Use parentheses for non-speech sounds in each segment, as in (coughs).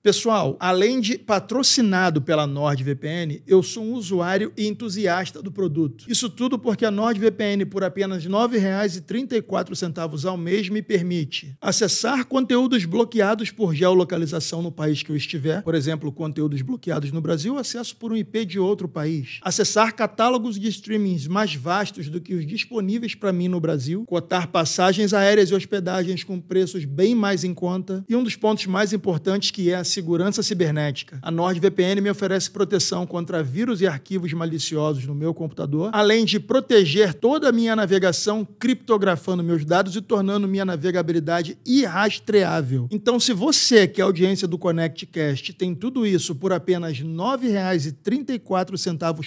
Pessoal, além de patrocinado pela NordVPN, eu sou um usuário e entusiasta do produto. Isso tudo porque a NordVPN, por apenas R$ 9,34 ao mês, me permite acessar conteúdos bloqueados por geolocalização no país que eu estiver, por exemplo, conteúdos bloqueados no Brasil, acesso por um IP de outro país, acessar catálogos de streamings mais vastos do que os disponíveis para mim no Brasil, cotar passagens aéreas e hospedagens com preços bem mais em conta, e um dos pontos mais importantes que é a segurança cibernética. A NordVPN me oferece proteção contra vírus e arquivos maliciosos no meu computador, além de proteger toda a minha navegação, criptografando meus dados e tornando minha navegabilidade irrastreável. Então, se você, que é audiência do ConnectCast, tem tudo isso por apenas R$ 9,34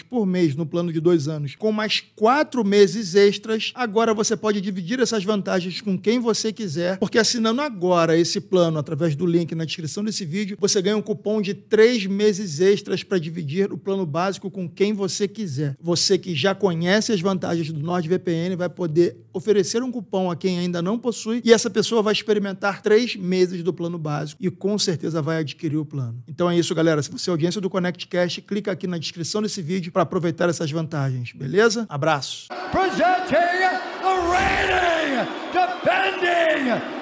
por mês no plano de dois anos, com mais quatro meses extras, agora você pode dividir essas vantagens com quem você quiser, porque assinando agora esse plano através do link na descrição desse vídeo, vídeo, você ganha um cupom de três meses extras para dividir o plano básico com quem você quiser. Você que já conhece as vantagens do NordVPN vai poder oferecer um cupom a quem ainda não possui e essa pessoa vai experimentar três meses do plano básico e com certeza vai adquirir o plano. Então é isso, galera. Se você é audiência do ConnectCast, clica aqui na descrição desse vídeo para aproveitar essas vantagens, beleza? Abraço! Presenting the defending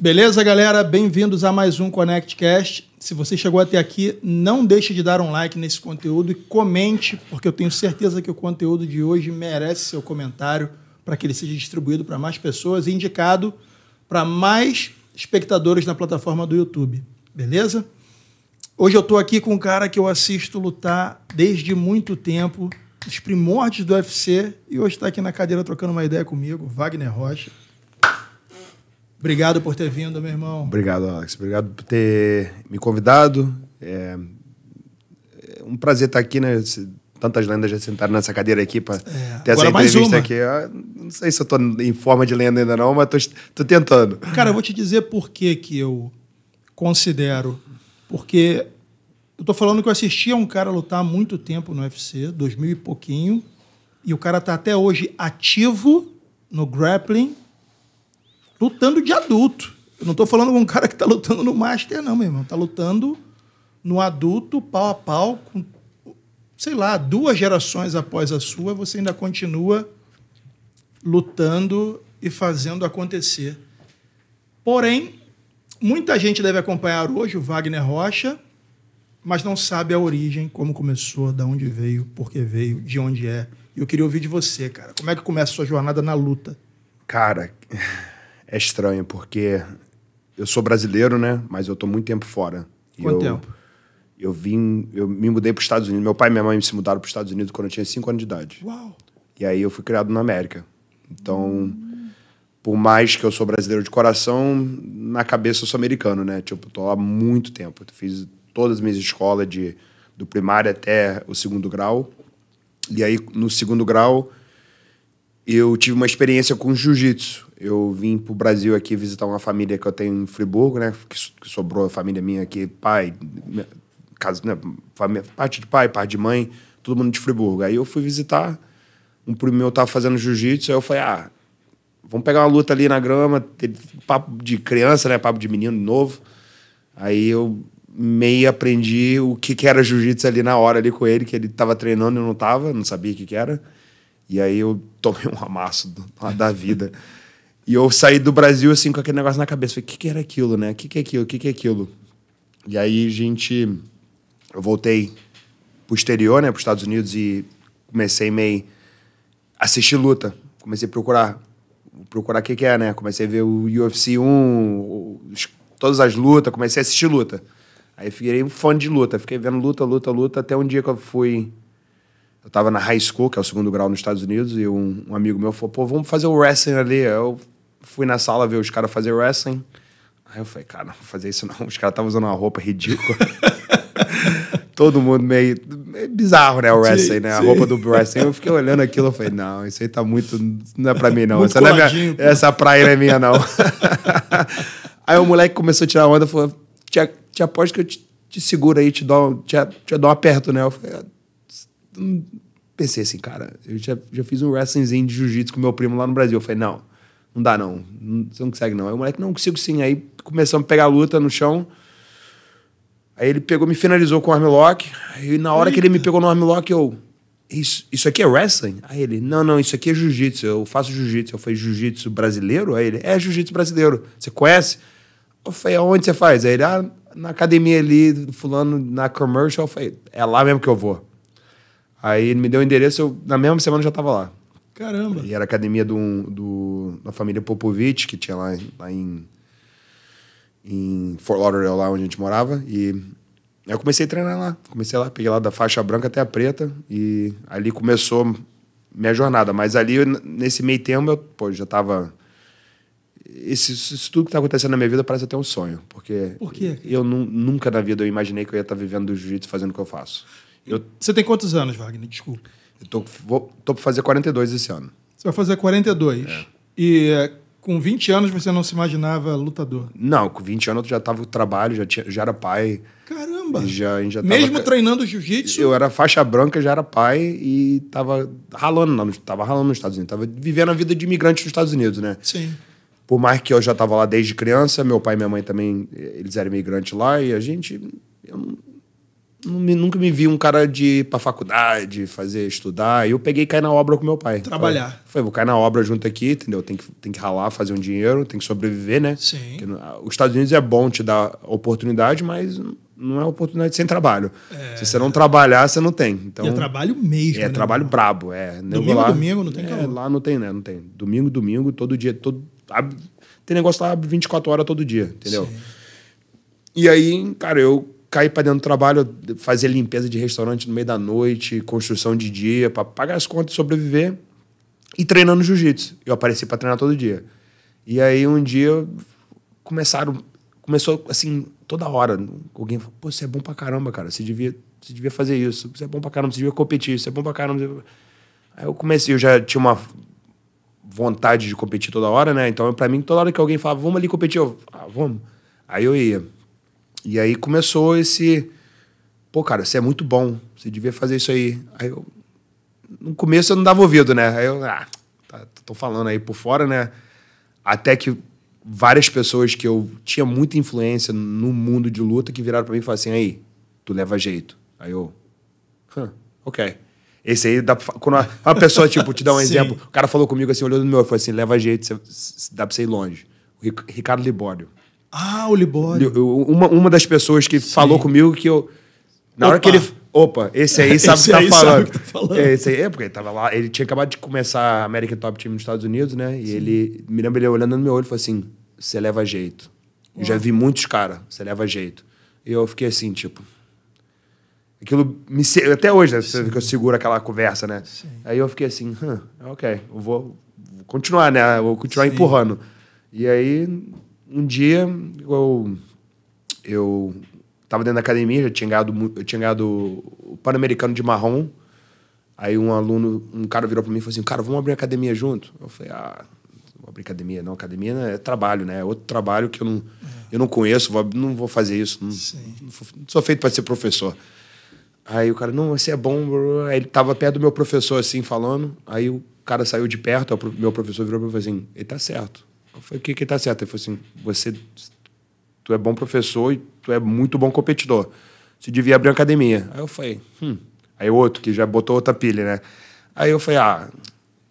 Beleza, galera? Bem-vindos a mais um ConnectCast. Se você chegou até aqui, não deixe de dar um like nesse conteúdo e comente, porque eu tenho certeza que o conteúdo de hoje merece seu comentário para que ele seja distribuído para mais pessoas e indicado para mais espectadores na plataforma do YouTube. Beleza? Hoje eu estou aqui com um cara que eu assisto lutar desde muito tempo dos primórdios do UFC e hoje está aqui na cadeira trocando uma ideia comigo, Wagner Rocha. Obrigado por ter vindo, meu irmão. Obrigado, Alex. Obrigado por ter me convidado. É, é um prazer estar aqui, né? Tantas lendas já sentaram nessa cadeira aqui para é. ter Agora essa entrevista aqui. Eu ah, não sei se eu estou em forma de lenda ainda não, mas tô, tô tentando. Cara, eu vou te dizer por que que eu considero. Porque eu tô falando que eu assisti a um cara lutar há muito tempo no UFC, 2000 e pouquinho, e o cara tá até hoje ativo no grappling, lutando de adulto. Eu não tô falando com um cara que tá lutando no master, não, meu irmão. Tá lutando no adulto, pau a pau, com, sei lá, duas gerações após a sua, você ainda continua lutando e fazendo acontecer. Porém, muita gente deve acompanhar hoje o Wagner Rocha, mas não sabe a origem, como começou, de onde veio, por que veio, de onde é. E eu queria ouvir de você, cara. Como é que começa a sua jornada na luta? Cara, é estranho, porque eu sou brasileiro, né? Mas eu tô muito tempo fora. Quanto eu, tempo? Eu vim, eu me mudei para os Estados Unidos. Meu pai e minha mãe se mudaram para os Estados Unidos quando eu tinha 5 anos de idade. Uau! E aí eu fui criado na América. Então, hum. por mais que eu sou brasileiro de coração, na cabeça eu sou americano, né? Tipo, tô há muito tempo. Fiz todas as minhas escolas, de, do primário até o segundo grau. E aí, no segundo grau, eu tive uma experiência com jiu-jitsu. Eu vim para o Brasil aqui visitar uma família que eu tenho em Friburgo, né? Que, sobrou a família minha aqui, pai, casa, né? família, parte de pai, parte de mãe, todo mundo de Friburgo. Aí eu fui visitar, um primo meu tava fazendo jiu-jitsu, aí eu falei, ah, vamos pegar uma luta ali na grama, papo de criança, né? Papo de menino novo. Aí eu meio aprendi o que, que era jiu-jitsu ali na hora ali com ele, que ele tava treinando e eu não tava, não sabia o que, que era. E aí eu tomei um amasso do, (laughs) da vida. e eu saí do Brasil assim com aquele negócio na cabeça. Falei, o que, que era aquilo, né? O que, que é aquilo? O que, que é aquilo? E aí, gente, eu voltei pro exterior, né? Pros Estados Unidos e comecei meio assistir luta. Comecei a procurar procurar o que, que é, né? Comecei a ver o UFC 1, os, todas as lutas, comecei a assistir luta. Aí fiquei fã de luta, fiquei vendo luta, luta, luta, até um dia que eu fui. Eu tava na high school, que é o segundo grau nos Estados Unidos, e um, um amigo meu falou, pô, vamos fazer o wrestling ali. Eu fui na sala ver os caras fazer wrestling. Aí eu falei, cara, não vou fazer isso não. Os caras estavam usando uma roupa ridícula. (laughs) Todo mundo meio, meio, bizarro, né? O wrestling, sim, né? A roupa do wrestling. Eu fiquei olhando aquilo e falei, não, isso aí tá muito. Não é pra mim, não. Essa, não é minha, essa praia não é minha, não. (laughs) aí o moleque começou a tirar onda e falou te, te aposto que eu te, te seguro aí, te dou, te, te dou um aperto, né? Eu falei, ah, pensei assim, cara, eu já, já fiz um wrestlingzinho de jiu-jitsu com meu primo lá no Brasil. Eu falei, não, não dá não, não você não consegue não. Aí o moleque, não consigo sim. Aí começamos a pegar a luta no chão. Aí ele pegou, me finalizou com o armlock. Aí na hora Eita. que ele me pegou no armlock, eu... Isso, isso aqui é wrestling? Aí ele, não, não, isso aqui é jiu-jitsu, eu faço jiu-jitsu. Eu falei, jiu-jitsu brasileiro? Aí ele, é jiu-jitsu brasileiro. Você conhece? Eu falei, aonde você faz? Aí ele, ah, na academia ali, fulano, na commercial. Eu falei, é lá mesmo que eu vou. Aí ele me deu o endereço, eu, na mesma semana eu já tava lá. Caramba. E era a academia do, do, da família Popovich, que tinha lá, lá em, em Fort Lauderdale, lá onde a gente morava. E eu comecei a treinar lá. Comecei lá, peguei lá da faixa branca até a preta. E ali começou minha jornada. Mas ali, nesse meio tempo, eu pô, já tava esse, isso tudo que está acontecendo na minha vida parece até um sonho. Porque Por quê? Eu nunca na vida eu imaginei que eu ia estar tá vivendo do jiu-jitsu fazendo o que eu faço. Eu, Você tem quantos anos, Wagner? Desculpa. Eu tô, vou, tô pra fazer 42 esse ano. Você vai fazer 42. É. E com 20 anos você não se imaginava lutador? Não, com 20 anos eu já estava no trabalho, já, tinha, já era pai. Caramba! Já, já tava, Mesmo treinando jiu-jitsu? Eu era faixa branca, já era pai e estava ralando, não, tava ralando nos Estados Unidos. Tava vivendo a vida de imigrante nos Estados Unidos, né? Sim por mais que eu já estava lá desde criança, meu pai e minha mãe também, eles eram imigrantes lá, e a gente. Eu não, não nunca me vi um cara de ir pra faculdade, fazer, estudar. E eu peguei e caí na obra com meu pai. Trabalhar. Falei, falei, vou cair na obra junto aqui, entendeu? Tem que, tem que ralar, fazer um dinheiro, tem que sobreviver, né? Sim. Porque, os Estados Unidos é bom te dar oportunidade, mas não é oportunidade sem trabalho. É... Se você não trabalhar, você não tem. Então, e é trabalho mesmo. É né, trabalho brabo, é. Domingo, lá, domingo, não tem é, calor. Lá não tem, né? Não tem. Domingo, domingo, todo dia, todo, tem negócio lá 24 horas todo dia, entendeu? Sim. E aí, cara, eu caí para dentro do trabalho, fazer limpeza de restaurante no meio da noite, construção de dia, para pagar as contas e sobreviver. E treinando jiu-jitsu. Eu apareci para treinar todo dia. E aí um dia começaram. Começou assim, toda hora. Alguém falou: pô, você é bom pra caramba, cara. Você devia, você devia fazer isso. Você é bom pra caramba, você devia competir. Você é bom pra caramba. Aí eu comecei, eu já tinha uma vontade de competir toda hora, né? Então, para mim, toda hora que alguém falava, vamos ali competir, eu, ah, vamos. Aí eu ia. E aí começou esse, pô, cara, você é muito bom, você devia fazer isso aí. Aí eu, no começo eu não dava ouvido, né? Aí eu, ah, tá, tô falando aí por fora, né? Até que várias pessoas que eu tinha muita influência no mundo de luta que viraram para mim e falaram assim: aí, tu leva jeito. Aí eu, huh, ok. Esse aí dá pra. Quando uma pessoa, tipo, te dá um (laughs) exemplo, o cara falou comigo assim, olhou no meu e falou assim: leva jeito, cê, dá pra você ir longe. O Ricardo Libório. Ah, o Libório. Uma, uma das pessoas que Sim. falou comigo que eu. Na Opa. hora que ele. Opa, esse aí sabe o que tá, tá falando. É, esse aí é, porque ele tava lá. Ele tinha acabado de começar a American Top Team nos Estados Unidos, né? E Sim. ele. Me lembro ele olhando no meu olho e falou assim: você leva jeito. Eu já vi muitos caras, você leva jeito. E eu fiquei assim, tipo. Aquilo me. Até hoje, né? Sim. Que eu seguro aquela conversa, né? Sim. Aí eu fiquei assim, ok, eu vou continuar, né? Eu vou continuar Sim. empurrando. E aí, um dia, eu. Eu tava dentro da academia, já tinha ganhado, eu tinha ganhado o Pan-Americano de Marrom. Aí um aluno, um cara virou para mim e falou assim: Cara, vamos abrir academia junto? Eu falei: Ah, vou abrir academia. Não, academia é trabalho, né? É outro trabalho que eu não, é. eu não conheço, vou, não vou fazer isso. Não, não, não sou feito para ser professor. Aí o cara, não, você é bom. Bro. Aí ele tava perto do meu professor, assim, falando. Aí o cara saiu de perto, o meu professor virou pra mim e falou assim, ele tá certo. Eu falei, o que que tá certo? Ele falou assim, você... Tu é bom professor e tu é muito bom competidor. Você devia abrir uma academia. Aí eu falei, hum. Aí outro, que já botou outra pilha, né? Aí eu falei, ah,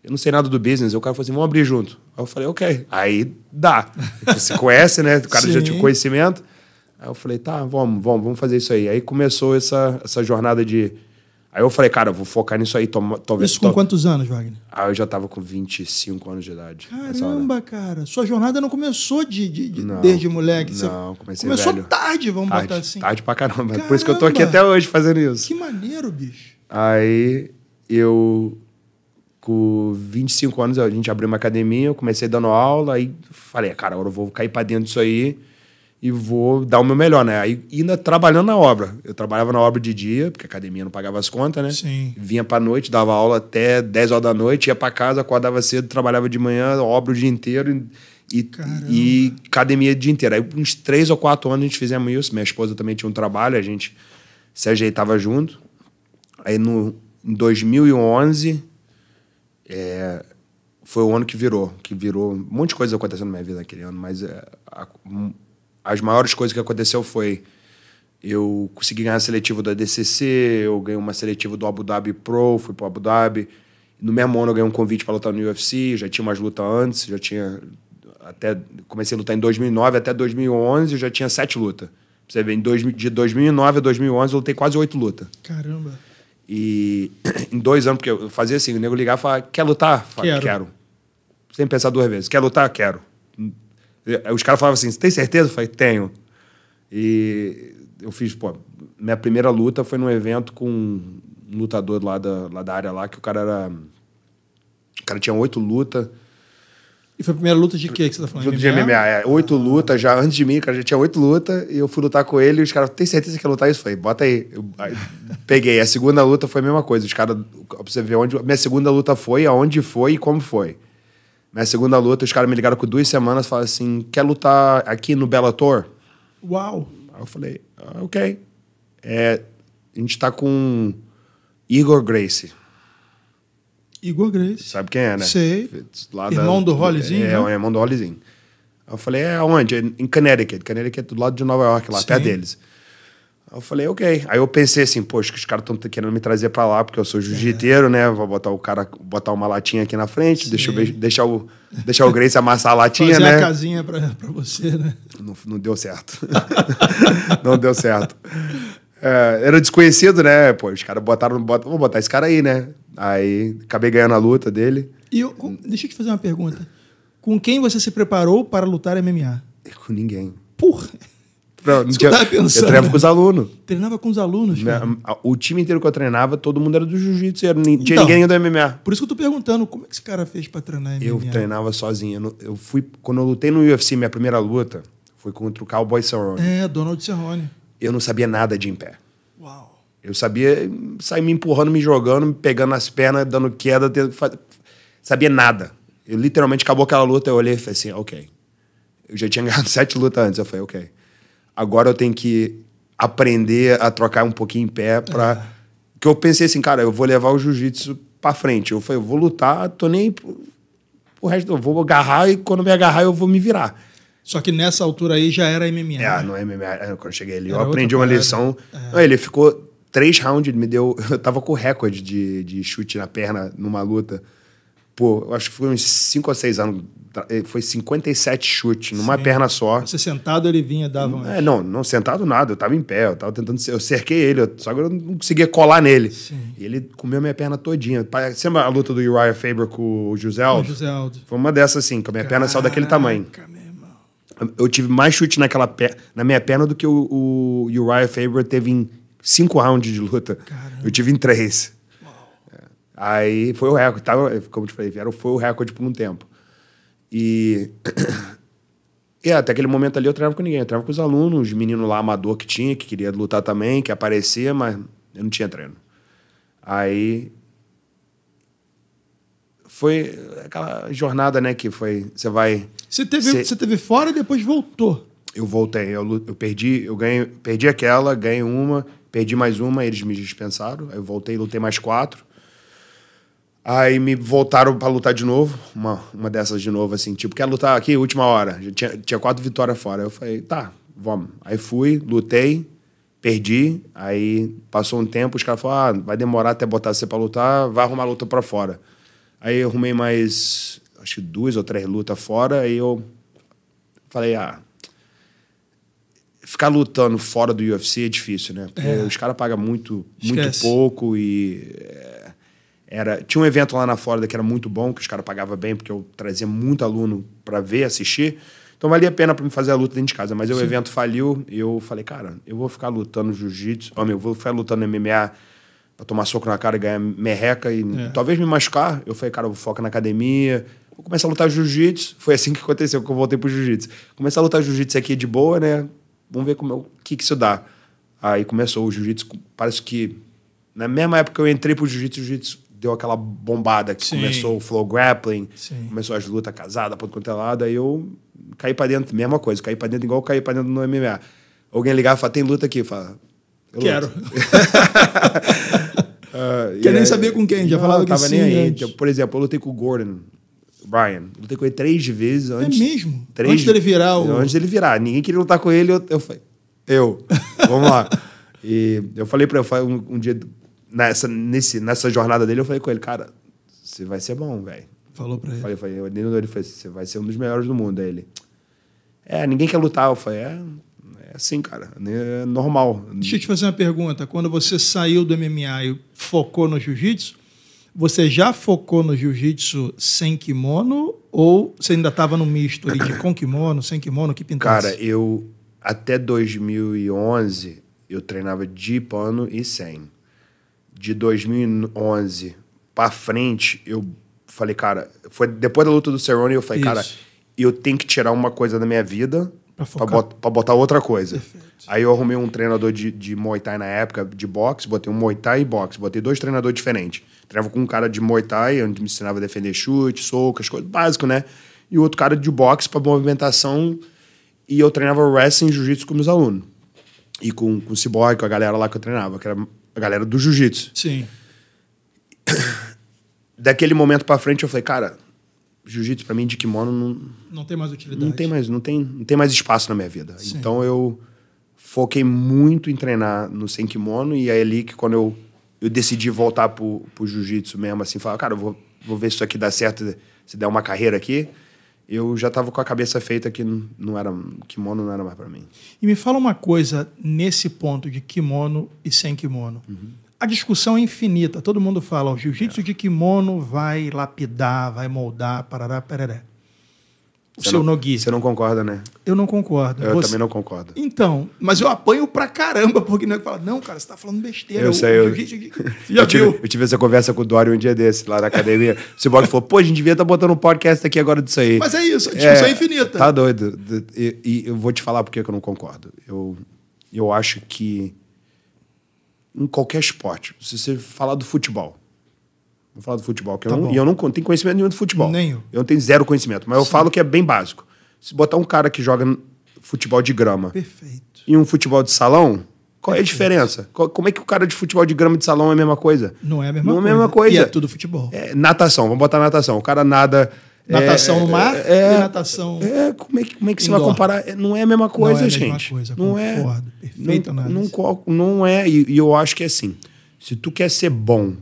eu não sei nada do business. Aí o cara falou assim, vamos abrir junto. Aí eu falei, ok. Aí dá. Você conhece, né? O cara Sim. já tinha conhecimento. Aí eu falei, tá, vamos, vamos, vamos fazer isso aí. Aí começou essa, essa jornada de. Aí eu falei, cara, eu vou focar nisso aí. Toma, toma, isso com tô... quantos anos, Wagner? aí ah, eu já tava com 25 anos de idade. Caramba, cara. Sua jornada não começou de, de, de não, desde moleque. Você não, comecei Começou velho. tarde, vamos tarde, botar assim. Tarde pra caramba. caramba. É por isso que eu tô aqui até hoje fazendo isso. Que maneiro, bicho. Aí eu com 25 anos, a gente abriu uma academia, eu comecei dando aula, aí falei, cara, agora eu vou cair para dentro disso aí e vou dar o meu melhor, né? Aí ainda trabalhando na obra. Eu trabalhava na obra de dia, porque a academia não pagava as contas, né? Sim. Vinha pra noite, dava aula até 10 horas da noite, ia pra casa, acordava cedo, trabalhava de manhã, obra o dia inteiro e, e academia o dia inteiro. Aí uns 3 ou 4 anos a gente fizemos isso. Minha esposa também tinha um trabalho, a gente se ajeitava junto. Aí no, em 2011, é, foi o ano que virou, que virou um monte de coisa acontecendo na minha vida aquele ano, mas é, a, as maiores coisas que aconteceu foi eu consegui ganhar a seletiva do ADCC, eu ganhei uma seletiva do Abu Dhabi Pro, fui pro Abu Dhabi. No mesmo ano eu ganhei um convite para lutar no UFC, já tinha umas lutas antes, já tinha até comecei a lutar em 2009 até 2011, eu já tinha sete lutas. Você vê, em dois, de 2009 a 2011 eu lutei quase oito lutas. Caramba. E (clears throat) em dois anos, porque eu fazia assim, o nego ligava e falava, quer lutar? quero. quero. Sem pensar duas vezes. Quer lutar? Quero. Os caras falavam assim: Você tem certeza? Eu falei: Tenho. E eu fiz, pô, minha primeira luta foi num evento com um lutador lá da, lá da área lá, que o cara era. O cara tinha oito lutas. E foi a primeira luta de quê que você tá falando? Luta de MMA, é. Oito lutas já, antes de mim, o cara já tinha oito lutas, e eu fui lutar com ele, e os caras, tem certeza que ia lutar isso? Eu falei, bota aí. Eu, aí (laughs) peguei. A segunda luta foi a mesma coisa. Os caras, pra você ver onde. Minha segunda luta foi, aonde foi e como foi. Minha né, segunda luta, os caras me ligaram com duas semanas e falaram assim: quer lutar aqui no Bellator? Uau! Aí eu falei: ah, ok. É, a gente tá com Igor Grace. Igor Grace. Sabe quem é, né? Sei. Lá irmão da, do Holizinho É, né? é, irmão do Holizinho Aí eu falei: é onde? Em Connecticut. Connecticut é do lado de Nova York, lá, Sim. perto deles. Aí eu falei, ok. Aí eu pensei assim, poxa, que os caras estão querendo me trazer para lá, porque eu sou jiu-jiteiro, é. né? Vou botar o cara, botar uma latinha aqui na frente, deixa eu, deixar, o, deixar o Grace amassar a latinha, Fazer né? Fazer a casinha pra, pra você, né? Não, não deu certo. (laughs) não deu certo. É, era desconhecido, né? Pô, os caras botaram, vou botar esse cara aí, né? Aí acabei ganhando a luta dele. E eu, deixa eu te fazer uma pergunta. Com quem você se preparou para lutar MMA? Com ninguém. Porra! Não, tinha, pensando, eu treinava né? com os alunos. Treinava com os alunos, cara. O time inteiro que eu treinava, todo mundo era do jiu-jitsu. Não então, tinha ninguém do MMA. Por isso que eu tô perguntando, como é que esse cara fez pra treinar MMA? Eu treinava sozinho. Eu fui... Quando eu lutei no UFC, minha primeira luta foi contra o Cowboy Cerrone. É, Donald Cerrone. Eu não sabia nada de em pé. Uau. Eu sabia sair me empurrando, me jogando, me pegando nas pernas, dando queda. Tendo... Sabia nada. Eu literalmente acabou aquela luta, eu olhei e falei assim, ok. Eu já tinha (laughs) ganhado sete lutas antes. Eu falei, ok agora eu tenho que aprender a trocar um pouquinho em pé para é. que eu pensei assim, cara, eu vou levar o jiu-jitsu para frente. Eu falei, eu vou lutar, tô nem o resto eu vou agarrar e quando me agarrar eu vou me virar. Só que nessa altura aí já era MMA. É, né? não é MMA. Quando eu cheguei ali, era eu aprendi uma lição. É. Não, ele ficou três rounds, ele me deu. (laughs) Eu tava com recorde de, de chute na perna numa luta. Pô, eu acho que foi uns cinco ou seis anos Tá, eh, foi 57 chutes numa Sim. perna só. Você sentado ele vinha, dava um. É, não, não sentado nada, eu tava em pé, eu tava tentando. Eu cerquei ele, só que eu não conseguia colar nele. Sim. E ele comeu minha perna todinha. Você lembra a luta do Uriah Faber com o José Aldo? José Aldo. Foi uma dessas assim, que a minha Caraca, perna saiu daquele tamanho. Meu irmão. Eu tive mais chute naquela na minha perna do que o, o Uriah Faber teve em cinco rounds de luta. Caramba. Eu tive em três. É. Aí foi o recorde, tava, como eu te falei, era, foi o recorde por um tempo. E E (clears throat) é, até aquele momento ali eu treinava com ninguém, eu treinava com os alunos, os meninos lá amador que tinha, que queria lutar também, que aparecia, mas eu não tinha treino. Aí foi aquela jornada, né, que foi, você vai Você teve, você teve fora e depois voltou. Eu voltei, eu, eu perdi, eu ganhei, perdi aquela, ganhei uma, perdi mais uma, eles me dispensaram, aí eu voltei, lutei mais quatro. Aí me voltaram para lutar de novo, uma, uma dessas de novo, assim, tipo, quer lutar aqui, última hora. tinha, tinha quatro vitórias fora. Eu falei, tá, vamos. Aí fui, lutei, perdi. Aí passou um tempo, os caras falaram, ah, vai demorar até botar você para lutar, vai arrumar a luta para fora. Aí eu arrumei mais, acho que duas ou três lutas fora, aí eu falei, ah, ficar lutando fora do UFC é difícil, né? Porque é. os caras pagam muito, muito pouco e é, era, tinha um evento lá na Flórida que era muito bom, que os caras pagavam bem, porque eu trazia muito aluno para ver, assistir. Então valia a pena para me fazer a luta dentro de casa. Mas Sim. o evento faliu e eu falei, cara, eu vou ficar lutando jiu-jitsu, eu vou ficar lutando MMA para tomar soco na cara e ganhar merreca e é. talvez me machucar. Eu falei, cara, eu vou focar na academia, vou começar a lutar jiu-jitsu. Foi assim que aconteceu, que eu voltei pro jiu-jitsu. Começar a lutar jiu-jitsu aqui de boa, né? Vamos ver como, é o que, que isso dá. Aí começou o jiu-jitsu, parece que na mesma época que eu entrei pro jiu-jitsu, o jiu-jitsu deu aquela bombada que Sim. começou o flow grappling, Sim. começou as lutas casadas, ponto quanto é lado, aí eu caí pra dentro, mesma coisa, caí pra dentro igual eu caí pra dentro no MMA. Alguém ligava e falava, tem luta aqui, fala. Quero. uh, (laughs) Quer nem saber com quem, já não, falava que tava sim, nem aí. Então, por exemplo, eu lutei com o Gordon Brian. Lutei com ele três vezes é antes. É mesmo? Três, antes dele virar o... Antes dele virar. Ninguém queria lutar com ele, eu, eu falei, eu, vamos lá. (laughs) E eu falei pra ele um, um dia, nessa, nesse, nessa jornada dele, eu falei com ele, cara, você vai ser bom, velho. Falou pra ele. Falei, falei, eu, ele falou você vai ser um dos melhores do mundo. Aí ele, é, ninguém quer lutar. Eu falei, é, é assim, cara, é, é normal. Deixa eu te fazer uma pergunta. Quando você saiu do MMA e focou no jiu-jitsu, você já focou no jiu-jitsu sem kimono ou você ainda estava no misto ali de (coughs) com kimono, sem kimono, que pintasse? Cara, eu até 2011 eu treinava de pano e sem de 2011 para frente, eu falei, cara, foi depois da luta do Cerrone, eu falei, Isso. cara, eu tenho que tirar uma coisa da minha vida para bot, botar outra coisa. Perfeito. Aí eu arrumei um treinador de, de Muay Thai na época, de boxe, botei um Muay Thai e boxe, botei dois treinadores diferentes. Treinava com um cara de Muay Thai, onde me ensinava a defender chute, soco, as coisas básicas né? E outro cara de boxe para movimentação. E eu treinava wrestling e jiu-jitsu com meus alunos. E com, com o Cyborg, com a galera lá que eu treinava, que era a galera do jiu-jitsu. Sim. (coughs) Daquele momento para frente eu falei, cara, jiu-jitsu para mim de kimono não não tem mais utilidade. Não tem mais, não tem, não tem mais espaço na minha vida. Sim. Então eu foquei muito em treinar no sem kimono e aí é ali que quando eu eu decidi voltar pro, pro jiu-jitsu mesmo assim, falar, cara, eu vou vou ver se isso aqui dá certo, se der uma carreira aqui eu já estava com a cabeça feita que não era kimono não era mais para mim. E me fala uma coisa nesse ponto de kimono e sem kimono. Uhum. A discussão é infinita. Todo mundo fala, o jiu-jitsu é. de kimono vai lapidar, vai moldar, parará, pereré o você seu não, Nogui. Você não concorda, né? Eu não concordo. Eu você... também não concordo. Então, mas eu apanho pra caramba, porque não é que fala, não, cara, você tá falando besteira. Eu, sei, eu... (laughs) (laughs) Eu, eu, tive, essa conversa com o Dório um dia desse, lá na academia. (laughs) o Cyborg falou, pô, a gente devia estar tá botando um podcast aqui agora disso aí. Mas é isso, a é, discussão é, infinita. Tá doido. E, e, eu vou te falar porque eu não concordo. Eu, eu acho que em qualquer esporte, se você falar do futebol, Vou falar do futebol, que tá eu, não, e eu não tenho conhecimento nenhum de futebol. Nenhum. Eu tenho zero conhecimento, mas Sim. eu falo que é bem básico. Se botar um cara que joga futebol de grama Perfeito. e um futebol de salão, qual é a diferença? Como é que o cara de futebol de grama de salão é a mesma coisa? Não é a mesma não coisa. é mesma coisa. E é tudo futebol. É, natação, vamos botar natação. O cara nada. É, natação é, no mar é, e natação. É, como é que, como é que você vai comparar? É, não é a mesma coisa, não é a mesma gente. Coisa, não é. Perfeito não, Não, não é. E, e eu acho que é assim. Se tu quer ser bom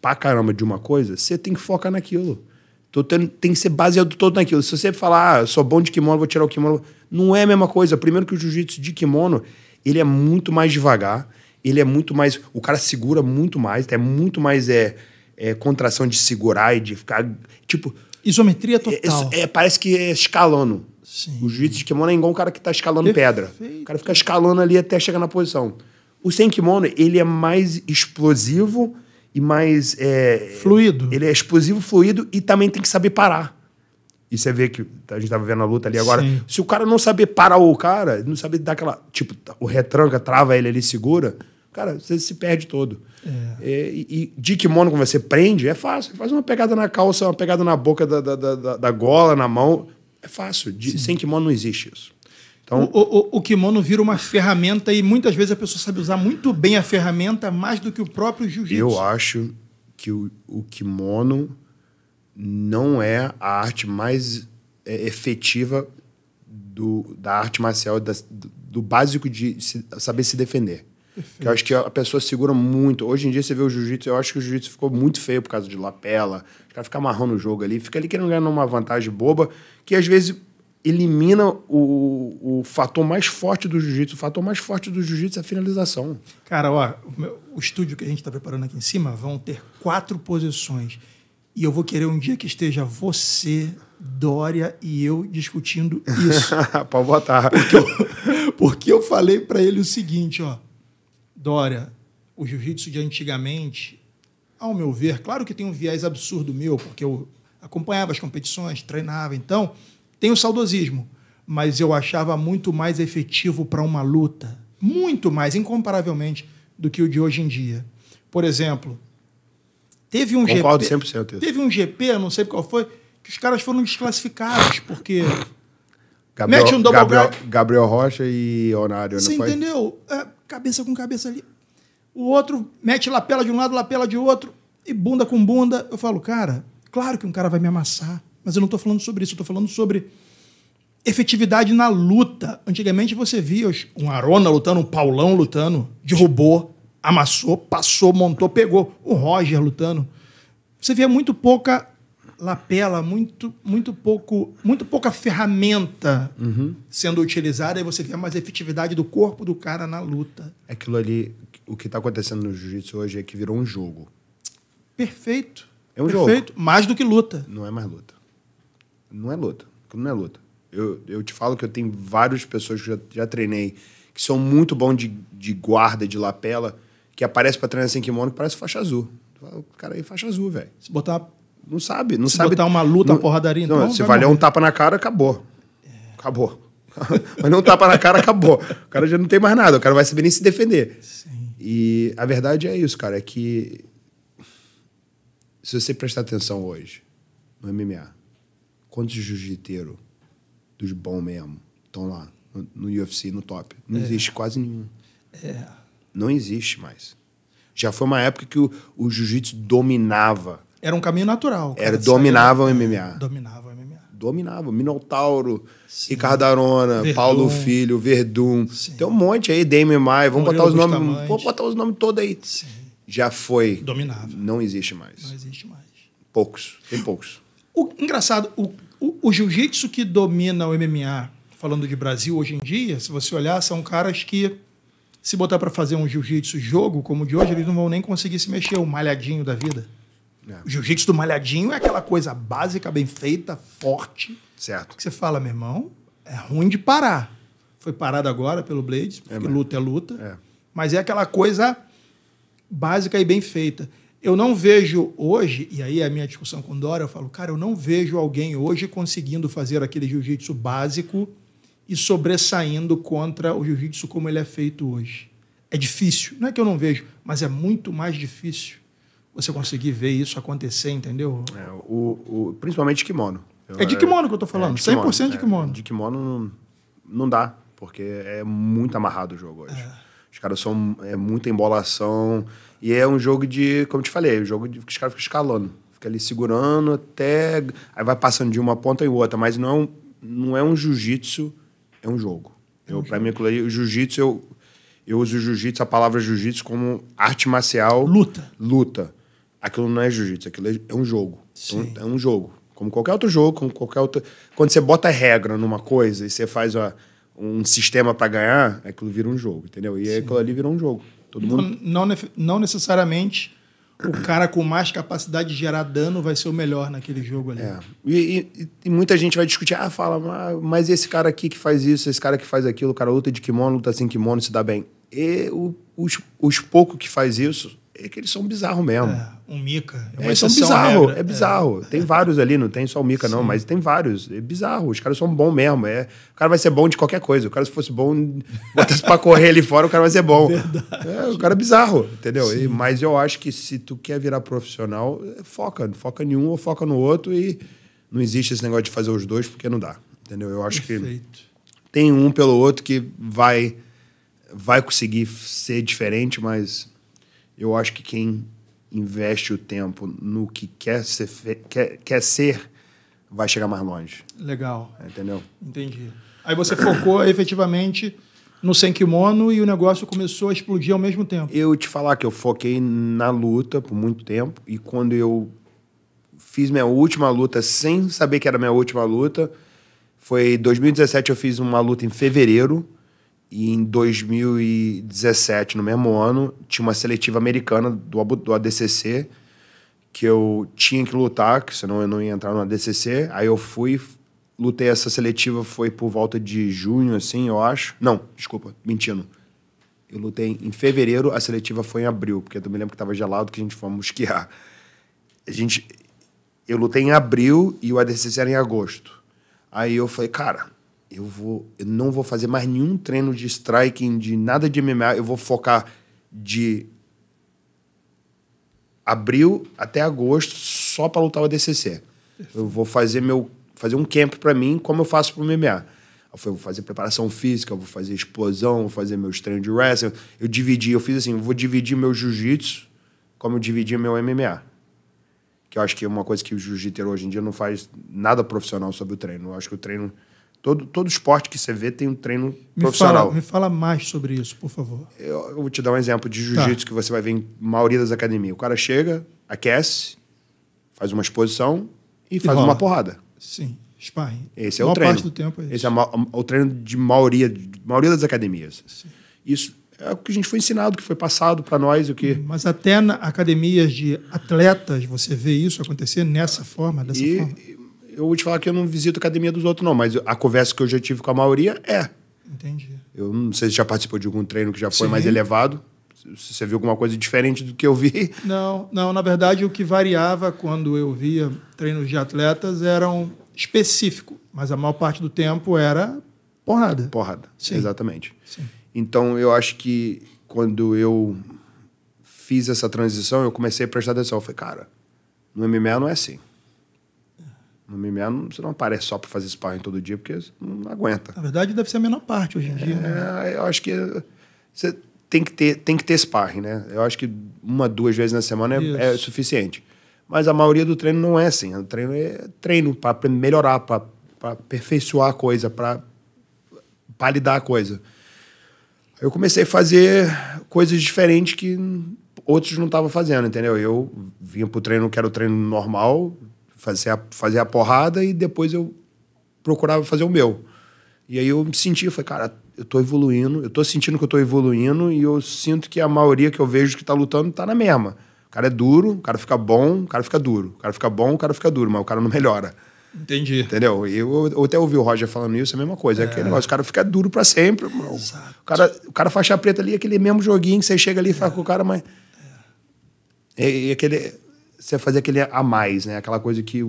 pra caramba de uma coisa, você tem que focar naquilo. Tô tendo, tem que ser baseado todo naquilo. Se você falar, ah, sou bom de kimono, vou tirar o kimono. Não é a mesma coisa. Primeiro que o jiu-jitsu de kimono, ele é muito mais devagar, ele é muito mais. O cara segura muito mais, é muito mais é, é contração de segurar e de ficar. Tipo. Isometria é, total. É, é, parece que é escalando. Sim. O jiu-jitsu de kimono é igual um cara que tá escalando Perfeito. pedra. O cara fica escalando ali até chegar na posição. O sem kimono, ele é mais explosivo e mais. É, fluido. Ele é explosivo, fluido e também tem que saber parar. E você vê que a gente estava vendo a luta ali agora. Sim. Se o cara não saber parar o cara, não saber dar aquela. Tipo, o retranca, trava ele ali, segura. Cara, você se perde todo. É, é e, e de kimono, quando você prende, é fácil. Faz uma pegada na calça, uma pegada na boca da, da, da, da gola, na mão. É fácil. De, sem kimono não existe isso. Então, o, o, o, kimono vira uma ferramenta e muitas vezes a pessoa sabe usar muito bem a ferramenta mais do que o próprio jiu-jitsu. Eu acho que o, o, kimono não é a arte mais é, efetiva do, da arte marcial, da, do, básico de se, saber se defender. eu acho que a pessoa segura muito. Hoje em dia você vê o jiu-jitsu, eu acho que o jiu-jitsu ficou muito feio por causa de lapela. Os caras ficam amarrando o jogo ali, fica ali querendo ganhar uma vantagem boba, que às vezes elimina o, o fator mais forte do jiu-jitsu. O fator mais forte do jiu-jitsu é a finalização. Cara, ó, o, meu, o estúdio que a gente está preparando aqui em cima vão ter quatro posições. E eu vou querer um dia que esteja você, Dória e eu discutindo isso. (laughs) Pode botar. Porque eu, porque eu falei para ele o seguinte, ó. Dória, o jiu-jitsu de antigamente, ao meu ver, claro que tem um viés absurdo meu, porque eu acompanhava as competições, treinava, então tem o saudosismo, mas eu achava muito mais efetivo para uma luta, muito mais, incomparavelmente, do que o de hoje em dia. Por exemplo, teve um Concordo GP. 100%. Teve um GP, não sei qual foi, que os caras foram desclassificados, porque. Gabriel, mete um double Gabriel, Gabriel Rocha e Honário, Você não foi? entendeu? É, cabeça com cabeça ali. O outro mete lapela de um lado, lapela de outro, e bunda com bunda. Eu falo, cara, claro que um cara vai me amassar. Mas eu não estou falando sobre isso, estou falando sobre efetividade na luta. Antigamente você via um Arona lutando, um Paulão lutando, derrubou, amassou, passou, montou, pegou. O Roger lutando. Você via muito pouca lapela, muito, muito, pouco, muito pouca ferramenta uhum. sendo utilizada e você via mais efetividade do corpo do cara na luta. Aquilo ali, o que está acontecendo no jiu-jitsu hoje é que virou um jogo. Perfeito. É um Perfeito. jogo. Mais do que luta. Não é mais luta não é luta. Não é luta. Eu, eu te falo que eu tenho várias pessoas que já, já treinei que são muito bons de, de guarda, de lapela, que aparece para treinar sem kimono que parece faixa azul. O cara aí é faixa azul, velho. Se botar. Não sabe, não se sabe. botar uma luta, não, uma porradaria, não. não se tá valer morrer. um tapa na cara, acabou. É. Acabou. (laughs) Mas não um tapa na cara, acabou. O cara já não tem mais nada, o cara vai saber nem se defender. Sim. E a verdade é isso, cara, é que se você prestar atenção hoje no MMA, Quantos jiu-jiteiro dos bons mesmo estão lá no, no, UFC, no top? Não é. existe quase nenhum. É. Não existe mais. Já foi uma época que o, o jiu-jitsu dominava. Era um caminho natural. Cara, era, dominava o MMA. Dominava o MMA. Dominava. Minotauro, Sim. Ricardo Arona, Verdun. Paulo Filho, Verdun. Sim. Tem um monte aí, Dame Mai. Vamos botar os nomes. Vamos botar os nomes todos aí. Sim. Já foi. Dominava. Não existe mais. Não existe mais. Poucos. Tem poucos. O, engraçado, o, o, o jiu-jitsu que domina o MMA, falando de Brasil hoje em dia, se você olhar, são caras que se botar para fazer um jiu-jitsu jogo como o de hoje, eles não vão nem conseguir se mexer, o malhadinho da vida. É. O jiu-jitsu do malhadinho é aquela coisa básica, bem feita, forte. Certo. Que você fala, meu irmão, é ruim de parar. Foi parado agora pelo Blades, é porque é, luta é luta. É. Mas é aquela coisa básica e bem feita. Eu não vejo hoje, e aí é a minha discussão com Dora, eu falo, cara, eu não vejo alguém hoje conseguindo fazer aquele jiu-jitsu básico e sobressaindo contra o jiu-jitsu como ele é feito hoje. É difícil. Não é que eu não vejo, mas é muito mais difícil você conseguir ver isso acontecer, entendeu? É, o, o, principalmente kimono. Eu, é de é kimono que eu estou falando, é de 100% de é. kimono. É, de kimono não, não dá, porque é muito amarrado o jogo hoje. É. Os caras são. É muita embolação. E é um jogo de, como te falei, é um jogo de, que os caras ficam escalando. Fica ali segurando até. Aí vai passando de uma ponta em outra, mas não é um, não é um jiu-jitsu, é um jogo. É eu, pra mim, aquilo ali, o jiu-jitsu, eu, eu uso jiu-jitsu, a palavra jiu-jitsu, como arte marcial. Luta. Luta. Aquilo não é jiu-jitsu, aquilo é um jogo. Então, Sim. É um, jogo. Como qualquer outro jogo, como qualquer outro. Quando você bota regra numa coisa e você faz ó, um sistema para ganhar, aquilo vira um jogo, entendeu? E aquilo ali virou um jogo. Todo não, mundo? Não, não necessariamente o cara com mais capacidade de gerar dano vai ser o melhor naquele jogo ali. É. E, e, e, muita gente vai discutir, ah, fala, ah, mas esse cara aqui que faz isso, esse cara que faz aquilo, o cara luta de kimono, luta sem kimono, se dá bem. E os, os poucos que faz isso é que eles são bizarros mesmo. É, um Mica. É, é eles são é bizarro. É. Tem vários ali, não tem só o Mica, Sim. não, mas tem vários. É bizarro, os caras são bons mesmo. É, o cara vai ser bom de qualquer coisa. O cara, se fosse bom, botasse pra correr ali fora, o cara vai ser bom. (laughs) É, o cara é bizarro, entendeu? E, mas eu acho que se tu quer virar profissional, é, foca. Foca em um ou foca no outro e não existe esse negócio de fazer os dois porque não dá, entendeu? Eu acho Perfeito. que tem um pelo outro que vai vai conseguir ser diferente, mas eu acho que quem investe o tempo no que quer ser, quer, quer ser vai chegar mais longe. Legal. Entendeu? Entendi. Aí você focou (coughs) efetivamente no sem kimono e o negócio começou a explodir ao mesmo tempo. Eu te falar que eu foquei na luta por muito tempo e quando eu fiz minha última luta sem saber que era minha última luta, foi 2017 eu fiz uma luta em fevereiro e em 2017, no mesmo ano, tinha uma seletiva americana do, do ADCC que eu tinha que lutar, que senão eu não ia entrar no ADCC. Aí eu fui, lutei essa seletiva, foi por volta de junho, assim, eu acho. Não, desculpa, mentindo. Eu lutei em fevereiro, a seletiva foi em abril, porque eu me lembro que estava gelado que a gente fomos esquiar. A gente, eu lutei em abril e o ADCC era em agosto. Aí eu falei, cara, eu vou, eu não vou fazer mais nenhum treino de striking, de nada de MMA, eu vou focar de abril até agosto só para lutar o ADCC. Eu vou fazer meu fazer um camp para mim, como eu faço pro MMA. Eu vou fazer preparação física, vou fazer explosão, vou fazer meus treinos de wrestling. Eu dividi, eu fiz assim, eu vou dividir meu jiu-jitsu como eu dividi meu MMA. Que eu acho que é uma coisa que o jiu-jitsu hoje em dia não faz nada profissional sobre o treino. Eu acho que o treino Todo, todo esporte que você vê tem um treino me profissional. Fala, me fala mais sobre isso, por favor. Eu, eu vou te dar um exemplo de tá. jiu-jitsu tá. que você vai ver em maioria das academias. O cara chega, aquece, faz uma exposição e, e faz rola. uma porrada. Sim, sparring. Esse é o treino. parte do tempo é esse. esse é o treino de maioria, de maioria das academias. Sim. Isso é o que a gente foi ensinado, que foi passado para nós. o que... Mas até na academias de atletas você vê isso acontecer nessa forma, dessa e, forma? eu vou te falar que eu não visito a academia dos outros, não, mas a conversa que eu já tive com a maioria é. Entendi. Eu não sei se já participou de algum treino que já foi Sim. mais elevado. Se você viu alguma coisa diferente do que eu vi? (laughs) Não, não. Na verdade, o que variava quando eu via treinos de atletas eram específico, mas a maior parte do tempo era porrada. Porrada, Sim. exatamente. Sim. Então, eu acho que quando eu fiz essa transição, eu comecei a prestar atenção. Eu falei, cara, no MMA não é assim. No MMA, você não aparece só para fazer sparring todo dia, porque você não aguenta. Na verdade, deve ser a menor parte hoje em dia. né? É, eu acho que você tem que, ter, tem que ter sparring, né? Eu acho que uma, duas vezes na semana é, é suficiente. Mas a maioria do treino não é assim. O treino é treino para melhorar, para aperfeiçoar a coisa, para validar a coisa. Eu comecei a fazer coisas diferentes que outros não estavam fazendo, entendeu? Eu vinha pro treino que era o treino normal, fazer a, fazer a porrada e depois eu procurava fazer o meu. E aí eu me senti, falei, cara, eu tô evoluindo, eu tô sentindo que eu tô evoluindo e eu sinto que a maioria que eu vejo que tá lutando tá na mesma. O cara é duro, o cara fica bom, o cara fica duro. O cara fica bom, o cara fica duro, mas o cara não melhora. Entendi. Entendeu? Eu, eu até ouvi o Roger falando isso, é a mesma coisa. É. Aquele é. negócio, o cara fica duro para sempre. Exato. O cara, o cara faixa preta ali, é aquele mesmo joguinho que você chega ali e fala é. com o cara, mas... É. E, e aquele você fazer aquele a mais, né? Aquela coisa que,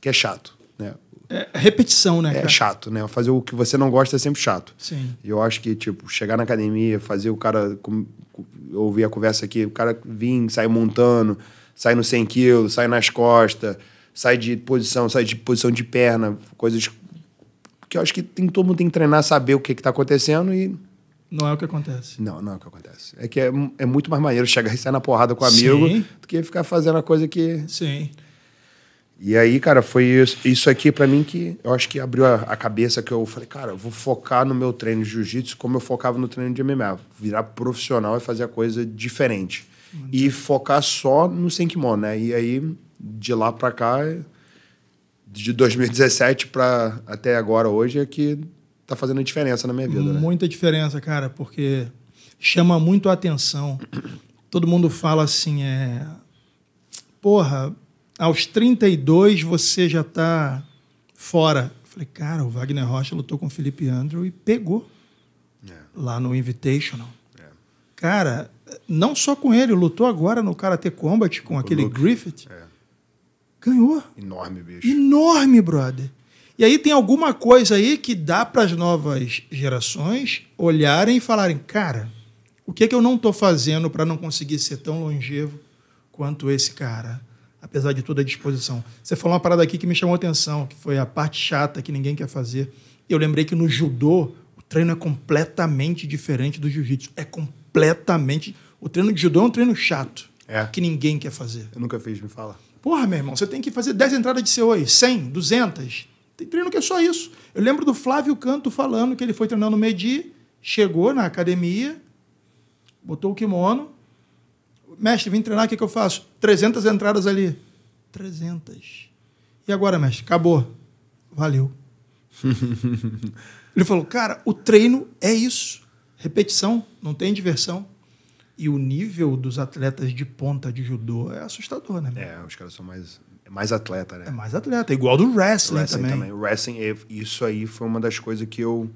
que é chato, né? É, é repetição, né? É cara? chato, né? Fazer o que você não gosta é sempre chato. Sim. eu acho que, tipo, chegar na academia, fazer o cara. Eu ouvi a conversa aqui, o cara vir, sair montando, sai no 100 quilos, sai nas costas, sai de posição, sai de posição de perna, coisas que eu acho que tem, todo mundo tem que treinar, saber o que está acontecendo e não é o que acontece. Não, não é o que acontece. É que é, é muito mais maneiro chegar e sair na porrada com o amigo Sim. do que ficar fazendo a coisa que. Sim. E aí, cara, foi isso, isso aqui para mim que eu acho que abriu a, a, cabeça que eu falei, cara, eu vou focar no meu treino de jiu-jitsu como eu focava no treino de MMA. Virar profissional e fazer a coisa diferente. e focar só no sem né? E aí, de lá pra cá, de 2017 para até agora, hoje, é que tá fazendo diferença na minha vida. Né? Muita né? diferença, cara, porque chama muito a atenção. Todo mundo fala assim, é. Porra, aos 32 você já tá fora. Eu falei, cara, o Wagner Rocha lutou com o Felipe Andrew e pegou. É. Lá no Invitational. É. Cara, não só com ele, lutou agora no Karate Combat com o aquele Luke. Griffith. É. Ganhou. Enorme, bicho. Enorme, brother. E aí tem alguma coisa aí que dá para as novas gerações olharem e falarem, cara, o que, é que eu não estou fazendo para não conseguir ser tão longevo quanto esse cara? Apesar de toda a disposição. Você falou uma parada aqui que me chamou a atenção, que foi a parte chata que ninguém quer fazer. Eu lembrei que no judô, o treino é completamente diferente do jiu-jitsu. É completamente. O treino de judô é um treino chato, é. que ninguém quer fazer. Eu nunca fiz, me fala. Porra, meu irmão, você tem que fazer 10 entradas de CO aí, 100, 200, tem treino que é só isso. Eu lembro do Flávio Canto falando que ele foi treinando no Medi, chegou na academia, botou o kimono. Mestre, vim treinar, o que, é que eu faço? 300 entradas ali. 300. E agora, mestre? Acabou. Valeu. (laughs) ele falou, cara, o treino é isso. Repetição, não tem diversão. E o nível dos atletas de ponta de judô é assustador, né? É, os caras são mais mais atleta, né? É mais atleta, é igual do wrestling, wrestling também. também. O wrestling, isso aí foi uma das coisas que eu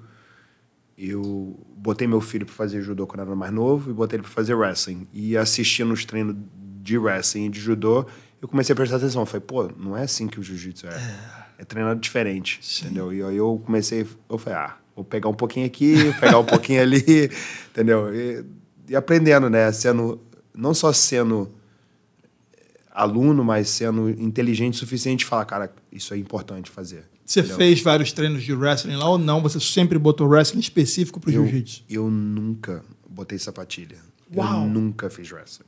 eu botei meu filho para fazer judô quando era mais novo e botei ele para fazer wrestling. E assistindo os treinos de wrestling e de judô, eu comecei a prestar atenção. Eu falei, pô, não é assim que o jiu-jitsu é. É, é treinado diferente, Sim. entendeu? E aí eu comecei, eu falei, ah, vou pegar um pouquinho aqui, pegar um pouquinho ali, (laughs) entendeu? E, e aprendendo, né? Sendo, não só sendo aluno, mas sendo inteligente o suficiente, falar, cara, isso é importante fazer. Você entendeu? fez vários treinos de wrestling lá ou não? Você sempre botou wrestling específico para o jiu-jitsu? Eu nunca botei sapatilha. Uau. Eu nunca fiz wrestling.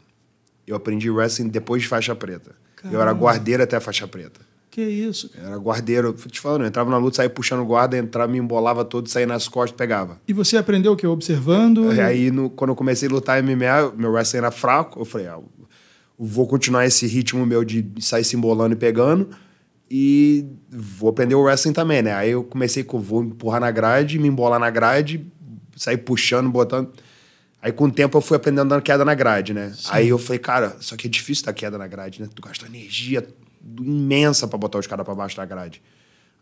Eu aprendi wrestling depois de faixa preta. Caramba. Eu era guardeiro até a faixa preta. Que isso? Eu era guardeiro. Te falando, entrava na luta, saía puxando guarda, entrava, me embolava todo, saía nas costas, pegava. E você aprendeu o quê? Observando? É, e... Aí, no, quando eu comecei a lutar MMA, meu wrestling era fraco. Eu falei, ah, vou continuar esse ritmo meu de sair se embolando e pegando. E vou aprender o wrestling também, né? Aí eu comecei com vou empurrar na grade, me embolar na grade, sair puxando, botando. Aí com o tempo eu fui aprendendo dando queda na grade, né? Sim. Aí eu falei, cara, só que é difícil dar queda na grade, né? Tu gasta energia imensa para botar os caras para baixo da grade.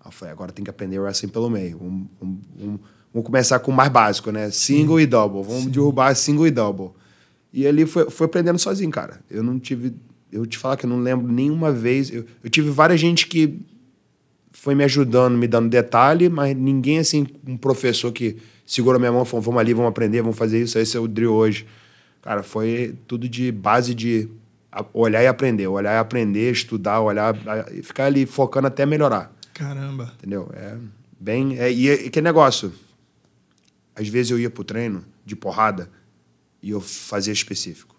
Aí eu falei, agora tem que aprender o wrestling pelo meio. Um, um, um, vamos começar com o mais básico, né? Single Sim. e double. Vamos Sim. derrubar single e double. E ali foi, foi aprendendo sozinho, cara. Eu não tive. Eu te falar que eu não lembro nenhuma vez. Eu, eu tive várias gente que foi me ajudando, me dando detalhe, mas ninguém assim, um professor que segurou minha mão e falou: vamos ali, vamos aprender, vamos fazer isso, esse é o drill hoje. Cara, foi tudo de base de olhar e aprender, olhar e aprender, estudar, olhar e ficar ali focando até melhorar. Caramba. Entendeu? É bem. É, e, é, e que negócio? Às vezes eu ia pro treino de porrada e eu fazia específico.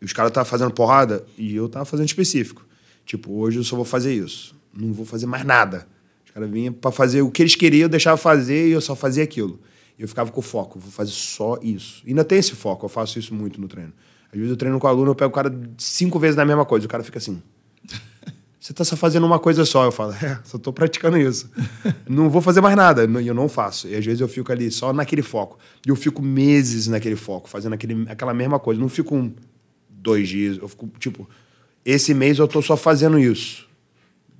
E os caras estavam fazendo porrada e eu tava fazendo específico. Tipo, hoje eu só vou fazer isso. Não vou fazer mais nada. Os caras vinham para fazer o que eles queriam, eu deixava fazer e eu só fazia aquilo. Eu ficava com o foco, vou fazer só isso. E ainda tem esse foco, eu faço isso muito no treino. Às vezes eu treino com o aluno, eu pego o cara cinco vezes na mesma coisa. O cara fica assim você está só fazendo uma coisa só. Eu falo, (laughs) é, só estou praticando isso. (laughs) não vou fazer mais nada. E eu não faço. E às vezes eu fico ali só naquele foco. E eu fico meses naquele foco, fazendo aquele, aquela mesma coisa. Não fico um, dois dias. Eu fico, tipo, esse mês eu estou só fazendo isso.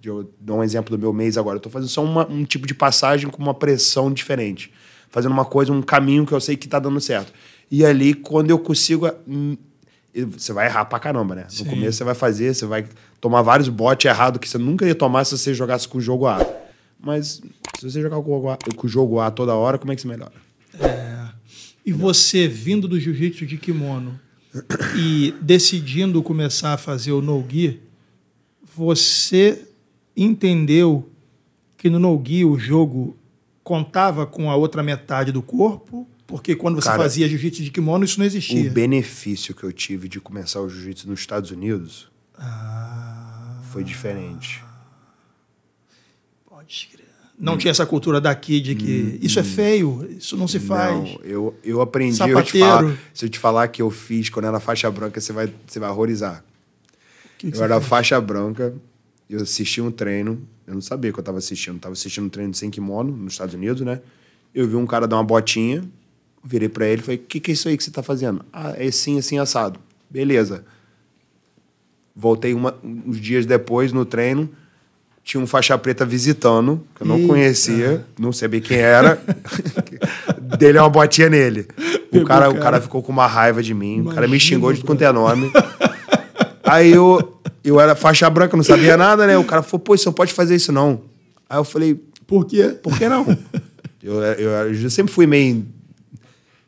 Eu dou um exemplo do meu mês agora. Eu estou fazendo só uma, um tipo de passagem com uma pressão diferente. Fazendo uma coisa, um caminho que eu sei que está dando certo. E ali, quando eu consigo hum, você vai errar pra caramba, né? Sim. No começo você vai fazer, você vai tomar vários botes errados que você nunca ia tomar se você jogasse com o jogo A. Mas se você jogar com o, A, com o jogo A toda hora, como é que você melhora? É. E você, vindo do jiu-jitsu de kimono e decidindo começar a fazer o no-gi, você entendeu que no no-gi o jogo contava com a outra metade do corpo porque quando você Cara, fazia jiu-jitsu de kimono, isso não existia. O benefício que eu tive de começar o jiu-jitsu nos Estados Unidos ah, foi diferente. Pode crer. Não hum. tinha essa cultura daqui de que hum, isso é hum. feio, isso não se faz. Não, eu, eu aprendi. Sapateiro. Eu falar, se eu te falar que eu fiz quando era faixa branca, você vai, você vai horrorizar. Que que eu era fez? faixa branca, eu assisti um treino, eu não sabia que eu estava assistindo, estava assistindo um treino sem kimono nos Estados Unidos, né? Eu vi um cara dar uma botinha, virei para ele e falei: o que, que é isso aí que você está fazendo? Ah, é sim, assim, assado. Beleza. Voltei uma, uns dias depois no treino, tinha um faixa preta visitando, que eu não Eita. conhecia, não sabia quem era. (laughs) Dele uma botinha nele. O cara, o cara ficou com uma raiva de mim, Imagina, o cara me xingou de quanto é nome. Aí eu, eu era faixa branca, não sabia nada, né? O cara falou, pô, você não pode fazer isso não. Aí eu falei... Por quê? Por que não? (laughs) Eu, eu, eu sempre fui meio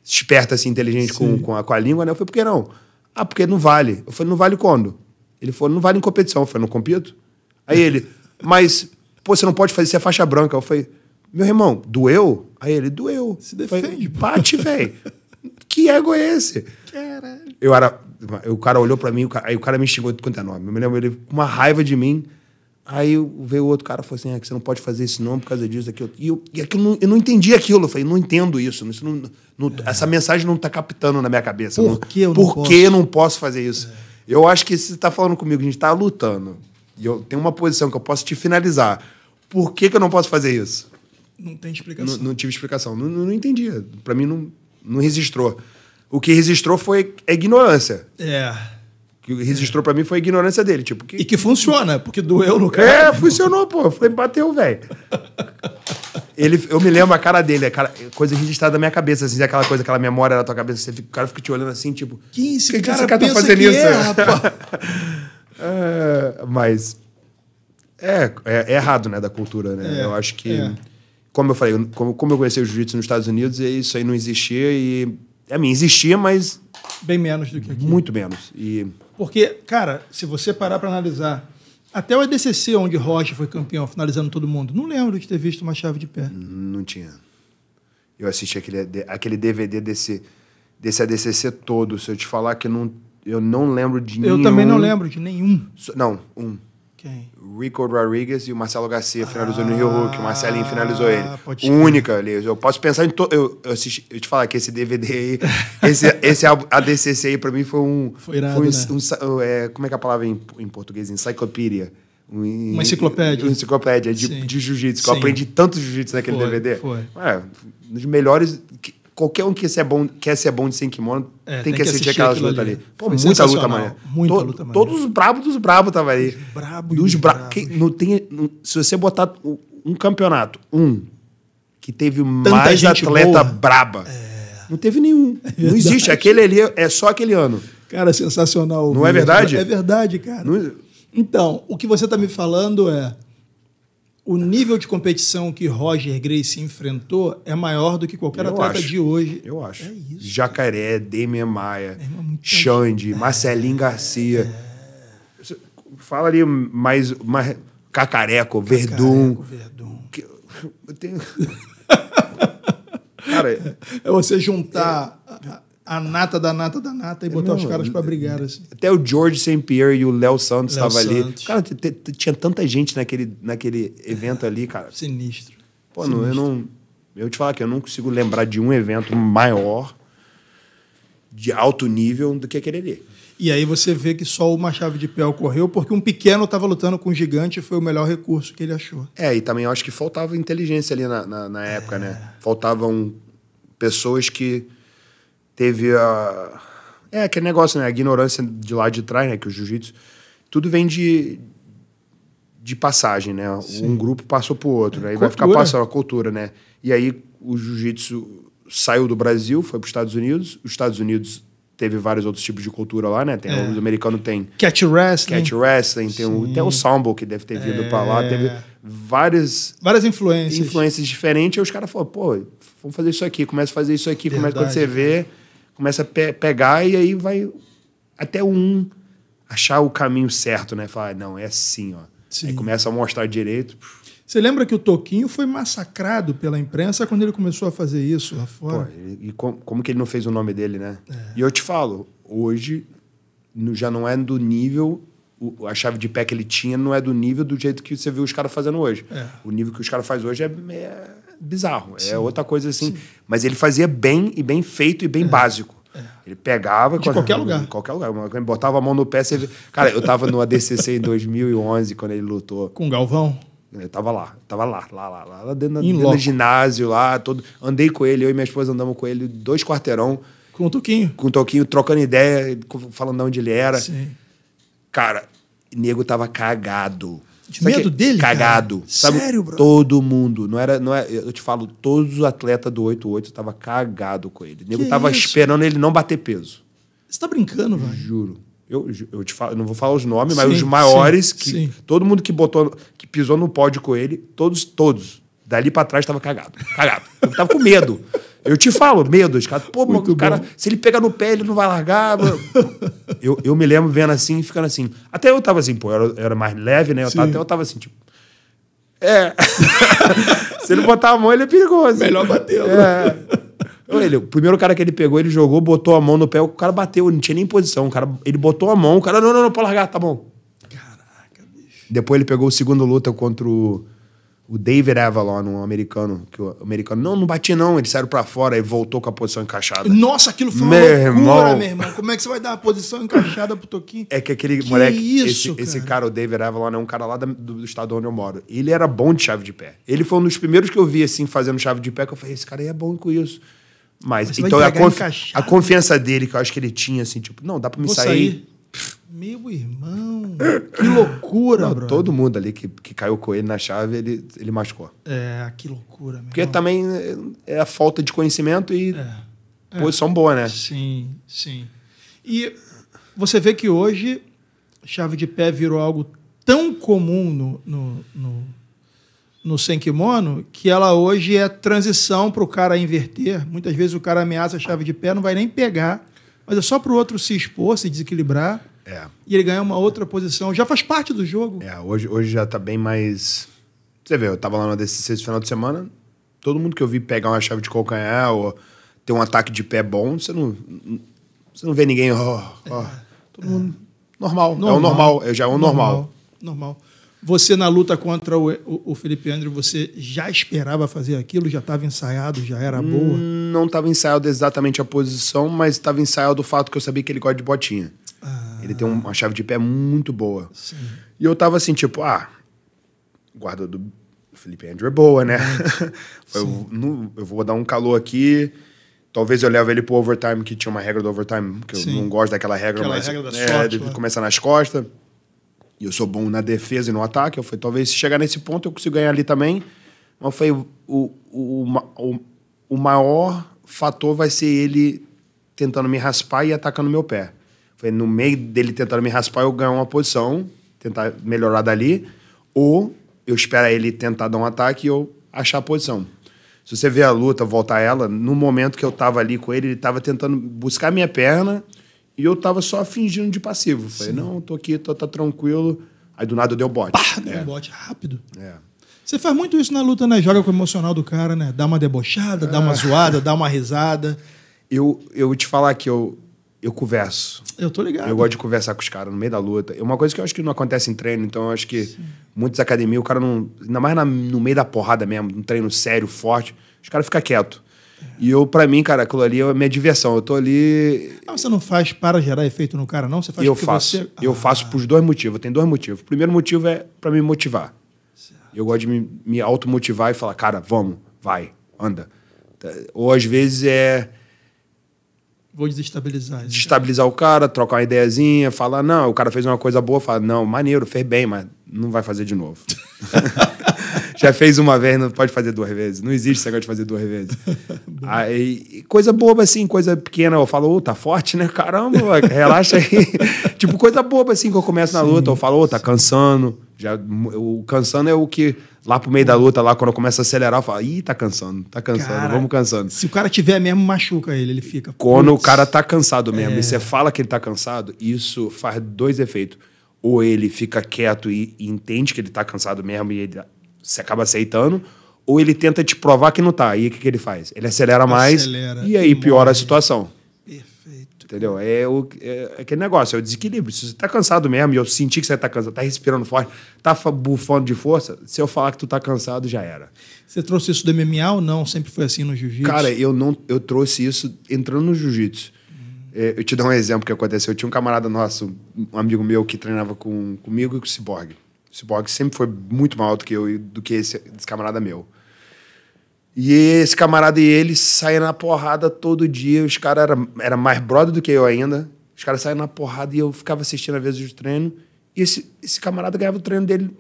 esperta, assim, inteligente com, com, a, com a língua, né? Eu falei, por que não? Ah, porque não vale. Eu falei, não vale quando? Ele falou, não vale em competição. Eu falei, não compito. Aí ele, mas, pô, você não pode fazer, você é faixa branca. Eu falei, meu irmão, doeu? Aí ele, doeu. Se defende. Bate, velho. que ego é esse? Caralho. Eu era. O cara olhou pra mim, o cara, aí o cara me xingou de quanto é nome. Eu me lembro, ele com uma raiva de mim. Aí veio outro cara e falou assim: é que você não pode fazer esse nome por causa disso, aquilo. E eu, e aquilo, não, eu não entendi aquilo. Eu falei: não entendo isso. isso não, não, é. Essa mensagem não está captando na minha cabeça. Por que eu não por posso? Que não posso fazer isso? É. Eu acho que se você está falando comigo, a gente está lutando, e eu tenho uma posição que eu posso te finalizar, por que, que eu não posso fazer isso? Não tem explicação. Não, tive explicação. Não, não, entendi. Para mim, não, não registrou. O que registrou foi a ignorância. É que registrou para mim foi a ignorância dele. Tipo, que... E que funciona, porque doeu no cara. É, funcionou, pô. Foi, bateu, velho. Ele, eu me lembro a cara dele, a cara, coisa registrada na minha cabeça, assim, aquela coisa, aquela memória na tua cabeça, você fica, o cara fica te olhando assim, tipo, que esse que cara, cara tá fazendo isso? É, (laughs) é, mas é, é, é, errado, né, da cultura, né? É, eu acho que, é. como eu falei, como, como eu conheci o jiu-jitsu nos Estados Unidos, isso aí não existia e, a é, mim existia, mas bem menos do que aqui. Muito menos e porque, cara, se você parar para analisar, até o EDCC, onde Rocha foi campeão, finalizando todo mundo, não lembro de ter visto uma chave de pé. Não tinha. Eu assisti aquele, aquele DVD desse, desse ADCC todo. Se eu te falar que não, eu não lembro de eu nenhum. Eu também não lembro de nenhum. Não, um. Quem? Rico Rodrigues e o Marcelo Garcia ah, finalizou no Rio Hulk. O Marcelinho finalizou ele. Pode Única ali. Eu posso pensar em todo. Eu, eu, assisti, eu te falar que esse DVD aí, (laughs) esse, esse ADCC aí pra mim foi um. Foi, irado, foi um, né? um, um, é, Como é que é a palavra em, em português? Enciclopédia. Uma enciclopédia. Uma enciclopédia de, de jiu-jitsu. Eu aprendi tanto jiu-jitsu naquele foi, DVD. Foi. É, um dos melhores. Que, Qualquer um que quer, é bom, quer ser bom de sem kimono é, tem, tem, que, assistir, aquelas lutas ali. ali. Pô, muita luta, mano. Muita to, luta, mano. Todos os brabos dos brabos estavam ali. Dos brabos dos bra Que, não tem, não, se você botar um campeonato, um, que teve Tanta mais atleta boa. braba, é. não teve nenhum. É não existe. Aquele ali é só aquele ano. Cara, sensacional. Não é verdade? É verdade, cara. Não... É? Então, o que você está me falando é o nível de competição que Roger Grace enfrentou é maior do que qualquer eu atleta acho, de hoje. Eu acho. É isso, Jacaré, Demian Maia, é Xande, gente... Marcelinho é. Garcia. É... Fala ali mais, mais Cacareco, Cacareco Verdun. Que, eu tenho... (laughs) Cara, é você juntar é, a nata da nata da nata e botar os caras para brigar. Assim. Até o George St. Pierre e o Léo Santos estavam ali. Cara, tinha tanta gente naquele, naquele evento ali, cara. Sinistro. Pô, Sinistro. Não, eu não. Eu te falar que eu não consigo lembrar de um evento maior, de alto nível, do que aquele ali. E aí você vê que só uma chave de pé ocorreu porque um pequeno estava lutando com um gigante e foi o melhor recurso que ele achou. É, e também acho que faltava inteligência ali na, na, na época, é. né? Faltavam pessoas que Teve a. É aquele negócio, né? A ignorância de lá de trás, né? Que o jiu-jitsu. Tudo vem de, de passagem, né? Sim. Um grupo passou pro outro. É, aí cultura. vai ficar passando a cultura, né? E aí o jiu-jitsu saiu do Brasil, foi para os Estados Unidos. Os Estados Unidos teve vários outros tipos de cultura lá, né? Tem, é. Os tem Catch Wrestling. Catch Wrestling, tem o, tem o Sambo que deve ter vindo é. para lá. Teve várias... Várias influências. Influências diferentes. Aí os caras falaram, pô, vamos fazer isso aqui. Começa a fazer isso aqui. Verdade, começa quando você vê começa a pe pegar e aí vai até um achar o caminho certo, né? Falar, ah, não, é assim, ó. Sim. Aí começa a mostrar direito. Você lembra que o Toquinho foi massacrado pela imprensa quando ele começou a fazer isso lá fora? Pô, e, e como, como, que ele não fez o nome dele, né? É. E eu te falo, hoje no, já não é do nível a chave de pé que ele tinha não é do nível do jeito que você viu os caras fazendo hoje. É. O nível que os caras fazem hoje é, é, bizarro. É Sim. É outra coisa assim. Sim. Mas ele fazia bem e bem feito e bem é. básico. É. Ele pegava. De qualquer lugar. qualquer lugar. Quando ele botava a mão no pé, você. Cara, eu tava no ADCC em 2011, quando ele lutou. Com o Galvão? Eu tava lá, tava lá, lá, lá, lá, lá dentro, dentro do ginásio, lá, todo. Andei com ele, eu e minha esposa andamos com ele dois quarteirão. Com o Toquinho. Com o Toquinho, trocando ideia, falando de onde ele era. Sim. Cara, nego tava cagado. De medo dele? Cagado. Sabe? Sério, bro? Todo mundo. Não era, não é, eu te falo, todos os atletas do 8-8 tava cagado com ele. O nego tava isso? esperando ele não bater peso. Você tá brincando, velho? Juro. Eu, eu te falo, não vou falar os nomes, sim, mas os maiores sim, que sim. todo mundo que botou, que pisou no pódio com ele, todos, todos, dali para trás tava cagado. Cagado. Eu tava com medo. Eu te falo, medo, os caras. Pô, o cara, se ele pegar no pé, ele não vai largar. (laughs) eu, eu me lembro vendo assim, ficando assim. Até eu tava assim, pô, eu era, eu era mais leve, né? Eu tava, até eu tava assim, tipo. É. (laughs) se ele botar a mão, ele é perigoso. Melhor bater, né? É. Ele, o primeiro cara que ele pegou, ele jogou, botou a mão no pé, o cara bateu, não tinha nem posição. O cara, ele botou a mão, o cara, não, não, não, pode largar, tá bom. Caraca, bicho. Depois ele pegou o segundo luta contra o o David Avalon, um americano, que o americano, não, não bati não, ele saiu para fora e voltou com a posição encaixada. Nossa, aquilo foi uma meu loucura, irmão. meu irmão. Como é que você vai dar a posição encaixada pro Toquinho? É que aquele que moleque, isso, esse, cara? esse, cara. o David Avalon, é um cara lá do, do, estado onde eu moro. Ele era bom de chave de pé. Ele foi um dos primeiros que eu vi, assim, fazendo chave de pé, que eu falei, esse cara aí é bom com isso. Mas, Mas então, é a, confi a, confiança dele, que eu acho que ele tinha, assim, tipo, não, dá pra me sair. sair meu irmão, que loucura, Não, bro. Todo mundo ali que, que caiu com ele na chave, ele, ele machucou. É, que loucura, meu Porque irmão. também é a falta de conhecimento e é. é. posição é. boa, né? Sim, sim. E você vê que hoje chave de pé virou algo tão comum no, no, no, no sem kimono que ela hoje é transição para o cara inverter. Muitas vezes o cara ameaça a chave de pé, não vai nem pegar, mas é só para o outro se expor, se desequilibrar é. E ele ganha uma outra posição. Já faz parte do jogo. É, hoje, hoje já tá bem mais. Você vê, eu tava lá nesses DCC esse final de semana, todo mundo que eu vi pegar uma chave de calcanhar ou ter um ataque de pé bom, você não, você não vê ninguém. Oh, oh. É. Todo mundo. Normal. É. normal. É o normal. É já é o normal. normal. normal. Você, na luta contra o, o, Felipe André você já esperava fazer aquilo? Já estava ensaiado? Já era boa? Hum, não estava ensaiado exatamente a posição, mas estava ensaiado o fato que eu sabia que ele gosta de botinha. Ele tem uma chave de pé muito boa. Sim. E eu tava assim, tipo, ah, guarda do Felipe Andrew é boa, né? (laughs) eu, no, eu, vou dar um calor aqui. Talvez eu leve ele pro overtime, que tinha uma regra do overtime, que Sim. eu não gosto daquela regra, Aquela mas. Regra da é, sorte, é. Né? começa nas costas. E eu sou bom na defesa e no ataque. Eu falei, talvez se chegar nesse ponto eu consiga ganhar ali também. Mas foi o, o, o, o maior fator vai ser ele tentando me raspar e atacando meu pé no meio dele tentando me raspar, eu ganhar uma posição, tentar melhorar dali, ou eu esperar ele tentar dar um ataque e eu achar a posição. Se você vê a luta, voltar ela, no momento que eu tava ali com ele, ele tava tentando buscar minha perna e eu tava só fingindo de passivo. Falei, Sim. não, tô aqui, tô, tá tranquilo. Aí do nada deu bote. Pá, deu é. um bote rápido. É. Você faz muito isso na luta, né? Joga com o emocional do cara, né? Dá uma debochada, ah. dá uma ah. zoada, dá uma risada. Eu, eu te falar que eu, eu converso. Eu tô ligado. Eu gosto de conversar com os caras no meio da luta. É uma coisa que eu acho que não acontece em treino, então eu acho que Sim. muitas academias, o cara não. Ainda mais na, no meio da porrada mesmo, um treino sério, forte, os caras ficam quietos. É. E eu, para mim, cara, aquilo ali é minha diversão. Eu tô ali. Ah, você não faz para gerar efeito no cara, não? Você faz Eu faço. Você... Eu ah. faço pros dois motivos. Tem dois motivos. O primeiro motivo é para me motivar. Certo. Eu gosto de me, me automotivar e falar, cara, vamos, vai, anda. Ou às vezes é Vou desestabilizar. Desestabilizar o cara, trocar uma ideiazinha, falar, não, o cara fez uma coisa boa, falar, não, maneiro, fez bem, mas não vai fazer de novo. (laughs) já fez uma vez, não pode fazer duas vezes. Não existe esse negócio de fazer duas vezes. aí, (laughs) ah, coisa boba assim, coisa pequena. Eu falo, ô, oh, tá forte, né? Caramba, relaxa aí. (laughs) tipo, coisa boba assim que eu começo sim, na luta. Eu falo, ô, oh, tá sim. cansando. Já, o cansando é o que lá pro meio da luta, lá quando começa a acelerar, eu falo, ih, tá cansando, tá cansando, cara, vamos cansando. Se o cara tiver mesmo, machuca ele, ele fica. Quando putz. o cara tá cansado mesmo é. e você fala que ele tá cansado, isso faz dois efeitos. Ou ele fica quieto e, e entende que ele tá cansado mesmo e ele você acaba aceitando, ou ele tenta te provar que não tá. E o que, que ele faz? Ele acelera, acelera mais e aí piora morre. a situação. Perfeito. Entendeu? É, o, é, é aquele negócio, é o desequilíbrio. Se você tá cansado mesmo, e eu senti que você tá cansado, tá respirando forte, tá bufando de força, se eu falar que tu tá cansado, já era. Você trouxe isso do MMA ou não? Sempre foi assim no jiu-jitsu? Cara, eu não eu trouxe isso entrando no jiu-jitsu. É, eu te dou um exemplo que aconteceu. Eu tinha um camarada nosso, um amigo meu que treinava com, comigo e com o Cyborg. Cyborg sempre foi muito maior do que eu e do que esse, esse camarada meu. E esse camarada e ele saíam na porrada todo dia. Os caras eram era mais brother do que eu ainda. Os caras saíam na porrada e eu ficava assistindo às vezes o treino. E esse, esse camarada ganhava o treino dele.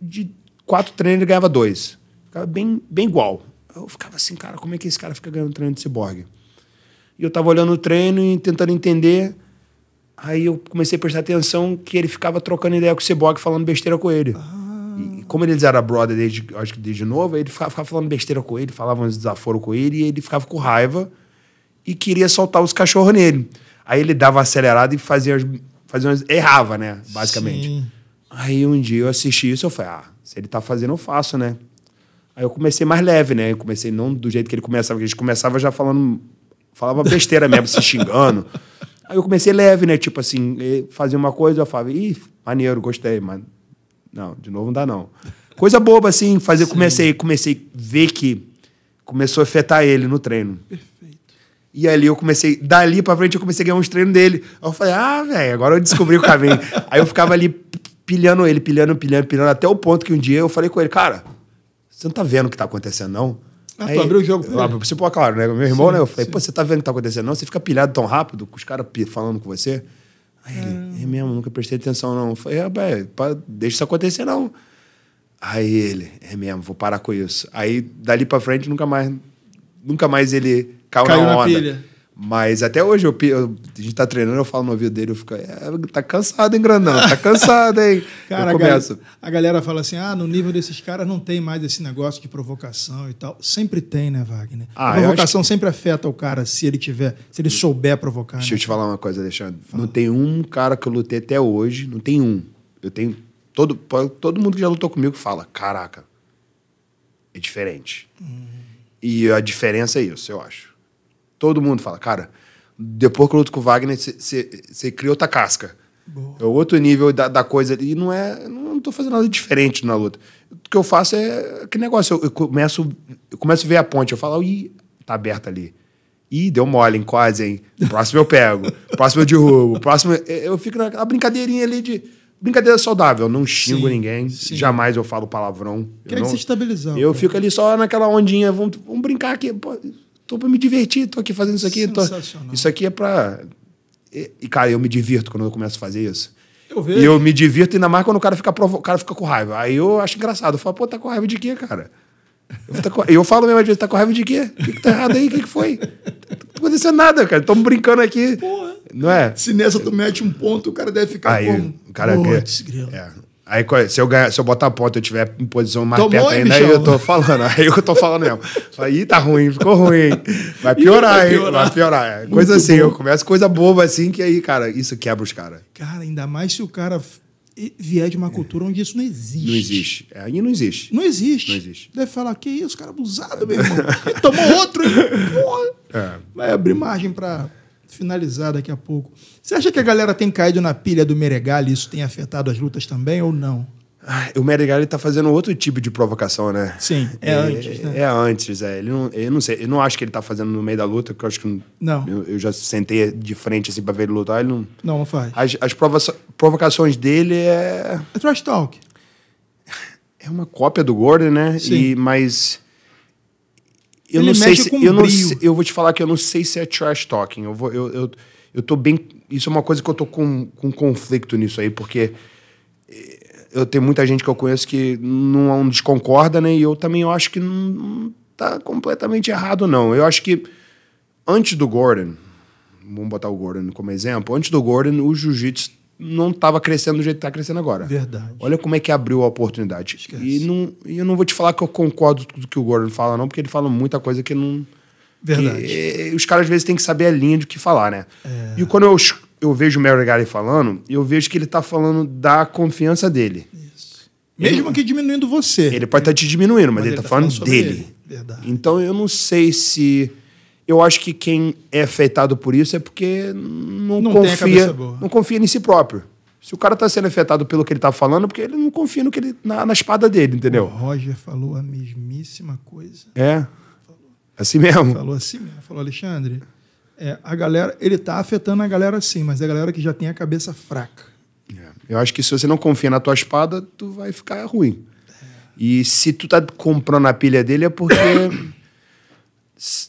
De quatro treinos, ele ganhava dois. Ficava bem, bem igual. Eu ficava assim, cara, como é que esse cara fica ganhando treino de ciborgue? E eu tava olhando o treino e tentando entender. Aí eu comecei a prestar atenção que ele ficava trocando ideia com o Cyborg, falando besteira com ele. Ah. E como eles eram brother desde, acho que desde novo, ele ficava, ficava falando besteira com ele, falava uns desaforos com ele, e ele ficava com raiva e queria soltar os cachorros nele. Aí ele dava acelerado e fazia, fazia as, errava, né? Basicamente. Sim. Aí um dia eu assisti isso, eu falei, ah, se ele tá fazendo, eu faço, né? Aí eu comecei mais leve, né? Eu comecei não do jeito que ele começava, porque a gente começava já falando falava besteira mesmo, se xingando. Aí eu comecei leve, né? Tipo assim, eh, fazia uma coisa, eu falava, ih, maneiro, gostei, mano. Não, de novo não dá, não. Coisa boba, assim, fazer, Sim. comecei, comecei a ver que começou a afetar ele no treino. Perfeito. E ali eu comecei, dali pra frente eu comecei a ganhar uns treinos dele. Aí eu falei, ah, velho, agora eu descobri o caminho. (laughs) Aí eu ficava ali pilhando ele, pilhando, pilhando, pilhando, até o ponto que um dia eu falei com ele, cara, você não tá vendo o que tá acontecendo, não? Ah, aí, tu abriu o jogo pra Você, pô, claro, né? Meu irmão, sim, né? Eu falei, sim. pô, você tá vendo o que tá acontecendo? Não, você fica pilhado tão rápido com os caras falando com você. Aí ele, é mesmo, nunca prestei atenção, não. Eu falei, ah, deixa isso acontecer, não. Aí ele, é mesmo, vou parar com isso. Aí, dali pra frente, nunca mais, nunca mais ele caiu, caiu na, na pilha. Mas até hoje eu, eu, a gente tá treinando, eu falo no ouvido dele, eu fico, é, tá cansado, hein, Grandão? Tá cansado, hein? (laughs) cara, eu começo. A, galera fala assim: ah, no nível desses caras não tem mais esse negócio de provocação e tal. Sempre tem, né, Wagner? Ah, a provocação que... sempre afeta o cara se ele tiver, se ele souber provocar. Deixa né? eu te falar uma coisa, Alexandre. Fala. Não tem um cara que eu lutei até hoje, não tem um. Eu tenho. Todo, todo mundo que já lutou comigo fala: caraca, é diferente. Uhum. E a diferença é isso, eu acho. Todo mundo fala, cara, depois que eu luto com o Wagner, você cria outra casca. Boa. É outro nível da, da, coisa. E não é. Não tô fazendo nada diferente na luta. O que eu faço é. Que negócio? Eu, eu começo, eu começo a ver a ponte. Eu falo, ih, tá aberta ali. Ih, deu mole, hein? Quase, hein? Próximo eu pego. (laughs) próximo eu derrubo. Próximo. Eu fico na brincadeirinha ali de. Brincadeira saudável, eu não xingo sim, ninguém, sim. jamais eu falo palavrão. Quer que se estabilizar. Eu cara. fico ali só naquela ondinha, vamos, vamos brincar aqui. Pô, Estou para me divertir, estou aqui fazendo isso aqui. Tô... Isso aqui é para. É, e, cara, eu me divirto quando eu começo a fazer isso. Eu vejo. E eu me divirto ainda mais quando o cara fica, provo... o cara fica com raiva. Aí eu acho engraçado. Eu falo, pô, tá com raiva de quê, cara? Eu, tá com... eu falo mesmo às tá com raiva de quê? O que, que tá errado aí? O que, que foi? Não tá aconteceu nada, cara. Estamos brincando aqui. Porra. Não é? Se nessa tu mete um ponto, o cara deve ficar aí, como? O cara Pô, é, é, Aí é? se eu, ganhar, se eu botar ponto e eu tiver em posição mais Tomou, perto ainda, aí eu tô falando. Aí eu tô falando mesmo. aí tá ruim, ficou ruim. Vai piorar, vai piorar. hein? Vai piorar. Muito coisa assim, bom. eu começo coisa boba assim, que aí, cara, isso quebra os caras. Cara, ainda mais se o cara vier de uma cultura onde isso não existe. Não existe. É, aí não existe. Não existe. Não existe. Deve falar, que isso, cara abusado, meu irmão. tomou outro. (laughs) Porra. É. Vai abrir margem pra, finalizar daqui a pouco. Você acha que a galera tem caído na pilha do Meregali e isso tem afetado as lutas também ou não? Ah, o Meregali está fazendo outro tipo de provocação, né? Sim, é, é antes. Né? É, antes, é. Ele não, eu não sei, eu não acho que ele está fazendo no meio da luta, porque eu acho que. Não. não. Eu, eu, já sentei de frente assim pra ver ele lutar, ele não. Não, não faz. As, as provocações dele é. É trash talk. É uma cópia do Gordon, né? Sim. E, mas eu Ele não sei se, eu, não sei, eu vou te falar que eu não sei se é trash talking. Eu vou eu, eu, eu tô bem, isso é uma coisa que eu tô com, com conflito nisso aí, porque eh, eu tenho muita gente que eu conheço que não desconcorda, né? E eu também eu acho que não tá completamente errado não. Eu acho que antes do Gordon, vamos botar o Gordon como exemplo, antes do Gordon, o jiu-jitsu não estava crescendo do jeito que está crescendo agora. Verdade. Olha como é que abriu a oportunidade. Esquece. E não, e eu não vou te falar que eu concordo com o que o Gordon fala, não, porque ele fala muita coisa que não. Verdade. Que, eh, os caras às vezes têm que saber a linha de que falar, né? É. E quando eu, eu vejo o Mary Gary falando, eu vejo que ele está falando da confiança dele. Isso. Mesmo ele, que diminuindo você. Ele pode estar tá te diminuindo, mas, mas ele, está tá falando, falando dele. Verdade. Então eu não sei se eu acho que quem é afetado por isso é porque não, não confia, não confia em si próprio. Se o cara tá sendo afetado pelo que ele tá falando, é porque ele não confia no que ele, na, na espada dele, entendeu? O Roger falou a mesmíssima coisa. É. Assim mesmo? Falou assim mesmo. Falou, Alexandre, é, a galera, ele tá afetando a galera sim, mas é a galera que já tem a cabeça fraca. É. Eu acho que se você não confia na tua espada, tu vai ficar ruim. É. E se tu tá comprando a pilha dele é porque (coughs)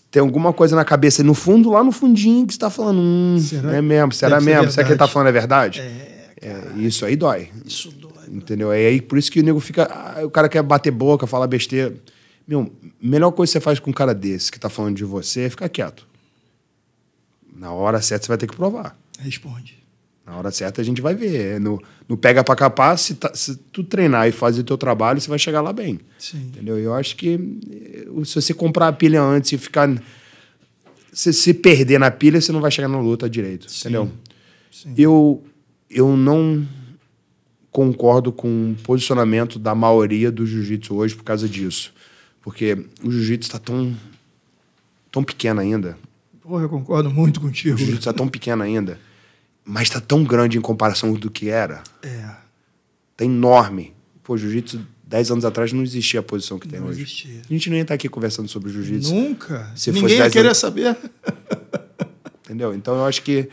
tem alguma coisa na cabeça, no fundo, lá no fundinho, que você tá falando, hum, será? é mesmo, será mesmo? Será que ele tá falando a verdade? É, é, isso aí dói. Isso dói. Entendeu? É aí por isso que o nego fica. Ah, o cara quer bater boca, falar besteira. Meu, melhor coisa que você faz com um cara desse que tá falando de você é ficar quieto. Na hora certa você vai ter que provar. Responde. Na hora certa a gente vai ver. É no, no pega para capar, se, tá, se, tu treinar e fazer teu trabalho, você vai chegar lá bem. Sim. Entendeu? Eu acho que eh, se você comprar a pilha antes e ficar. Se, se perder na pilha, você não vai chegar na luta direito. Sim. Entendeu? Sim. Eu, eu não concordo com o posicionamento da maioria do jiu-jitsu hoje por causa disso. Porque o jiu-jitsu está tão, tão pequeno ainda. Porra, eu concordo muito contigo. O jiu-jitsu está tão pequeno ainda mas está tão grande em comparação do que era. É. Tá enorme. Pô, jiu-jitsu, 10 anos atrás, não existia a posição que tem não hoje. Existia. A gente não ia estar tá aqui conversando sobre jiu-jitsu. Nunca. Se Ninguém ia querer anos... saber. (laughs) Entendeu? Então eu acho que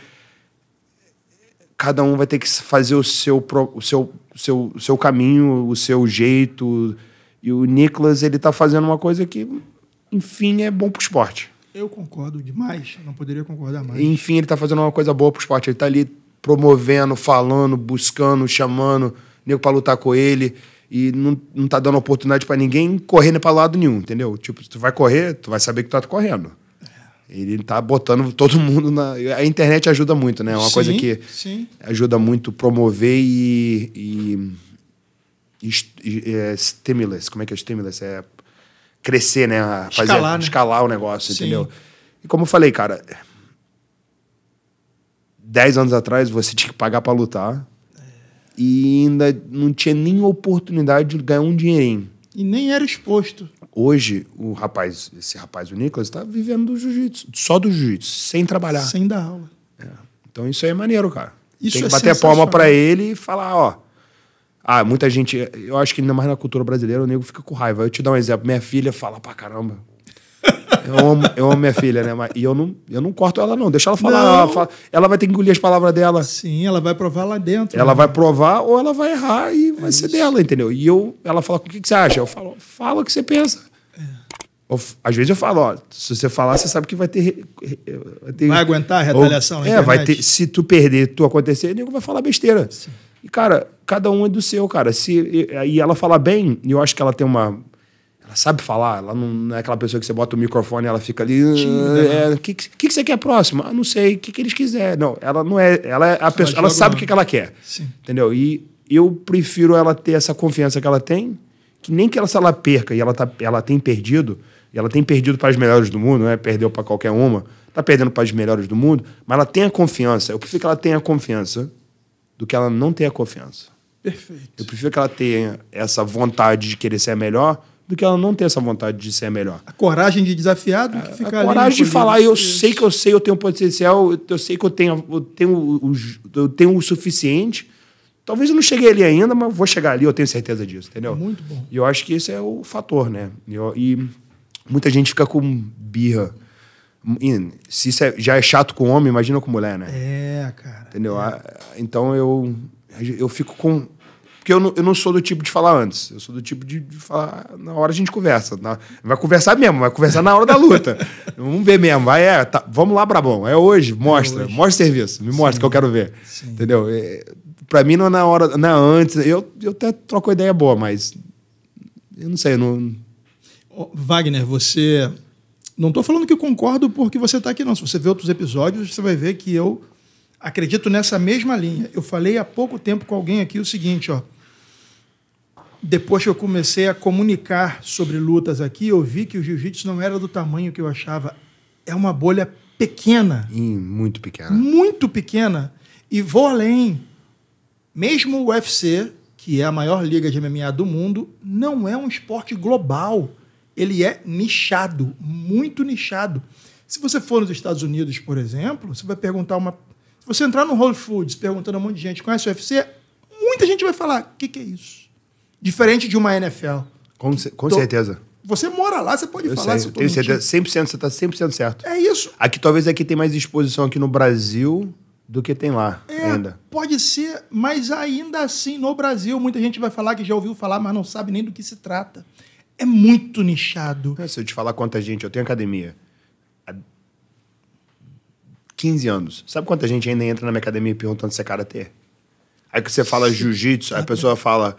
cada um vai ter que fazer o seu, o seu, seu, seu caminho, o seu jeito. E o Nicolas, ele está fazendo uma coisa que, enfim, é bom pro esporte. Eu concordo demais, não poderia concordar mais. Enfim, ele está fazendo uma coisa boa para esporte. Ele está ali promovendo, falando, buscando, chamando nego para lutar com ele. E não, não tá dando oportunidade para ninguém correndo para lado nenhum, entendeu? Tipo, tu vai correr, tu vai saber que tu tá correndo. É. Ele tá botando todo mundo na. A internet ajuda muito, né? É uma sim, coisa que sim. ajuda muito promover e. e, e, e é, stimulus. Como é que é stimulus? É crescer, né? A fazer, escalar, né? escalar o negócio, Sim. entendeu? E como eu falei, cara, 10 anos atrás você tinha que pagar para lutar e ainda não tinha nem oportunidade de ganhar um dinheirinho. E nem era exposto. Hoje, o rapaz, esse rapaz, o Nicolas, está vivendo do jiu-jitsu, só do jiu-jitsu, sem trabalhar. Sem dar aula. É. Então isso aí é maneiro, cara. Isso Tem que é bater palma para ele e falar, ó, ah, muita gente. Eu acho que ainda mais na cultura brasileira o nego fica com raiva. Eu te dou um exemplo. Minha filha fala pra caramba. Eu amo, eu amo minha filha, né? Mas, e eu não, eu não corto ela, não. Deixa ela falar. Ela, fala, ela, vai ter que engolir as palavras dela. Sim, ela vai provar lá dentro. Ela né? vai provar ou ela vai errar e é vai é ser isso. dela, entendeu? E eu, ela fala: o que, que você acha? Eu falo: fala o que você pensa. É. Eu, às vezes eu falo, ó, se você falar, você sabe que vai ter. Vai, ter, vai aguentar a retaliação, ou, É, internet. vai ter. Se tu perder, tu acontecer, o nego vai falar besteira. Sim. E, cara, cada um é do seu, cara. Se, e, e ela fala bem, e eu acho que ela tem uma. Ela sabe falar, ela não, não, é aquela pessoa que você bota o microfone e ela fica ali. Ah, né? é, o é, que, que, que você quer próximo? Ah, não sei, o que, que eles quiserem. Não, ela não é. Ela é a pessoa, ela sabe o que, que ela quer. Sim. Entendeu? E eu prefiro ela ter essa confiança que ela tem, que nem que ela, se ela perca e ela, tá, ela tem perdido, e ela tem perdido para as melhores do mundo, não é? Perdeu para qualquer uma, tá perdendo para as melhores do mundo, mas ela tem a confiança. Eu prefiro que ela tenha a confiança do que ela não ter a confiança. Perfeito. Eu prefiro que ela tenha essa vontade de querer ser a melhor do que ela não ter essa vontade de ser a melhor. A coragem de desafiar do que ficar a ali. A coragem de falar, eu isso. sei que eu sei, eu tenho potencial, eu, sei que eu tenho, eu tenho, o, eu tenho o suficiente. Talvez eu não cheguei ali ainda, mas vou chegar ali, eu tenho certeza disso, entendeu? Muito bom. E eu acho que esse é o fator, né? Eu, e muita gente fica com birra se isso é, já é chato com homem, imagina com mulher, né? É, cara. Entendeu? É. Ah, então eu, eu fico com. Porque eu não, eu não sou do tipo de falar antes. Eu sou do tipo de, de falar na hora a gente conversa. Na, vai conversar mesmo, vai conversar na hora da luta. (laughs) vamos ver mesmo. Vai, é, tá, vamos lá, Brabão. É hoje, é mostra. É hoje. Mostra o serviço. Me mostra Sim. que eu quero ver. Sim. Entendeu? É, pra mim não é na hora, não é antes. Eu, eu até troco ideia boa, mas. Eu não sei, eu não. Wagner, você não estou falando que concordo porque você está aqui, não. Se você ver outros episódios, você vai ver que eu acredito nessa mesma linha. Eu falei há pouco tempo com alguém aqui o seguinte, ó. Depois que eu comecei a comunicar sobre lutas aqui, eu vi que o jiu-jitsu não era do tamanho que eu achava. É uma bolha pequena. muito pequena. Muito pequena. E vou além. Mesmo o UFC, que é a maior liga de MMA do mundo, não é um esporte global ele é nichado, muito nichado. Se você for nos Estados Unidos, por exemplo, você vai perguntar uma. Se você entrar no Whole Foods perguntando a um monte de gente conhece o UFC, muita gente vai falar: o que, que é isso? Diferente de uma NFL. Com, com tô... Então, certeza. Você mora lá, você pode eu falar sei, se eu tô tenho certeza, 100%, você está 100% certo. É isso. Aqui talvez aqui tem mais exposição aqui no Brasil do que tem lá é, ainda. Pode ser, mas ainda assim no Brasil muita gente vai falar que já ouviu falar, mas não sabe nem do que se trata é muito nichado. É, se eu te falar quanta gente, eu tenho academia há 15 anos. Sabe quanta gente ainda entra na minha academia perguntando se é karatê? Aí que você fala jiu-jitsu, aí a ah, pessoa é. fala.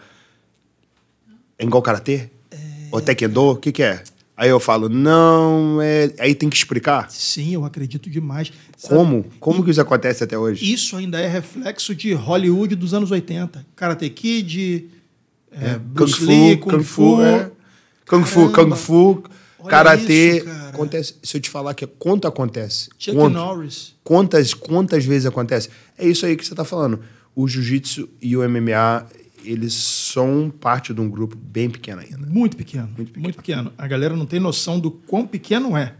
É igual karatê? É... Ou taekwondo? O que, que é? Aí eu falo, não, é... aí tem que explicar. Sim, eu acredito demais. Sabe? Como? Como e que isso acontece até hoje? Isso ainda é reflexo de Hollywood dos anos 80. Karate Kid, é, é Bruce Lee, Kung, Kung Fu, Fu é. Kung Fu, Kung Fu, Karatê. Acontece. Se eu te falar que é quanto acontece. Chuck quanto, Norris. Quantas, quantas vezes acontece? É isso aí que você está falando. O jiu-jitsu e o MMA, eles são parte de um grupo bem pequeno ainda. Muito pequeno. Muito pequeno. Muito pequeno. A galera não tem noção do quão pequeno é.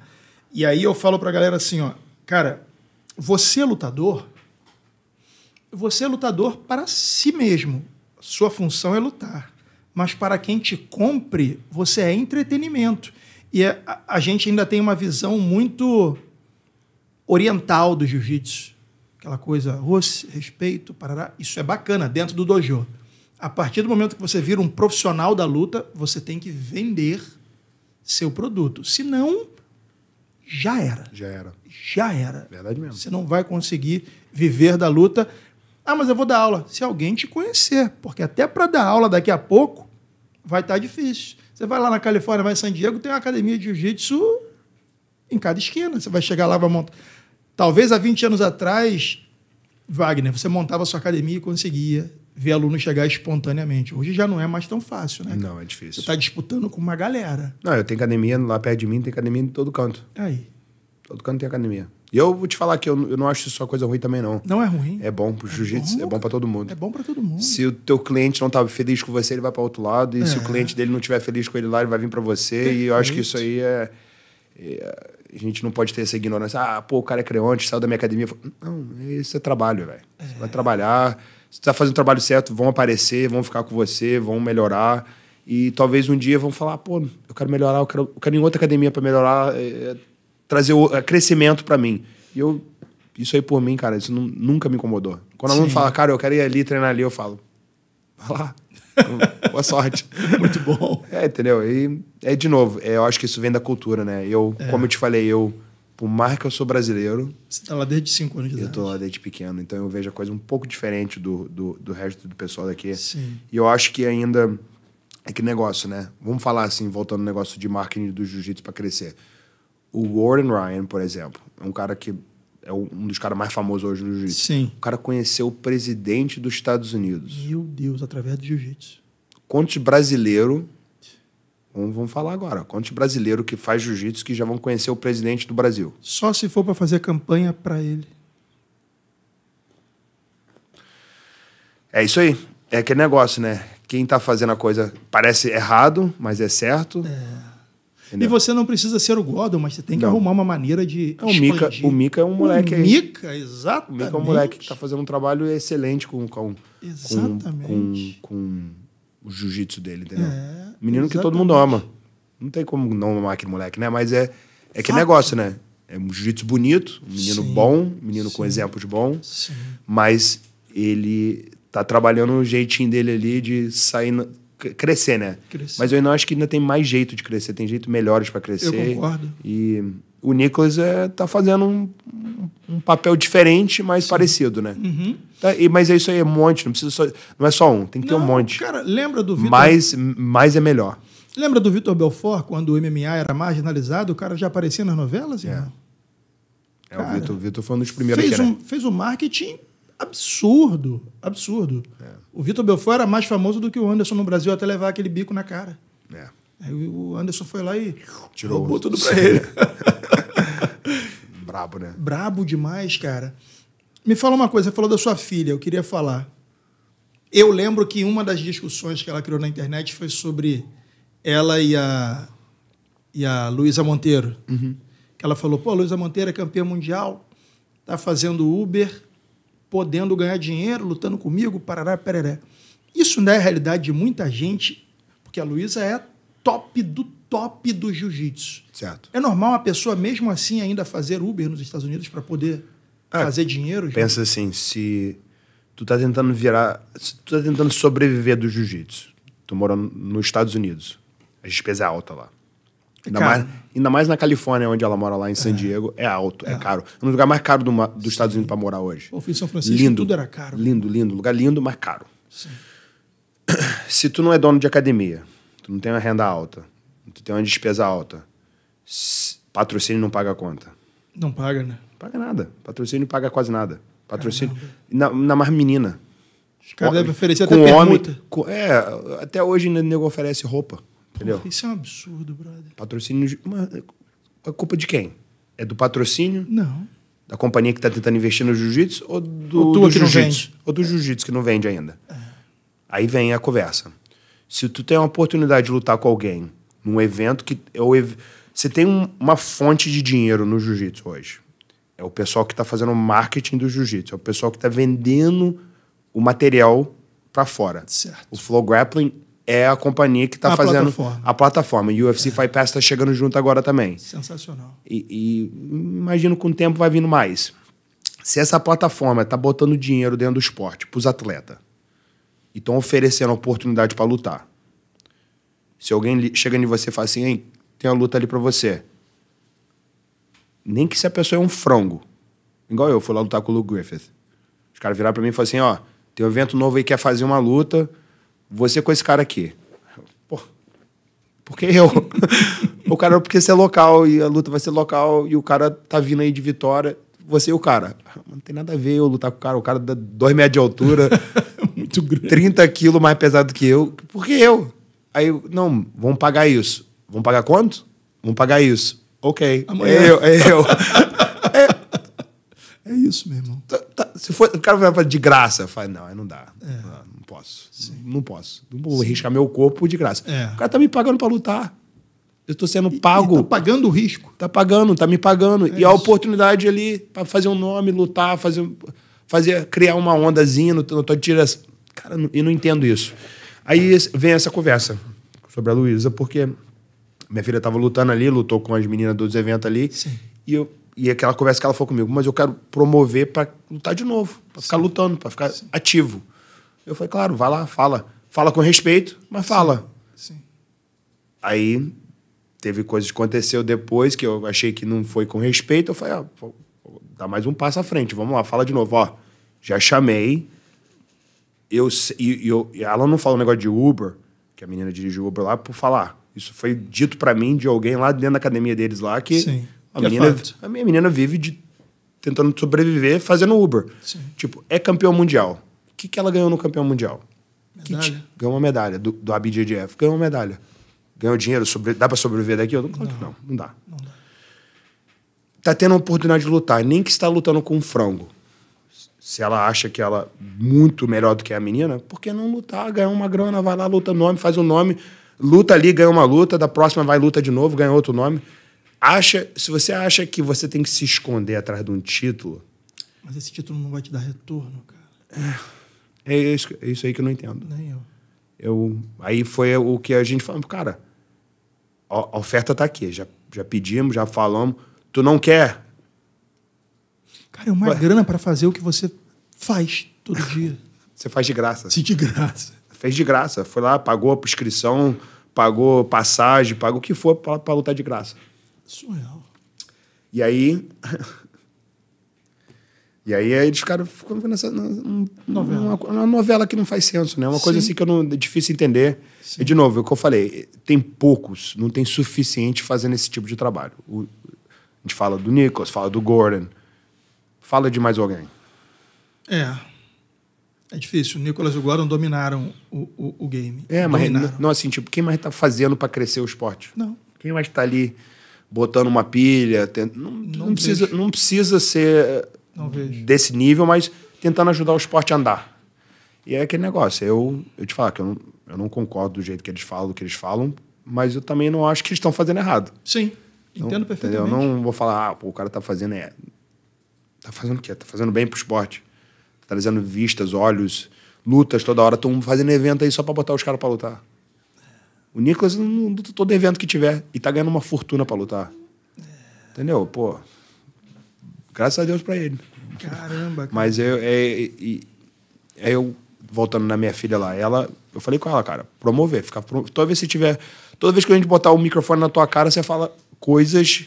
E aí eu falo pra galera assim, ó, cara, você é lutador, você é lutador para si mesmo. Sua função é lutar mas para quem te compre, você é entretenimento. E é, a, a gente ainda tem uma visão muito oriental do jiu-jitsu. Aquela coisa, roce, respeito, parará. Isso é bacana dentro do dojo. A partir do momento que você vira um profissional da luta, você tem que vender seu produto. Senão, já era. Já era. Já era. Verdade mesmo. Você não vai conseguir viver da luta. Ah, mas eu vou dar aula. Se alguém te conhecer. Porque até para dar aula daqui a pouco, vai estar tá difícil. Você vai lá na Califórnia, vai em San Diego, tem uma academia de jiu-jitsu em cada esquina. Você vai chegar lá, vai montar. Talvez há 20 anos atrás, Wagner, você montava a sua academia e conseguia ver aluno chegar espontaneamente. Hoje já não é mais tão fácil, né? Não, é difícil. Você está disputando com uma galera. Não, eu tenho academia lá perto de mim, tem academia em todo canto. Aí. Todo canto tem academia. E eu vou te falar que eu, eu não acho isso uma coisa ruim também, não. Não é ruim. É bom pro é jiu-jitsu, é bom, é bom para todo mundo. É bom para todo mundo. Se o teu cliente não tá feliz com você, ele vai para outro lado. E é. se o é. cliente dele não tiver feliz com ele lá, ele vai vir para você. Perfeito. E eu acho que isso aí é, é a gente não pode ter essa ignorância. Ah, pô, o cara é creonte, saiu da minha academia. Não, isso é trabalho, velho. É. Você vai trabalhar, você tá fazendo o trabalho certo, vão aparecer, vão ficar com você, vão melhorar. E talvez um dia vão falar, pô, eu quero melhorar, eu quero, eu quero ir em outra academia para melhorar. É, trazer o, eh, crescimento para mim. E eu, isso aí por mim, cara, isso não, nunca me incomodou. Quando a mãe fala, cara, eu quero ir ali treinar ali, eu falo, vai lá. (laughs) Boa sorte. Muito bom. É, entendeu? E, é, de novo, é, eu acho que isso vem da cultura, né? Eu, é. como eu te falei, eu, por mais que eu sou brasileiro. Você tá lá desde 5 anos de eu idade. Eu tô lá desde pequeno, então eu vejo a coisa um pouco diferente do, do, do resto do pessoal daqui. Sim. E eu acho que ainda. É que negócio, né? Vamos falar assim, voltando ao negócio de marketing do jiu-jitsu para crescer o Warren Ryan, por exemplo, é um cara que é um dos caras mais famosos hoje no jiu-jitsu. Sim. O cara conheceu o presidente dos Estados Unidos. Meu Deus, através do jiu-jitsu. Quantos brasileiro vamos, vamos, falar agora. Quantos brasileiro que faz jiu-jitsu que já vão conhecer o presidente do Brasil? Só se for para fazer campanha para ele. É isso aí. É aquele negócio, né? Quem está fazendo a coisa parece errado, mas é certo. É e você não precisa ser o Gordon, mas você tem que não. arrumar uma maneira de. É, o, Mica, o Mica é um moleque. O Mika, exatamente. O Mika é um moleque que está fazendo um trabalho excelente com, com, exatamente. com, com, com o jiu-jitsu dele, entendeu? É, Menino exatamente. que todo mundo ama. Não tem como não amar aquele moleque, né? Mas é, é que negócio, né? É um jiu-jitsu bonito, um menino sim, bom, um menino sim, com exemplos bons, sim. mas ele tá trabalhando o jeitinho dele ali de sair crescer, né? Crescer. Mas eu não acho que ainda tem mais jeito de crescer, tem jeito melhores para crescer. Eu concordo. E o Nicolas é, tá fazendo um, um papel diferente, mas Sim. parecido, né? Uhum. Tá, e, mas é isso aí, é um monte, não precisa só, não é só um, tem que não, ter um monte. Cara, lembra do Vitor? Mais, mais é melhor. Lembra do Vitor Belfort, quando o MMA era marginalizado, o cara já aparecia nas novelas? É. Irmão? É, cara, o Vitor, Vitor foi um dos primeiros. Fez, que era... um, fez o um marketing absurdo, absurdo. É. O Vitor Belfort era mais famoso do que o Anderson no Brasil até levar aquele bico na cara. É. Aí o Anderson foi lá e Tirou roubou tudo pra ele. (laughs) Brabo, né? Brabo demais, cara. Me fala uma coisa, você falou da sua filha, eu queria falar. Eu lembro que uma das discussões que ela criou na internet foi sobre ela e a, e a Luísa Monteiro. Uhum. Que ela falou, pô, a Luísa Monteiro é campeã mundial, tá fazendo Uber, podendo ganhar dinheiro, lutando comigo, parará, pereré. Isso não é a realidade de muita gente, porque a Luísa é top do top do jiu-jitsu. Certo. É normal uma pessoa, mesmo assim, ainda fazer Uber nos Estados Unidos para poder ah, fazer dinheiro? Pensa assim, se tu tá tentando virar... Se tu tá tentando sobreviver do jiu-jitsu, tu mora nos Estados Unidos, a despesa é alta lá. Ainda mais, ainda mais, na Califórnia, onde ela mora, lá em San é. Diego, é, é alto, é. é, caro. É um lugar mais caro do, dos Estados Unidos para morar hoje. Ou fui em São Francisco, lindo, tudo era caro. Lindo, lindo. Lugar lindo, mas caro. Sim. (clears throat) Se tu não é dono de academia, tu não tem uma renda alta, tu tem uma despesa alta, patrocínio não paga a conta. Não paga, né? Paga nada. Patrocínio paga quase nada. Patrocínio. Na, na mais menina. Os caras devem oferecer com até homem, com, é, até hoje o nego oferece roupa. Entendeu? isso é um absurdo, brother. Patrocínio. uma... A culpa de quem? É do patrocínio? Não. Da companhia que está tentando investir no jiu-jitsu ou do, do é jiu-jitsu? Ou do jiu-jitsu que não vende ainda. É. Aí vem a conversa. Se tu tem a oportunidade de lutar com alguém num evento que. É o ev... Você tem um, uma fonte de dinheiro no jiu-jitsu hoje. É o pessoal que está fazendo o marketing do jiu-jitsu. É o pessoal que está vendendo o material para fora. Certo. O flow grappling é a companhia que está fazendo plataforma. a plataforma. E o UFC é. Fight Pass está chegando junto agora também. Sensacional. E, e, imagino que com o tempo vai vindo mais. Se essa plataforma está botando dinheiro dentro do esporte para os atletas e estão oferecendo oportunidade para lutar, se alguém chega em você e fala assim, tem a luta ali para você. Nem que se a pessoa é um frango. Igual eu, fui lá lutar com o Lou Griffith. Os caras viraram para mim e falaram assim, ó, tem um evento novo aí que quer fazer uma luta você com esse cara aqui. Pô, porque eu? (laughs) o cara, porque você é local e a luta vai ser local e o cara tá vindo aí de vitória. Você e o cara. Não tem nada a ver eu lutar com o cara. O cara dá dois metros de altura. (laughs) Muito grande. 30 quilos mais pesado que eu. Por que eu? Aí, não, vamos pagar isso. Vamos pagar quanto? Vamos pagar isso. Ok. Amanhã. É eu, é eu. (laughs) é, é isso, meu irmão. Tá, tá, se for, o cara vai falar de graça, fala, não, aí não dá. É. Não, posso. Sim. Não posso. Não vou Sim. arriscar meu corpo de graça. É. O cara tá me pagando para lutar. Eu estou sendo pago. E, e tá pagando o risco. Tá pagando, tá me pagando. É e isso. a oportunidade ali para fazer um nome, lutar, fazer, fazer criar uma ondazinha no, no tua Cara, eu não entendo isso. Aí é. vem essa conversa sobre a Luísa, porque minha filha estava lutando ali, lutou com as meninas dos eventos ali. Sim. E, eu, e aquela conversa que ela falou comigo, mas eu quero promover para lutar de novo, para ficar lutando, para ficar Sim. ativo. Eu falei, claro, vai lá, fala. Fala com respeito, mas fala. Sim. Sim. Aí teve coisas que aconteceu depois que eu achei que não foi com respeito. Eu falei, ah, vou, vou dar mais um passo à frente, vamos lá, fala de novo. Ó, já chamei. Eu, e, eu, ela não falou um negócio de Uber, que a menina dirige o Uber lá, por falar. Isso foi dito para mim de alguém lá dentro da academia deles lá que Sim. a, que é menina, a minha menina vive de, tentando sobreviver fazendo Uber. Sim. Tipo, é campeão mundial que, que ela ganhou no campeão mundial? Medalha. ganhou uma medalha do, do ABJJF, ganhou uma medalha. Ganhou dinheiro, sobre, dá para sobreviver daqui? Eu não, claro não. não, não dá. Não dá. Tá tendo a oportunidade de lutar, nem que está lutando com um frango. Se ela acha que ela é muito melhor do que a menina, por que não lutar? Ganhar uma grana, vai lá, luta nome, faz o um nome, luta ali, ganha uma luta, da próxima vai luta de novo, ganha outro nome. Acha, se você acha que você tem que se esconder atrás de um título. Mas esse título não vai te dar retorno, cara. É. É isso, é isso aí que eu não entendo. Nem eu. eu. Aí foi o que a gente falou, cara, a, oferta está aqui, já, já pedimos, já falamos. Tu não quer? Cara, é uma grana para fazer o que você faz todo (laughs) dia. você faz de graça. Sim, de graça. Fez de graça. Foi lá, pagou a prescrição, pagou passagem, pagou o que for para lutar de graça. Surreal. E aí, e aí eles ficaram ficando nessa novela. Uma, uma, novela que não faz senso, né? É uma Sim. coisa assim que eu não, é difícil entender. Sim. E, de novo, é o que eu falei, tem poucos, não tem suficiente fazendo esse tipo de trabalho. O, a gente fala do Nicholas, fala do Gordon, fala de mais alguém. É. É difícil. O Nicholas e o Gordon dominaram o, o, o game. É, mas não assim, tipo, quem mais tá fazendo para crescer o esporte? Não. Quem mais tá ali botando uma pilha? não, não, não, precisa, não precisa ser não vejo. Desse nível, mas tentando ajudar o esporte a andar. E é aquele negócio, eu, eu te falo que eu não, eu não concordo do jeito que eles falam, do que eles falam, mas eu também não acho que eles estão fazendo errado. Sim, então, entendo perfeitamente. Eu não vou falar, ah, pô, o cara tá fazendo... É, tá fazendo o quê? Tá fazendo bem pro esporte. Tá trazendo vistas, olhos, lutas toda hora. Estão fazendo evento aí só para botar os caras para lutar. O Nicolas não luta todo evento que tiver e tá ganhando uma fortuna para lutar. Entendeu? Pô, Graças a Deus para ele. Caramba. Cara. Mas eu, é, é, eu, voltando na minha filha lá, ela, eu falei com ela, cara, promover, ficar pro, toda vez que tiver, toda vez que a gente botar o microfone na tua cara, você fala coisas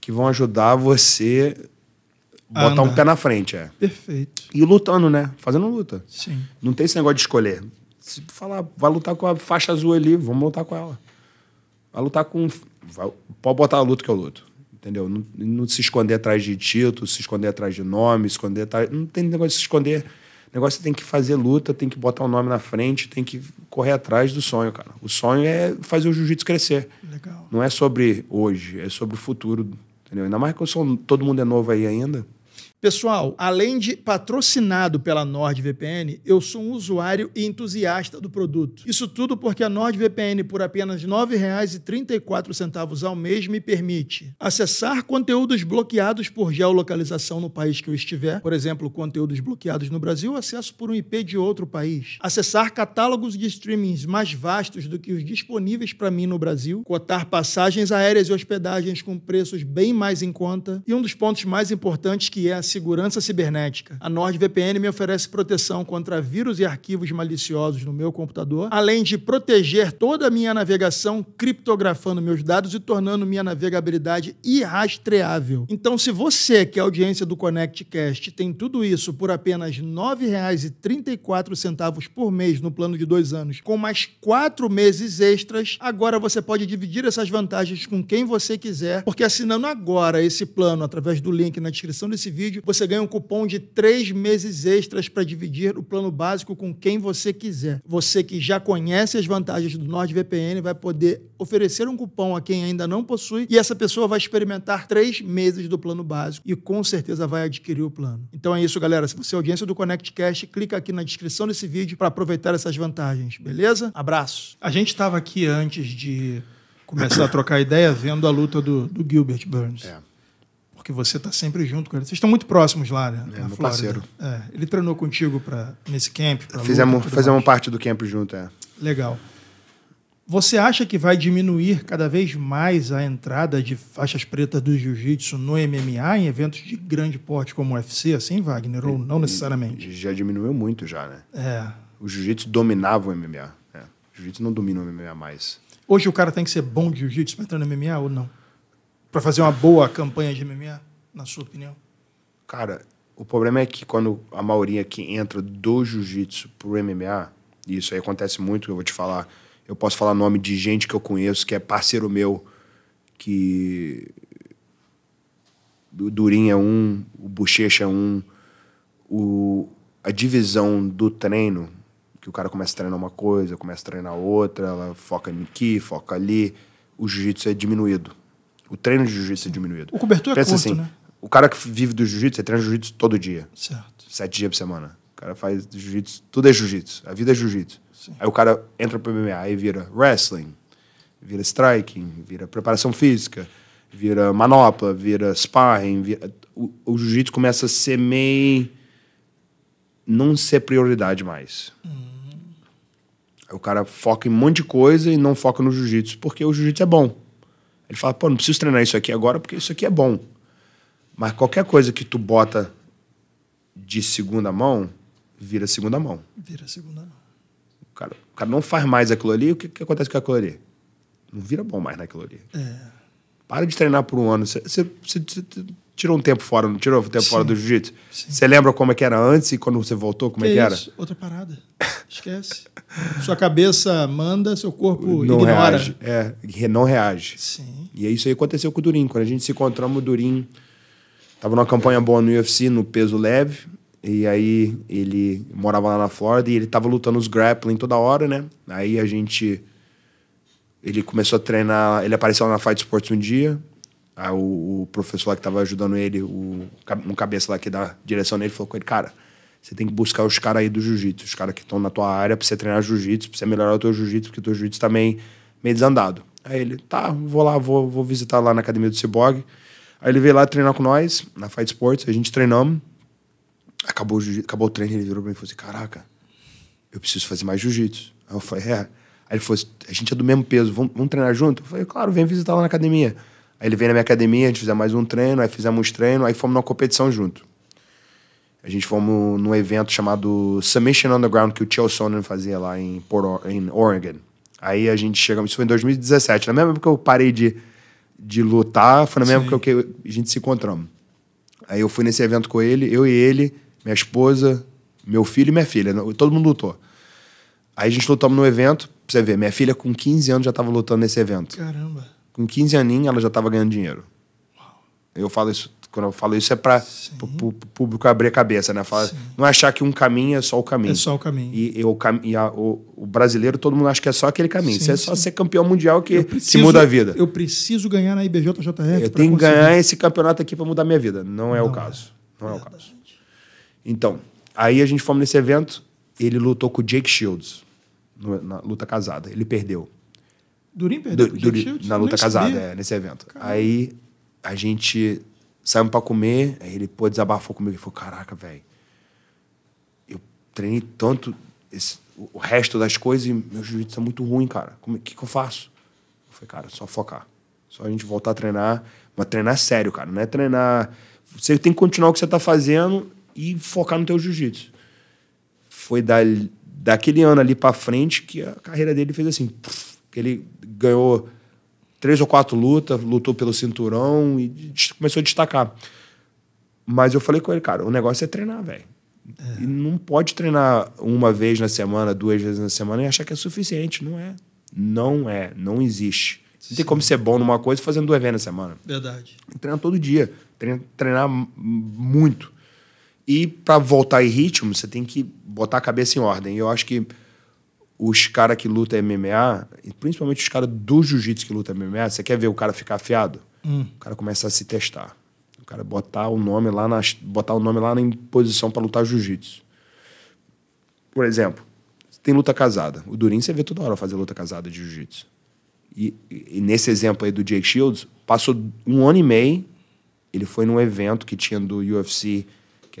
que vão ajudar você botar um pé na frente, é. Perfeito. E lutando, né? Fazendo luta. Sim. Não tem esse negócio de escolher. Se falar, vai lutar com a faixa azul ali, vamos lutar com ela. Vai lutar com. Vai, pode botar a luta que eu luto entendeu? Não, não, se esconder atrás de título, se esconder atrás de nome, se esconder atrás, não tem negócio de se esconder. O negócio tem que fazer luta, tem que botar o um nome na frente, tem que correr atrás do sonho, cara. O sonho é fazer o jiu-jitsu crescer. Legal. Não é sobre hoje, é sobre o futuro, entendeu? Ainda mais que eu sou, todo mundo é novo aí ainda. Pessoal, além de patrocinado pela NordVPN, eu sou um usuário e entusiasta do produto. Isso tudo porque a NordVPN, por apenas R$ 9,34 ao mês, me permite acessar conteúdos bloqueados por geolocalização no país que eu estiver, por exemplo, conteúdos bloqueados no Brasil, acesso por um IP de outro país, acessar catálogos de streamings mais vastos do que os disponíveis para mim no Brasil, cotar passagens aéreas e hospedagens com preços bem mais em conta, e um dos pontos mais importantes que é segurança cibernética. A NordVPN me oferece proteção contra vírus e arquivos maliciosos no meu computador, além de proteger toda a minha navegação, criptografando meus dados e tornando minha navegabilidade irrastreável. Então, se você, que é audiência do ConnectCast, tem tudo isso por apenas R$ 9,34 por mês no plano de dois anos, com mais quatro meses extras, agora você pode dividir essas vantagens com quem você quiser, porque assinando agora esse plano através do link na descrição desse vídeo, você ganha um cupom de três meses extras para dividir o plano básico com quem você quiser. Você que já conhece as vantagens do NordVPN vai poder oferecer um cupom a quem ainda não possui e essa pessoa vai experimentar três meses do plano básico e com certeza vai adquirir o plano. Então é isso, galera. Se você é audiência do ConnectCast, clica aqui na descrição desse vídeo para aproveitar essas vantagens, beleza? Abraço. A gente estava aqui antes de começar a trocar ideia vendo a luta do, do Gilbert Burns. É porque você está sempre junto com ele. Vocês estão muito próximos lá, né? É, na meu Flórida. parceiro. É, ele treinou contigo pra, nesse camp? Pra Fizemos, luta, fizemos parte do camp junto, é. Legal. Você acha que vai diminuir cada vez mais a entrada de faixas pretas do jiu-jitsu no MMA em eventos de grande porte como o UFC, assim, Wagner? Ou não necessariamente? Já diminuiu muito já, né? É. O jiu-jitsu dominava o MMA. É. O jiu-jitsu não domina o MMA mais. Hoje o cara tem que ser bom de jiu-jitsu para entrar no MMA ou não? para fazer uma boa campanha de MMA, na sua opinião? Cara, o problema é que quando a maioria que entra do jiu-jitsu pro MMA, e isso aí acontece muito, eu vou te falar, eu posso falar nome de gente que eu conheço, que é parceiro meu, que o Durinho é um, o Bochecha é um, o, a divisão do treino, que o cara começa a treinar uma coisa, começa a treinar outra, ela foca aqui, foca ali, o jiu-jitsu é diminuído o treino de jiu-jitsu é diminuído. O cobertor é Pensa é curto, assim, né? O cara que vive do jiu-jitsu, ele treina jiu-jitsu todo dia. Certo. Sete dias por semana. O cara faz jiu-jitsu, tudo é jiu-jitsu. A vida é jiu-jitsu. Aí o cara entra pro MMA e vira wrestling, vira striking, vira preparação física, vira manopla, vira sparring. Vira... O, o jiu-jitsu começa a ser meio... Não ser prioridade mais. Hum. o cara foca em um monte de coisa e não foca no jiu-jitsu, porque o jiu-jitsu é bom. Ele fala, pô, não preciso treinar isso aqui agora porque isso aqui é bom. Mas qualquer coisa que tu bota de segunda mão, vira segunda mão. Vira segunda mão. O cara, o cara não faz mais aquilo ali, o que, que acontece com aquilo ali? Não vira bom mais naquilo ali. É. Para de treinar por um ano. Você, você, tirou um tempo fora, não tirou um tempo sim, fora do jiu-jitsu? Você lembra como é que era antes e quando você voltou, como que é que isso? era? Outra parada. Esquece. Sua cabeça manda, seu corpo não ignora. Reage. É, não reage. Sim. E é isso aí aconteceu com o Durim. Quando a gente se encontramos, o Durim tava numa campanha boa no UFC, no peso leve. E aí ele morava lá na Flórida e ele tava lutando os grappling toda hora, né? Aí a gente ele começou a treinar, ele apareceu lá na Fight Sports um dia, Aí ah, o, o professor lá que estava ajudando ele, o, um cabeça lá que dá direção nele, falou com ele, cara, você tem que buscar os caras aí do jiu-jitsu, os caras que estão na tua área pra você treinar jiu-jitsu, pra você melhorar o teu jiu-jitsu, porque o teu jiu-jitsu tá meio, meio desandado. Aí ele, tá, vou lá, vou, vou visitar lá na academia do Cyborg. Aí ele veio lá treinar com nós, na Fight Sports, a gente treinamos. Acabou o, acabou o treino, ele virou pra mim e falou assim, caraca, eu preciso fazer mais jiu-jitsu. Aí eu falei, é. Aí ele falou assim, a gente é do mesmo peso, vamos, vamos treinar junto? Eu falei, claro, vem visitar lá na academia. Aí ele veio na minha academia, a gente fizemos mais um treino, aí fizemos uns treinos, aí fomos numa competição junto. A gente fomos num evento chamado Submission Underground, que o Chael Sonnen fazia lá em, Port em Oregon. Aí a gente chegamos, isso foi em 2017, na mesma época que eu parei de, de lutar, foi na mesma época que eu, a gente se encontramos. Aí eu fui nesse evento com ele, eu e ele, minha esposa, meu filho e minha filha, todo mundo lutou. Aí a gente lutamos no evento, pra você ver, minha filha com 15 anos já tava lutando nesse evento. Caramba com 15 aninhos ela já estava ganhando dinheiro. Uau. Eu falo isso, quando eu falo isso é para o público abrir a cabeça, né? Fala, não achar que um caminho é só o caminho. É só o caminho. E, e, o, e a, o, o, brasileiro, todo mundo acha que é só aquele caminho. Sim, Você é só ser campeão mundial que preciso, se muda a vida. Eu preciso ganhar na IBJJF. Eu tenho que ganhar esse campeonato aqui para mudar minha vida. Não é não, o é. caso. Não é, é o caso. Então, aí a gente fomos nesse evento, ele lutou com o Jake Shields, no, na luta casada. Ele perdeu. Durin perdeu Durin, Na luta casada, é, nesse evento. Caramba. Aí a gente saímos pra comer, aí ele, pô, desabafou comigo e falou: caraca, velho, eu treinei tanto esse, o resto das coisas e meu jiu-jitsu tá muito ruim, cara. O é, que, que eu faço? Eu falei, cara, só focar. Só a gente voltar a treinar, mas treinar sério, cara. Não é treinar. Você tem que continuar o que você tá fazendo e focar no teu jiu-jitsu. Foi da daquele ano ali para frente que a carreira dele fez assim. Puf, ele ganhou três ou quatro lutas, lutou pelo cinturão e começou a destacar. Mas eu falei com ele, cara, o negócio é treinar, velho. É. não pode treinar uma vez na semana, duas vezes na semana e achar que é suficiente. Não é. Não é. Não existe. Sim. Não tem como ser bom numa coisa fazendo duas vezes na semana. Verdade. Treinar todo dia. Treinar, treinar muito. E para voltar em ritmo, você tem que botar a cabeça em ordem. Eu acho que os caras que luta MMA, principalmente os caras do jiu-jitsu que luta MMA, você quer ver o cara ficar afiado? Hum. O cara começa a se testar. O cara botar o nome lá na, botar o nome lá na posição para lutar jiu-jitsu. Por exemplo, tem luta casada. O Durin você vê toda hora fazer luta casada de jiu-jitsu. E, e, nesse exemplo aí do Jake Shields, passou um ano e meio, ele foi num evento que tinha do UFC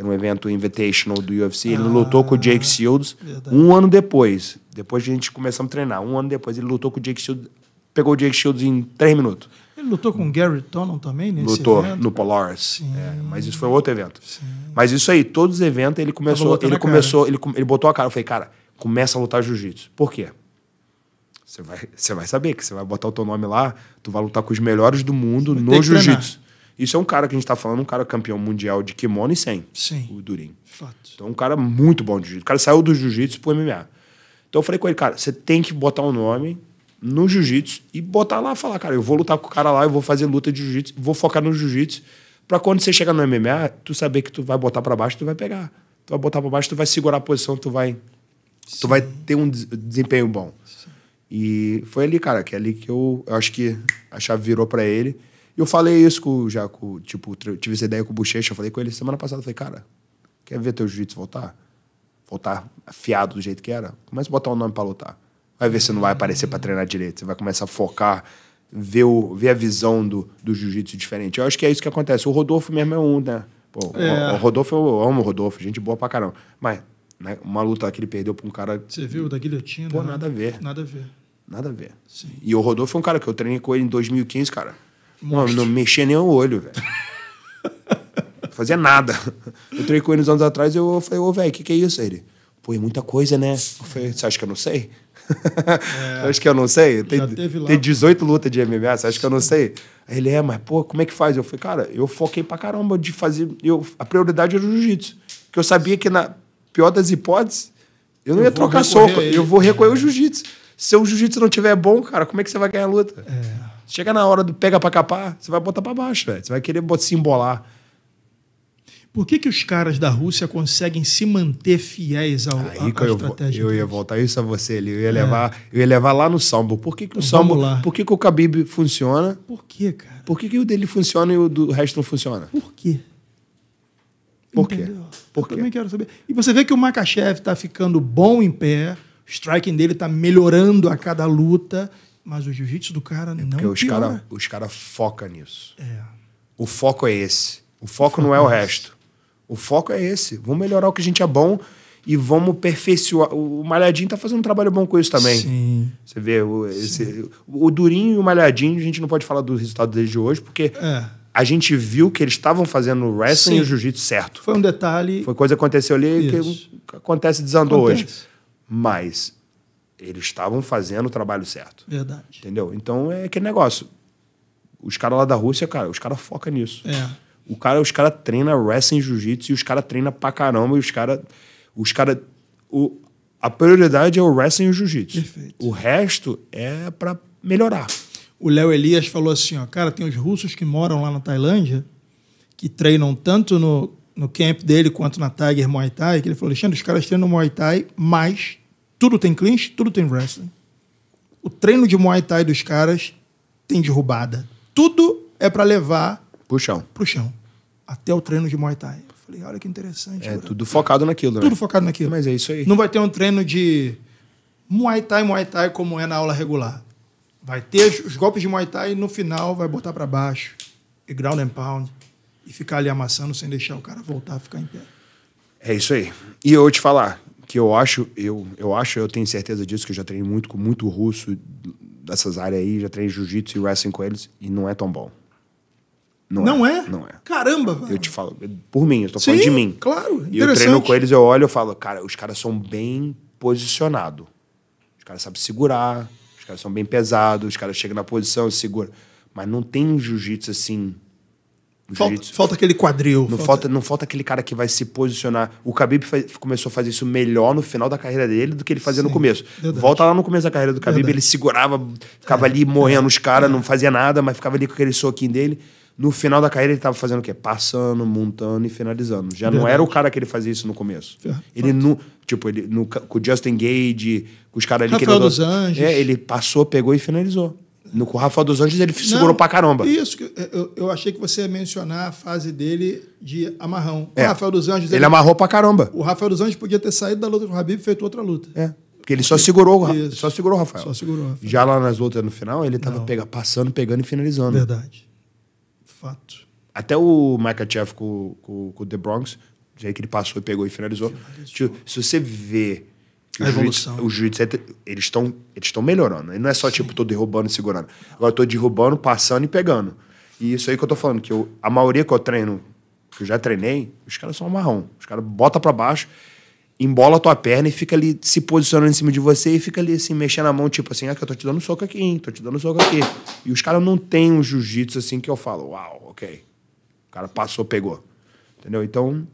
que era um evento invitational do UFC. Ele ah, lutou com o Jake Shields verdade. um ano depois. Depois a gente começou a treinar. Um ano depois ele lutou com o Jake Shields. Pegou o Jake Shields em três minutos. Ele lutou com o Gary Tonon também nesse Lutou evento? no Polaris. É, mas isso foi outro evento. Sim. Mas isso aí, todos os eventos ele começou, ele começou, ele, ele botou a cara. Eu falei, cara, começa a lutar jiu-jitsu. Por quê? Você vai, você vai saber que você vai botar o teu nome lá, tu vai lutar com os melhores do mundo vai no jiu-jitsu. Isso é um cara que a gente tá falando, um cara campeão mundial de kimono e sem. Sim. O Durin. Fato. Então, um cara muito bom de jiu-jitsu. O cara saiu do jiu-jitsu pro MMA. Então eu falei com ele, cara, você tem que botar um nome no jiu-jitsu e botar lá, falar, cara, eu vou lutar com o cara lá, eu vou fazer luta de jiu-jitsu, vou focar no jiu-jitsu, para quando você chegar no MMA, tu saber que tu vai botar para baixo, tu vai pegar. Tu vai botar para baixo, tu vai segurar a posição, tu vai Sim. tu vai ter um desempenho bom. Sim. E foi ali, cara, que é ali que eu, eu acho que a chave virou para ele. Eu falei isso com já com, tipo, tive essa ideia com o Bochecha, eu falei com ele semana passada, falei, cara, quer ver teu jiu-jitsu voltar? Voltar afiado do jeito que era? Começa a botar o um nome para lutar. Vai ver se não vai aparecer para treinar direito, você vai começar a focar ver, o, ver a visão do, do jiu-jitsu diferente. Eu acho que é isso que acontece. O Rodolfo mesmo é um, né? Pô, é. O, o Rodolfo, eu amo o Rodolfo, gente boa pra caramba. Mas né, uma luta que ele perdeu pra um cara. Você viu da guilhotina? Pô, né? nada a ver. Nada a ver. Nada a ver. Sim. E o Rodolfo é um cara que eu treinei com ele em 2015, cara. Mano, não mexia nem o olho, velho. Fazia nada. Eu treinei com ele uns anos atrás e eu falei, ô, velho, o que, que é isso? Aí ele, pô, é muita coisa, né? Eu falei, você acha que eu não sei? É, (laughs) acho que eu não sei. Tem, tem 18 lutas de MMA, você acha Sim. que eu não sei? Aí ele é, mas pô, como é que faz? Eu falei, cara, eu foquei pra caramba de fazer. Eu, a prioridade era o jiu-jitsu. Porque eu sabia que, na pior das hipóteses, eu não eu ia trocar soco. Eu vou recorrer é. o jiu-jitsu. Se o jiu-jitsu não tiver bom, cara, como é que você vai ganhar a luta? É. Chega na hora do pega para capar, você vai botar para baixo, velho. Você vai querer se embolar. Por que, que os caras da Rússia conseguem se manter fiéis ao, Aí, a, à eu, estratégia? Eu ia voltar isso a você ali. Eu ia, é. levar, eu ia levar lá no Sambo. Por que, que o Sambo. Lá. Por que, que o Khabib funciona? Por que, cara? Por que, que o dele funciona e o do resto não funciona? Por quê? Por que? quê? Por eu também quero saber. E você vê que o Makachev está ficando bom em pé, o striking dele está melhorando a cada luta. Mas o jiu-jitsu do cara é não os piora. Cara, os caras focam nisso. É. O foco é esse. O foco, é o foco não é, é o resto. O foco é esse. Vamos melhorar o que a gente é bom e vamos perfeccionar O Malhadinho tá fazendo um trabalho bom com isso também. Sim. Você vê, o, esse, o Durinho e o Malhadinho, a gente não pode falar do resultado desde hoje, porque é. a gente viu que eles estavam fazendo o wrestling Sim. e o jiu-jitsu certo. Foi um detalhe. Foi coisa que aconteceu ali isso. que acontece desandou acontece. hoje. Mas eles estavam fazendo o trabalho certo. Verdade. Entendeu? Então é aquele negócio. Os caras lá da Rússia, cara, os caras focam nisso. É. O cara, os caras treinam wrestling jiu-jitsu e os caras treinam pra caramba e os caras. Os cara, o, a prioridade é o wrestling e o jiu-jitsu. O resto é para melhorar. O Léo Elias falou assim: ó, cara, tem os russos que moram lá na Tailândia, que treinam tanto no, no camp dele quanto na Tiger Muay Thai, que ele falou: Alexandre, os caras treinam Muay Thai, mais tudo tem clinch, tudo tem wrestling. O treino de Muay Thai dos caras tem derrubada. Tudo é para levar pro chão. Pro chão. Até o treino de Muay Thai. Eu falei, olha que interessante. É tudo focado naquilo, né? Tudo focado naquilo. Mas é isso aí. Não vai ter um treino de Muay Thai, Muay Thai como é na aula regular. Vai ter os golpes de Muay Thai e no final vai botar para baixo. E ground and pound. E ficar ali amassando sem deixar o cara voltar a ficar em pé. É isso aí. E eu vou te falar, que eu acho, eu, eu acho, eu tenho certeza disso, que eu já treinei muito com muito russo dessas áreas aí, já treinei jiu-jitsu e wrestling com eles, e não é tão bom. Não, não é. é, Não é. Caramba! Cara. Eu te falo, por mim, eu tô Sim, falando de mim. Claro, E eu treino com eles, eu olho e falo, cara, os caras são bem posicionados. Os caras sabem segurar, os caras são bem pesados, os caras chegam na posição segura seguram. Mas não tem jiu-jitsu assim Falta, falta, aquele quadril. Não falta... falta... não falta aquele cara que vai se posicionar. O Khabib faz, começou a fazer isso melhor no final da carreira dele do que ele fazia Sim, no começo. Verdade. Volta lá no começo da carreira do Khabib, verdade. ele segurava, ficava é, ali morrendo é, os caras, é. não fazia nada, mas ficava ali com aquele soquinho dele. No final da carreira ele estava fazendo o quê? Passando, montando e finalizando. Já verdade. não era o cara que ele fazia isso no começo. É, ele não... Tipo, ele, no, com o Justin Gage, com os caras ali... Rafael que ele, dos Anjos. É, ele passou, pegou e finalizou. No com o Rafael dos Anjos ele segurou pra caramba. Isso, eu, eu achei que você ia mencionar a fase dele de amarrão. É. O Rafael dos Anjos. Ele, ele, amarrou pra caramba. O Rafael dos Anjos podia ter saído da luta com o Habib e feito outra luta. É. Porque ele só segurou, só segurou o Rafael. Só segurou o Rafael. Já lá nas lutas no final, ele tava pega, passando, pegando e finalizando. Verdade. Fato. Até o Makachev com, com, com o The Bronx, do que ele passou, pegou e finalizou. finalizou. Se você vê a evolução. os juízes, eles estão eles estão melhorando. Né? E não é só, Sim. tipo, tô derrubando e segurando. Agora eu tô derrubando, passando e pegando. E isso aí que eu tô falando, que eu, a maioria que eu treino, que eu já treinei, os caras são marrom. Os caras botam para baixo, embola a tua perna e fica ali se posicionando em cima de você e fica ali assim, mexendo a mão, tipo assim, ah, que eu tô te dando soco aqui, hein? Tô te dando soco aqui. E os caras não têm um jiu-jitsu assim que eu falo, uau, ok. O cara passou, pegou. Entendeu? Então,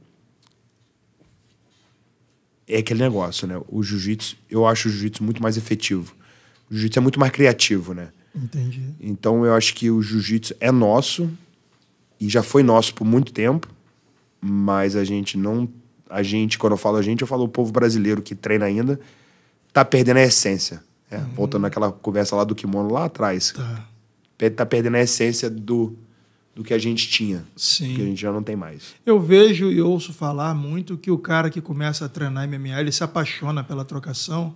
é aquele negócio, né? O jiu-jitsu, eu acho o jiu-jitsu muito mais efetivo. O jiu-jitsu é muito mais criativo, né? Entendi. Então eu acho que o jiu-jitsu é nosso e já foi nosso por muito tempo, mas a gente não. A gente, quando eu falo a gente, eu falo o povo brasileiro que treina ainda, tá perdendo a essência. É, uhum. Voltando àquela conversa lá do kimono lá atrás. Tá. Tá perdendo a essência do, do que a gente tinha, Sim. que a gente já não tem mais. Eu vejo e ouço falar muito que o cara que começa a treinar MMA, ele se apaixona pela trocação.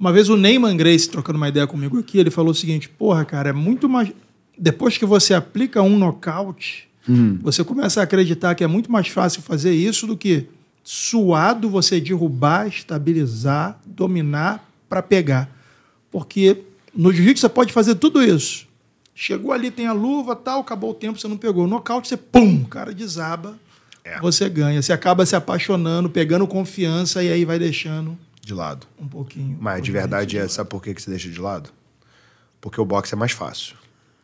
Uma vez o Neyman Grace, trocando uma ideia comigo aqui, ele falou o seguinte, porra, cara, é muito mais... Depois que você aplica um nocaute, uhum. você começa a acreditar que é muito mais fácil fazer isso do que suado você derrubar, estabilizar, dominar para pegar. Porque no jiu-jitsu você pode fazer tudo isso. Chegou ali, tem a luva, tal, acabou o tempo, você não pegou. Nocaute, você pum, o cara desaba, é. você ganha. Você acaba se apaixonando, pegando confiança e aí vai deixando. De lado. Um pouquinho. Mas de verdade, é, sabe por que você deixa de lado? Porque o boxe é mais fácil.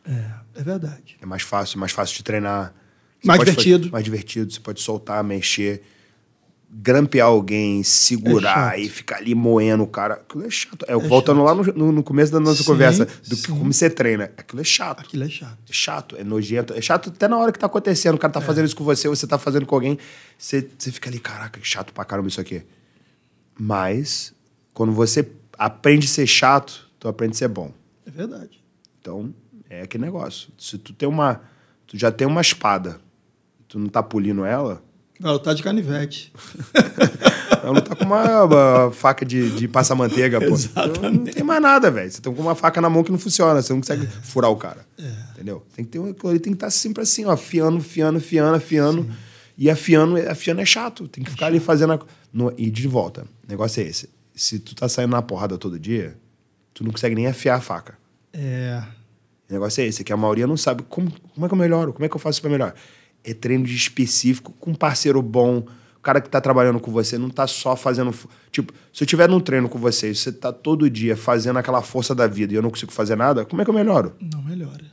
É, é verdade. É mais fácil, é mais fácil de treinar. Você mais divertido. Fazer, mais divertido, você pode soltar, mexer grampear alguém, segurar é e ficar ali moendo o cara. Aquilo é chato. É, é voltando chato. lá no, no, começo da nossa sim, conversa, do que como você treina. Aquilo é chato. Aquilo é chato. É chato, é nojento. É chato até na hora que tá acontecendo. O cara tá é. fazendo isso com você, você tá fazendo com alguém. Você, você fica ali, caraca, que chato pra caramba isso aqui. Mas, quando você aprende a ser chato, tu aprende a ser bom. É verdade. Então, é aquele negócio. Se tu tem uma. Tu já tem uma espada, tu não tá pulindo ela ela tá de canivete. (laughs) Ela tá com uma, uma faca de, de passa-manteiga, pô. não tem mais nada, velho. Você tem tá com uma faca na mão que não funciona, você não consegue furar o cara. É. Entendeu? Tem que ter ele tem que estar tá sempre assim, ó, afiando, afiando, afiando, afiando. E afiando, afiando é chato. Tem que ficar ali fazendo a... no, e de volta. O negócio é esse. Se tu tá saindo na porrada todo dia, tu não consegue nem afiar a faca. É. O negócio é esse, é que a maioria não sabe como, como é que eu melhoro, como é que eu faço para melhorar é treino de específico com um parceiro bom. O cara que está trabalhando com você não está só fazendo. Tipo, se eu tiver num treino com você e você está todo dia fazendo aquela força da vida e eu não consigo fazer nada, como é que eu melhoro? Não melhora.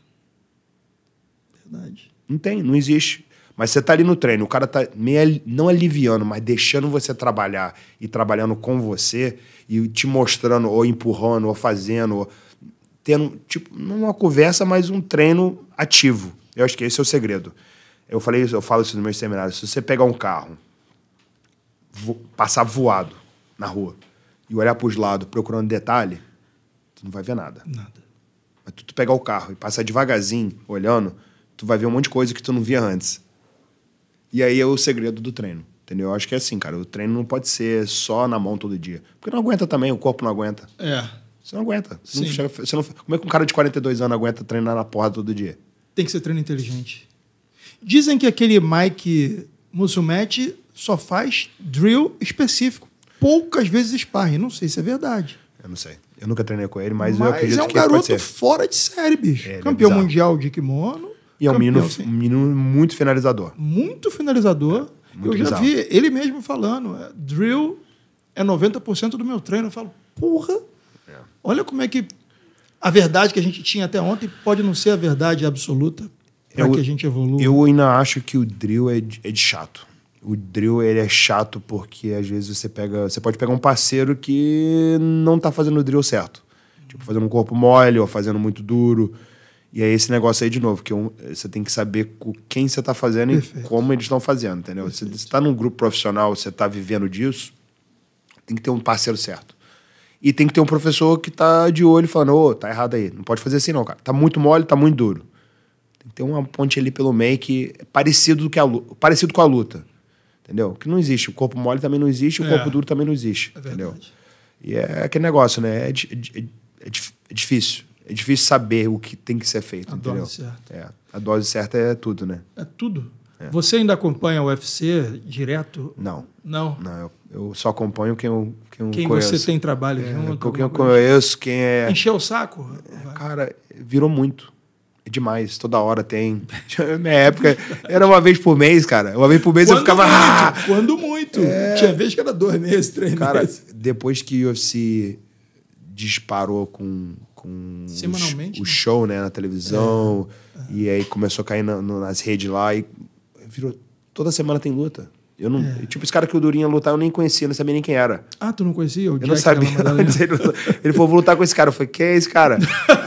Verdade. Não tem, não existe. Mas você está ali no treino, o cara está meio, não aliviando, mas deixando você trabalhar e trabalhando com você e te mostrando, ou empurrando, ou fazendo, ou tendo, tipo, não uma conversa, mas um treino ativo. Eu acho que esse é o segredo. Eu falei, eu falo isso nos meus seminários. Se você pegar um carro, vo, passar voado na rua e olhar para os lados procurando detalhe, tu não vai ver nada. Nada. Mas tu, tu pegar o carro e passar devagarzinho olhando, tu vai ver um monte de coisa que tu não via antes. E aí é o segredo do treino. Entendeu? Eu acho que é assim, cara. O treino não pode ser só na mão todo dia. Porque não aguenta também, o corpo não aguenta. É. Você não aguenta. Você Sim. não chega, você não, como é que um cara de 42 anos aguenta treinar na porra todo dia? Tem que ser treino inteligente. Dizem que aquele Mike Musumeci só faz drill específico. Poucas vezes sparring. Não sei se é verdade. Eu não sei. Eu nunca treinei com ele, mas, mas eu acredito que é um que garoto fora de série, bicho. É, campeão é mundial de kimono. E é um menino, um menino muito finalizador. Muito finalizador. É, muito eu bizarro. já vi ele mesmo falando. É, drill é 90% do meu treino. Eu falo, porra, é. olha como é que a verdade que a gente tinha até ontem pode não ser a verdade absoluta. É eu, que a gente evolua. Eu ainda acho que o drill é de, é de chato. O drill ele é chato porque às vezes você pega. Você pode pegar um parceiro que não tá fazendo o drill certo. Tipo, fazendo um corpo mole ou fazendo muito duro. E é esse negócio aí de novo, que você tem que saber com quem você está fazendo Perfeito. e como eles estão fazendo, entendeu? Você está num grupo profissional, você está vivendo disso, tem que ter um parceiro certo. E tem que ter um professor que está de olho falando, ô, oh, tá errado aí, não pode fazer assim não, cara. Tá muito mole, tá muito duro tem uma ponte ali pelo meio que é parecido, que a, parecido com a luta. Entendeu? Que não existe. O corpo mole também não existe, o é. corpo duro também não existe. É entendeu? E é aquele negócio, né? É, é, é, é, difícil. É difícil saber o que tem que ser feito. A entendeu? dose certa. É, a dose certa é tudo, né? É tudo. Você ainda acompanha o UFC direto? Não. Não? Não, eu, eu só acompanho quem eu, quem, quem conheço. você tem trabalho é, junto. Quem eu conheço, quem é... Encheu o saco? Cara, virou muito. É demais, toda hora tem. (laughs) Na época, era uma vez por mês, cara. Uma vez por mês quando eu ficava. Muito, ah! Quando muito. É... Tinha vez que era dois meses, três cara, meses. Cara, depois que o UFC disparou com, com Semanalmente, o, o né? show né, na televisão, é. e aí começou a cair na, no, nas redes lá, e virou. Toda semana tem luta. Eu não, é. Tipo, esse cara que o Durinha lutar, eu nem conhecia, não sabia nem quem era. Ah, tu não conhecia? O eu Jack não sabia. (laughs) Né? ele falou, vou lutar com esse cara. Eu falei, quem é esse cara?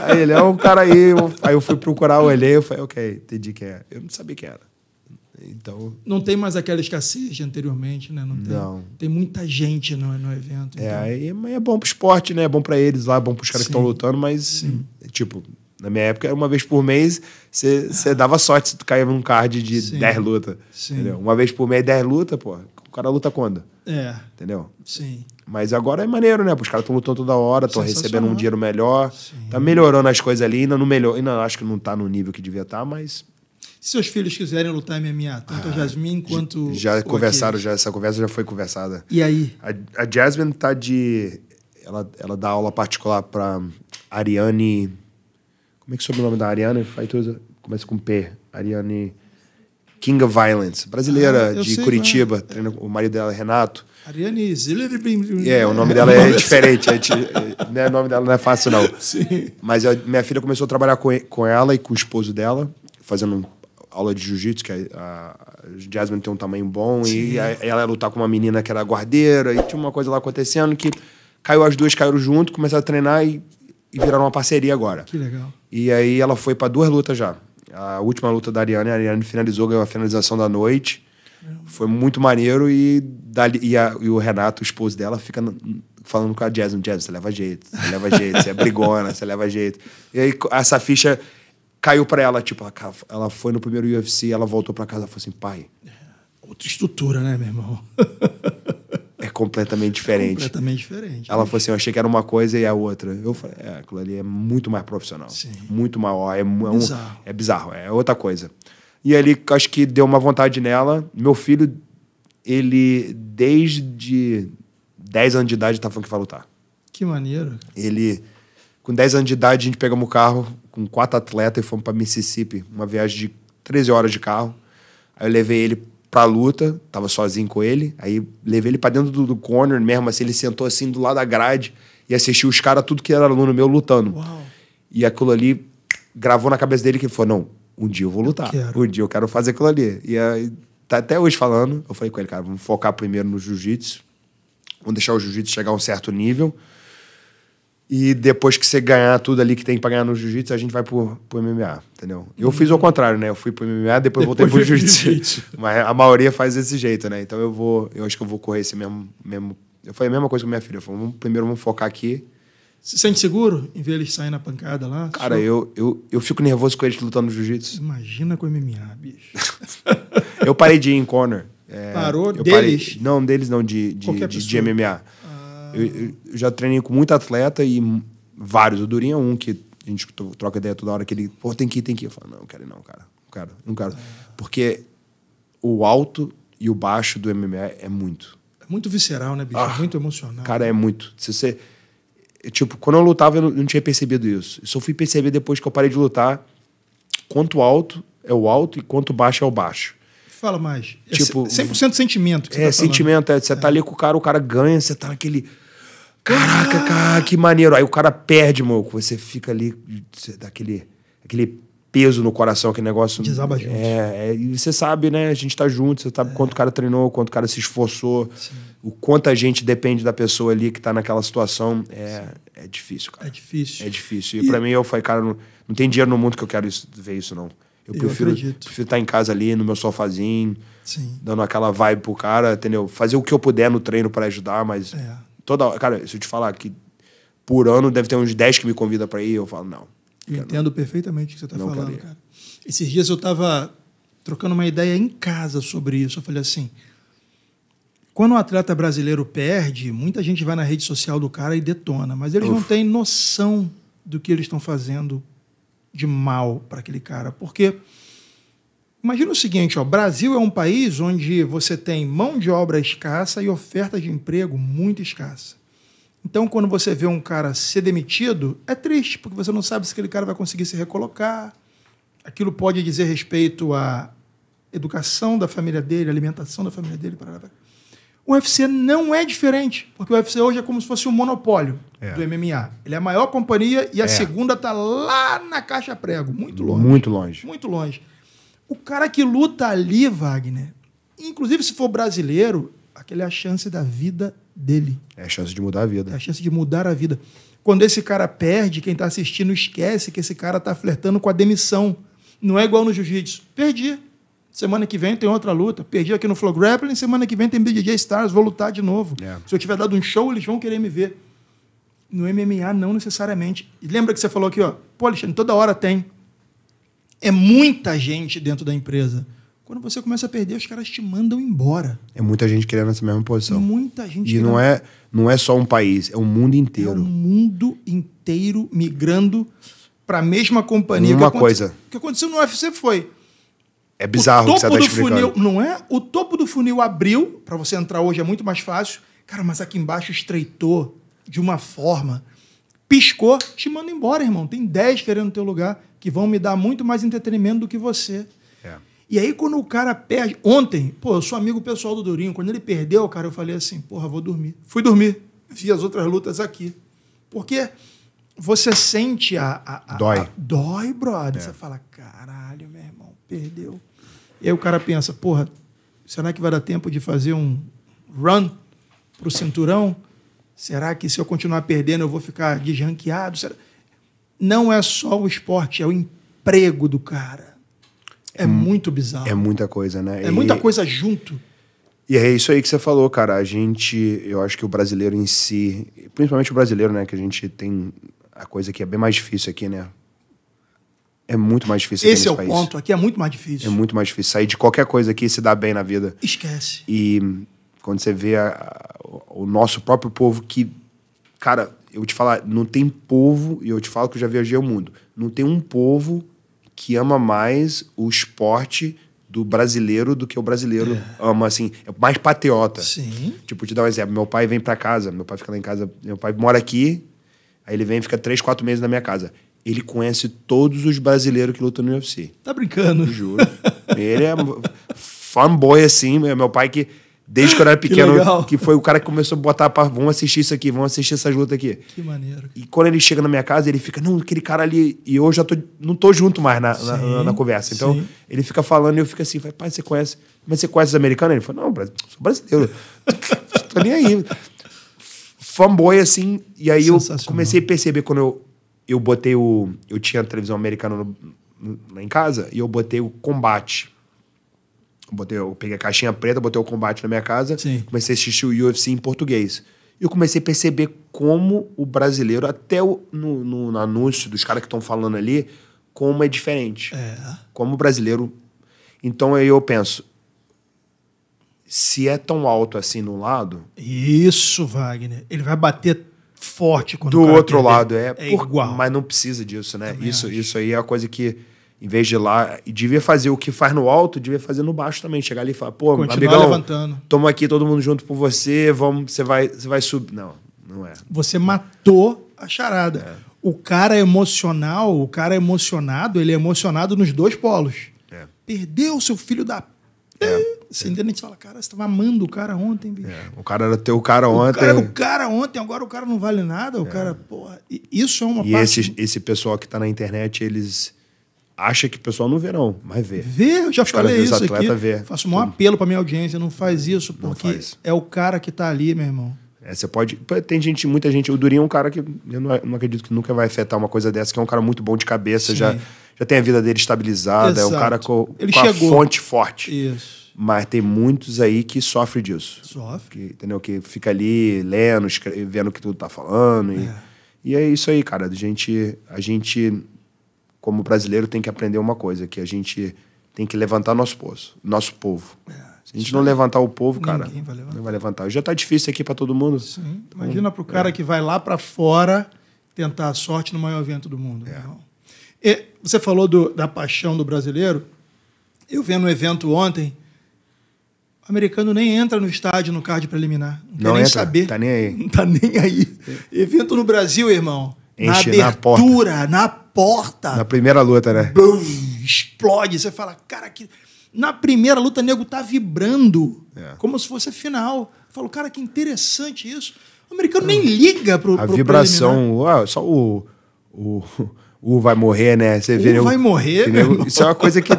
aí ele, é um cara aí. Aí eu fui procurar, o olhei, eu falei, ok, entendi quem é. Eu não sabia quem era. Então... Não tem mais aquela escassez anteriormente, né? Não tem, não. tem muita gente no, no evento. É, então. aí é, é bom pro esporte, né? É bom para eles lá, é bom pros caras Sim. que estão lutando, mas, Sim. tipo, na minha época, uma vez por mês, você dava sorte se tu caía num card de 10 lutas. Uma vez por mês, 10 lutas, pô. O cara luta quando? É. Entendeu? Sim. Mas agora é maneiro, né? Os caras estão lutando toda hora, estão recebendo um dinheiro melhor. Sim. Tá melhorando as coisas ali. Ainda não melhor, ainda acho que não tá no nível que devia estar, tá, mas. Se seus filhos quiserem lutar MMA, tanto ah, a Jasmine quanto. Já conversaram, já, essa conversa já foi conversada. E aí? A, a Jasmine tá de. Ela, ela dá aula particular pra Ariane. Como é que é o nome da Ariane Faitosa começa com P. Ariane King of Violence, brasileira ah, de sei, Curitiba, treina, o marido dela é Renato. Ariane Ziller. É, o nome dela é (laughs) diferente. É, é, né, o nome dela não é fácil, não. (laughs) Sim. Mas a, minha filha começou a trabalhar com, com ela e com o esposo dela, fazendo aula de jiu-jitsu, que a, a Jasmine tem um tamanho bom, Sim. e a, ela ia lutar com uma menina que era guardeira, e tinha uma coisa lá acontecendo que caiu as duas, caíram junto, começaram a treinar e, e viraram uma parceria agora. Que legal. E aí ela foi para duas lutas já. A última luta da Ariane, a Ariane finalizou, ganhou a finalização da noite. Foi muito maneiro e, dali, e, a, e o Renato, o esposo dela, fica falando com a Jasmine, Jasmine, você leva jeito, você leva jeito, você é brigona, você leva jeito. E aí essa ficha caiu para ela, tipo, ela foi no primeiro UFC, ela voltou para casa e falou assim, pai... É, outra estrutura, né, meu irmão? (laughs) completamente diferente. Completamente diferente. Ela falou assim: eu achei que era uma coisa e a outra. Eu falei: é, aquilo ali é muito mais profissional. Sim. Muito maior. É, é, um, bizarro. é bizarro, é outra coisa. E ali, acho que deu uma vontade nela. Meu filho, ele, desde 10 anos de idade, tá falando que vai lutar. Que maneiro. Ele, com 10 anos de idade, a gente pegamos o carro com quatro atletas e fomos para Mississippi, uma viagem de 13 horas de carro. Aí eu levei ele pra luta, tava sozinho com ele. Aí levei ele pra dentro do, do corner mesmo, assim, ele sentou assim do lado da grade e assistiu os caras, tudo que era aluno meu, lutando. Uau. E aquilo ali gravou na cabeça dele que ele falou: não, um dia eu vou lutar. Eu um dia eu quero fazer aquilo ali. E aí, tá até hoje falando. Eu falei com ele, cara, vamos focar primeiro no jiu-jitsu. Vamos deixar o jiu-jitsu chegar a um certo nível e depois que você ganhar tudo ali que tem pra ganhar no jiu-jitsu, a gente vai pro, pro MMA, entendeu? Eu fiz o contrário, né? Eu fui pro MMA, depois, depois voltei pro (laughs) jiu-jitsu. (laughs) Mas a maioria faz desse jeito, né? Então eu vou, eu acho que eu vou correr esse mesmo. mesmo eu falei a mesma coisa com minha filha. Eu falei, vamos, primeiro vamos focar aqui. Se sente seguro em ver eles sair na pancada lá? Cara, eu, eu, eu fico nervoso com eles lutando no jiu-jitsu. Imagina com o MMA, bicho. (laughs) eu parei de ir em corner. É, Parou deles? Parei, não, deles não, de, de, de, de MMA. Eu, eu já treinei com muito atleta e vários. O Durinho é um que a gente troca ideia toda hora que ele, pô, tem que ir, tem que ir. Eu falo, não, não quero ir, não, cara. Não quero, não quero. Porque o alto e o baixo do MMA é muito. É muito visceral, né, bicho? É ah, muito emocional. Cara, é muito. Se você. É tipo, quando eu lutava, eu não tinha percebido isso. Eu só fui perceber depois que eu parei de lutar quanto alto é o alto e quanto baixo é o baixo. Fala mais. É tipo, é 100% sentimento. é, tá sentimento. É, você é. tá ali com o cara, o cara ganha, você tá naquele Caraca, ah. cara, que maneiro. Aí o cara perde, mano. Você fica ali, daquele aquele peso no coração, aquele negócio. Desaba junto. É, é, e você sabe, né? A gente tá junto, você sabe é. quanto o cara treinou, quanto o cara se esforçou, Sim. o quanto a gente depende da pessoa ali que tá naquela situação. É, é difícil, cara. É difícil. É difícil. E, e... para mim, eu falei, cara, não, não tem dinheiro no mundo que eu quero isso, ver isso, não. Eu, eu prefiro, prefiro estar tá em casa ali, no meu sofazinho, Sim. dando aquela vibe pro cara, entendeu? Fazer o que eu puder no treino para ajudar, mas é toda hora. Cara, se eu te falar que por ano deve ter uns 10 que me convida para ir, eu falo, não. Eu entendo não. perfeitamente o que você está falando, cara. Esses dias eu estava trocando uma ideia em casa sobre isso. Eu falei assim: quando o um atleta brasileiro perde, muita gente vai na rede social do cara e detona, mas eles Uf. não têm noção do que eles estão fazendo de mal para aquele cara. Porque Imagina o seguinte, o Brasil é um país onde você tem mão de obra escassa e oferta de emprego muito escassa. Então, quando você vê um cara ser demitido, é triste, porque você não sabe se aquele cara vai conseguir se recolocar. Aquilo pode dizer respeito à educação da família dele, alimentação da família dele. O UFC não é diferente, porque o UFC hoje é como se fosse um monopólio é. do MMA. Ele é a maior companhia e a é. segunda está lá na caixa prego, muito longe. Muito longe. Muito longe. O cara que luta ali, Wagner, inclusive se for brasileiro, aquela é a chance da vida dele. É a chance de mudar a vida. É a chance de mudar a vida. Quando esse cara perde, quem está assistindo esquece que esse cara está flertando com a demissão. Não é igual no jiu-jitsu. Perdi. Semana que vem tem outra luta. Perdi aqui no Flow Grappling. Semana que vem tem BJJ Stars. Vou lutar de novo. É. Se eu tiver dado um show, eles vão querer me ver. No MMA, não necessariamente. E lembra que você falou aqui, ó. Pô, Alexandre, toda hora tem. É muita gente dentro da empresa. Quando você começa a perder, os caras te mandam embora. É muita gente querendo essa mesma posição. Muita gente. E querendo... não é, não é só um país, é o um mundo é inteiro. É o um mundo inteiro migrando para a mesma companhia. Uma coisa. O que aconteceu no UFC foi é bizarro o topo que você tá do funil, não é? O topo do funil abriu, para você entrar hoje é muito mais fácil. Cara, mas aqui embaixo estreitou de uma forma. Piscou, te manda embora, irmão. Tem 10 querendo o teu lugar que vão me dar muito mais entretenimento do que você. É. E aí, quando o cara perde. Ontem, pô, eu sou amigo pessoal do Durinho. Quando ele perdeu, cara, eu falei assim: porra, vou dormir. Fui dormir. Vi as outras lutas aqui. Porque você sente a. a, a dói. A, dói, brother. É. Você fala: caralho, meu irmão, perdeu. E aí o cara pensa: porra, será que vai dar tempo de fazer um run pro cinturão? Será que se eu continuar perdendo eu vou ficar desranqueado? Será não é só o esporte, é o emprego do cara. É hum, muito bizarro. É muita coisa, né? É e, muita coisa junto. E é isso aí que você falou, cara. A gente, eu acho que o brasileiro em si, principalmente o brasileiro, né, que a gente tem a coisa que é bem mais difícil aqui, né? É muito mais difícil. Esse é o país. ponto. Aqui é muito mais difícil. É muito mais difícil. Sair de qualquer coisa aqui e se dar bem na vida. Esquece. E quando você vê a, a, o nosso próprio povo que, cara, eu te falar, não tem povo, e eu te falo que eu já viajei o mundo, não tem um povo que ama mais o esporte do brasileiro do que o brasileiro é. ama, assim, é mais patriota. Sim. Tipo, te dar um exemplo, meu pai vem para casa, meu pai fica lá em casa, meu pai mora aqui, aí ele vem fica três, quatro meses na minha casa. Ele conhece todos os brasileiros que lutam no UFC. Tá brincando? Eu juro. ele é (laughs) fanboy, assim, é meu pai que desde que eu era pequeno, que, que, foi o cara que começou a botar para vamos assistir isso aqui, vamos assistir essas lutas aqui. Que maneiro. E quando ele chega na minha casa, ele fica, não, aquele cara ali, e eu já tô, não tô junto mais na, sim, na, na, conversa. Então, sim. ele fica falando e eu fico assim, vai, pai, você conhece, mas você conhece os americanos? Ele fala, não, sou brasileiro. (laughs) tô nem aí. Fanboy, assim, e aí eu comecei a perceber quando eu, eu botei o. Eu tinha a televisão americana no, no, lá em casa e eu botei o combate Botei, eu peguei a caixinha preta, botei o combate na minha casa, Sim. comecei a assistir o UFC em português. E eu comecei a perceber como o brasileiro, até o, no, no, no anúncio dos caras que estão falando ali, como é diferente. É. Como o brasileiro. Então aí eu penso, se é tão alto assim no lado. Isso, Wagner. Ele vai bater forte quando Do outro lado, é. é por, igual. Mas não precisa disso, né? isso, isso aí é a coisa que em vez de ir lá, e devia fazer o que faz no alto, devia fazer no baixo também. Chegar ali e falar, pô, Continuar amigão, levantando. toma aqui todo mundo junto por você, vamos, você vai, você vai subir. Não, não é. Você matou a charada. É. O cara emocional, o cara emocionado, ele é emocionado nos dois polos. É. Perdeu seu filho da é. Você entende? A gente fala, cara, você tava amando o cara ontem, bicho. É. O cara era teu cara ontem. O cara, o cara ontem, agora o cara não vale nada. O é. cara, porra. Isso é uma e parte. E esse, esse pessoal que tá na internet, eles acha que o pessoal não verão, mas vê. Vê, eu já falei isso aqui. Vê. Faço o maior apelo para minha audiência, não faz isso, porque faz. é o cara que tá ali, meu irmão. É, você pode. Tem gente, muita gente. O Durinho é um cara que eu não, não, acredito que nunca vai afetar uma coisa dessa, que é um cara muito bom de cabeça, já, já tem a vida dele estabilizada, Exato. é um cara com, Ele com chegou. a fonte forte. Isso. Mas tem muitos aí que sofrem disso. Sofre. Que, entendeu? Que fica ali lendo, vendo o que tudo tá falando. E, é. e é isso aí, cara. A gente, a gente como brasileiro, tem que aprender uma coisa, que a gente tem que levantar nosso povo. Nosso povo. É, a gente Se a gente não vai... levantar o povo, Ninguém cara, vai levantar. não vai levantar. Já está difícil aqui para todo mundo. Sim. Então, Imagina para o cara é. que vai lá para fora tentar a sorte no maior evento do mundo. É. E você falou do, da paixão do brasileiro. Eu vendo um evento ontem, o americano nem entra no estádio no card preliminar. Não, não quer nem saber. Tá nem aí. (laughs) Não tá nem aí. É. Evento no Brasil, irmão. Enche na abertura, na porta. na porta. Na primeira luta, né? Bum, explode. Você fala, cara, que. Na primeira luta, nego tá vibrando. É. Como se fosse a final. Eu falo, cara, que interessante isso. O americano hum. nem liga pro. A pro vibração. Né? só o, o. O vai morrer, né? Você vê. O né? vai morrer. isso é uma coisa que.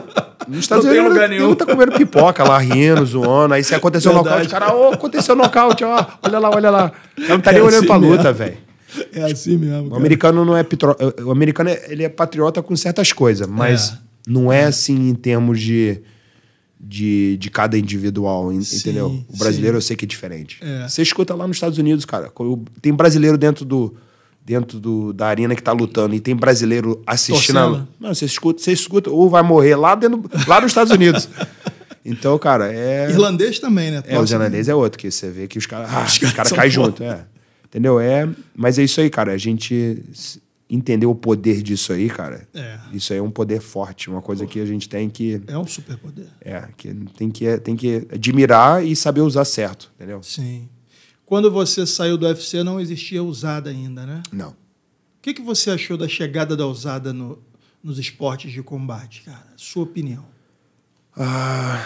Nos Estados não Unidos, tem lugar nenhum. tá comendo pipoca lá, rindo, zoando. Aí se aconteceu Verdade. nocaute, o cara, ô, oh, aconteceu nocaute, ó. Olha lá, olha lá. Ela não tá é nem assim olhando pra assim mesmo. luta, velho. É assim mesmo. O americano não é petro, O americano é, ele é patriota com certas coisas, mas é. não é assim em termos de. De, de cada individual, sim, entendeu? O brasileiro sim. eu sei que é diferente. É. Você escuta lá nos Estados Unidos, cara, tem brasileiro dentro do, dentro do, da arena que tá lutando e tem brasileiro assistindo. A... Não, você escuta, você escuta, ou vai morrer lá dentro, lá nos Estados Unidos. (laughs) Então, cara, é. Irlandês também, né? É, Torce, é, né? os irlandês é outro, que você vê que os caras. Ah, os caras cara caem junto, é. Entendeu? É, mas é isso aí, cara. A gente entendeu o poder disso aí, cara. É. Isso aí é um poder forte, uma coisa Pô. que a gente tem que É um superpoder. É, que tem que tem que admirar e saber usar certo, entendeu? Sim. Quando você saiu do UFC não existia usada ainda, né? Não. O que, que você achou da chegada da usada no, nos esportes de combate, cara? Sua opinião. Ah.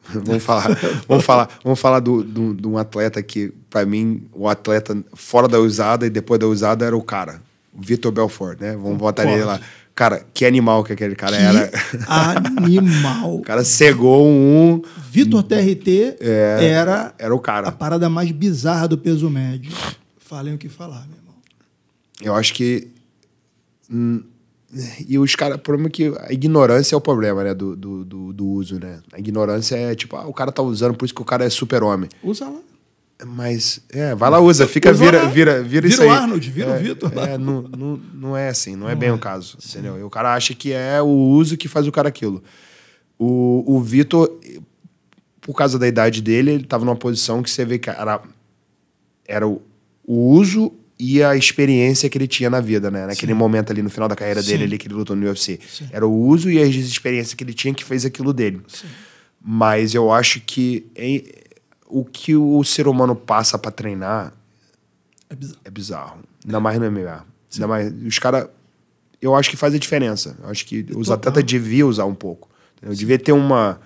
(laughs) vamos falar, vamos falar, vamos falar do, do, de um atleta que, para mim, o atleta fora da usada e depois da usada era o cara. Vitor Belfort, né? Vamos botar ele lá. Cara, que animal que aquele cara que era. Animal. (laughs) o cara cegou um. Vitor TRT é, era, era o cara. a parada mais bizarra do peso médio. Falem o que falar, meu irmão. Eu acho que. Hum, e os caras, o problema é que a ignorância é o problema, né? Do, do, do, do, uso, né? A ignorância é tipo, ah, o cara tá usando, por isso que o cara é super-homem. Usa lá. Mas, é, vai lá, usa, fica, usa vira, lá. vira, vira, vira isso aí. Vira o Arnold, vira é, o Vitor. É, não, não, não é assim, não, é não é bem é. o caso, Sim. entendeu? E o cara acha que é o uso que faz o cara aquilo. O, o Vitor, por causa da idade dele, ele tava numa posição que você vê que era, era o, o uso e a experiência que ele tinha na vida, né? Naquele Sim. momento ali, no final da carreira Sim. dele, ali, que ele lutou no UFC. Sim. Era o uso e a experiência que ele tinha que fez aquilo dele. Mas eu acho que em, o que o ser humano passa para treinar é bizarro. É bizarro. Ainda é. mais no MMA. Ainda mais, os caras. Eu acho que faz a diferença. Eu acho que os atletas deviam usar um pouco. Eu devia ter uma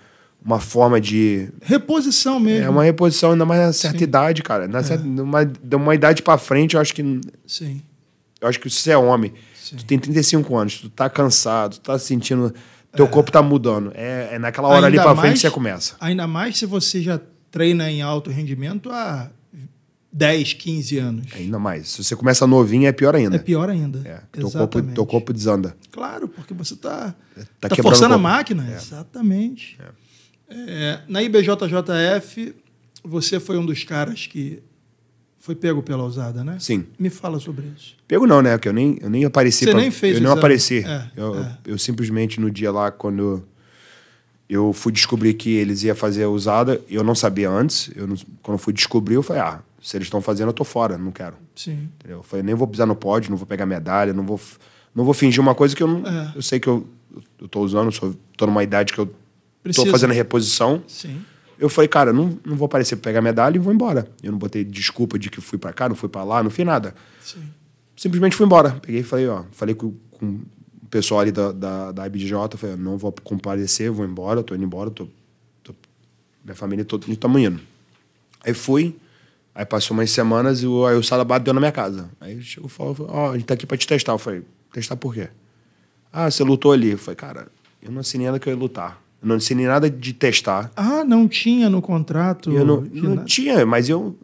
uma forma de. Reposição mesmo. É uma reposição, ainda mais na certa Sim. idade, cara. Na é. certa, numa, de uma idade para frente, eu acho que. Sim. Eu acho que se você é homem, Sim. tu tem 35 anos, tu tá cansado, tu tá sentindo. Teu é. corpo tá mudando. É, é naquela hora ainda ali pra frente que você começa. Ainda mais se você já treina em alto rendimento há 10, 15 anos. É ainda mais. Se você começa novinho, é pior ainda. É pior ainda. É. Teu, corpo, teu corpo desanda. Claro, porque você tá, tá, tá forçando a máquina. É. Exatamente. É. É, na IBJJF, você foi um dos caras que foi pego pela ousada, né? Sim. Me fala sobre isso. Pego não, né? Porque eu nem, eu nem apareci. Você pra... nem fez Eu não apareci. É, eu, é. eu simplesmente, no dia lá, quando eu fui descobrir que eles iam fazer a usada, eu não sabia antes. Eu não... Quando eu fui descobrir, eu falei, ah, se eles estão fazendo, eu tô fora, não quero. Sim. Entendeu? Eu falei, nem vou pisar no pódio, não vou pegar medalha, não vou, não vou fingir uma coisa que eu não... É. Eu sei que eu, eu tô usando, sou, tô numa idade que eu Estou fazendo reposição. Sim. Eu falei, cara, não, não vou aparecer pra pegar medalha e vou embora. Eu não botei desculpa de que fui para cá, não fui para lá, não fiz nada. Sim. Simplesmente fui embora. Peguei e falei, ó, falei com, com o pessoal ali da, da, da IBJ, falei, não vou comparecer, vou embora, tô indo embora, tô, tô minha família toda não tá amanhã. Aí fui, aí passou umas semanas e o, aí o sala bateu na minha casa. Aí chegou e falou, ó, oh, a gente tá aqui pra te testar. Eu falei, testar por quê? Ah, você lutou ali. Eu falei, cara, eu não assinei nada que eu ia lutar não ensinei nada de testar. Ah, não tinha no contrato? Eu não, não tinha, mas eu,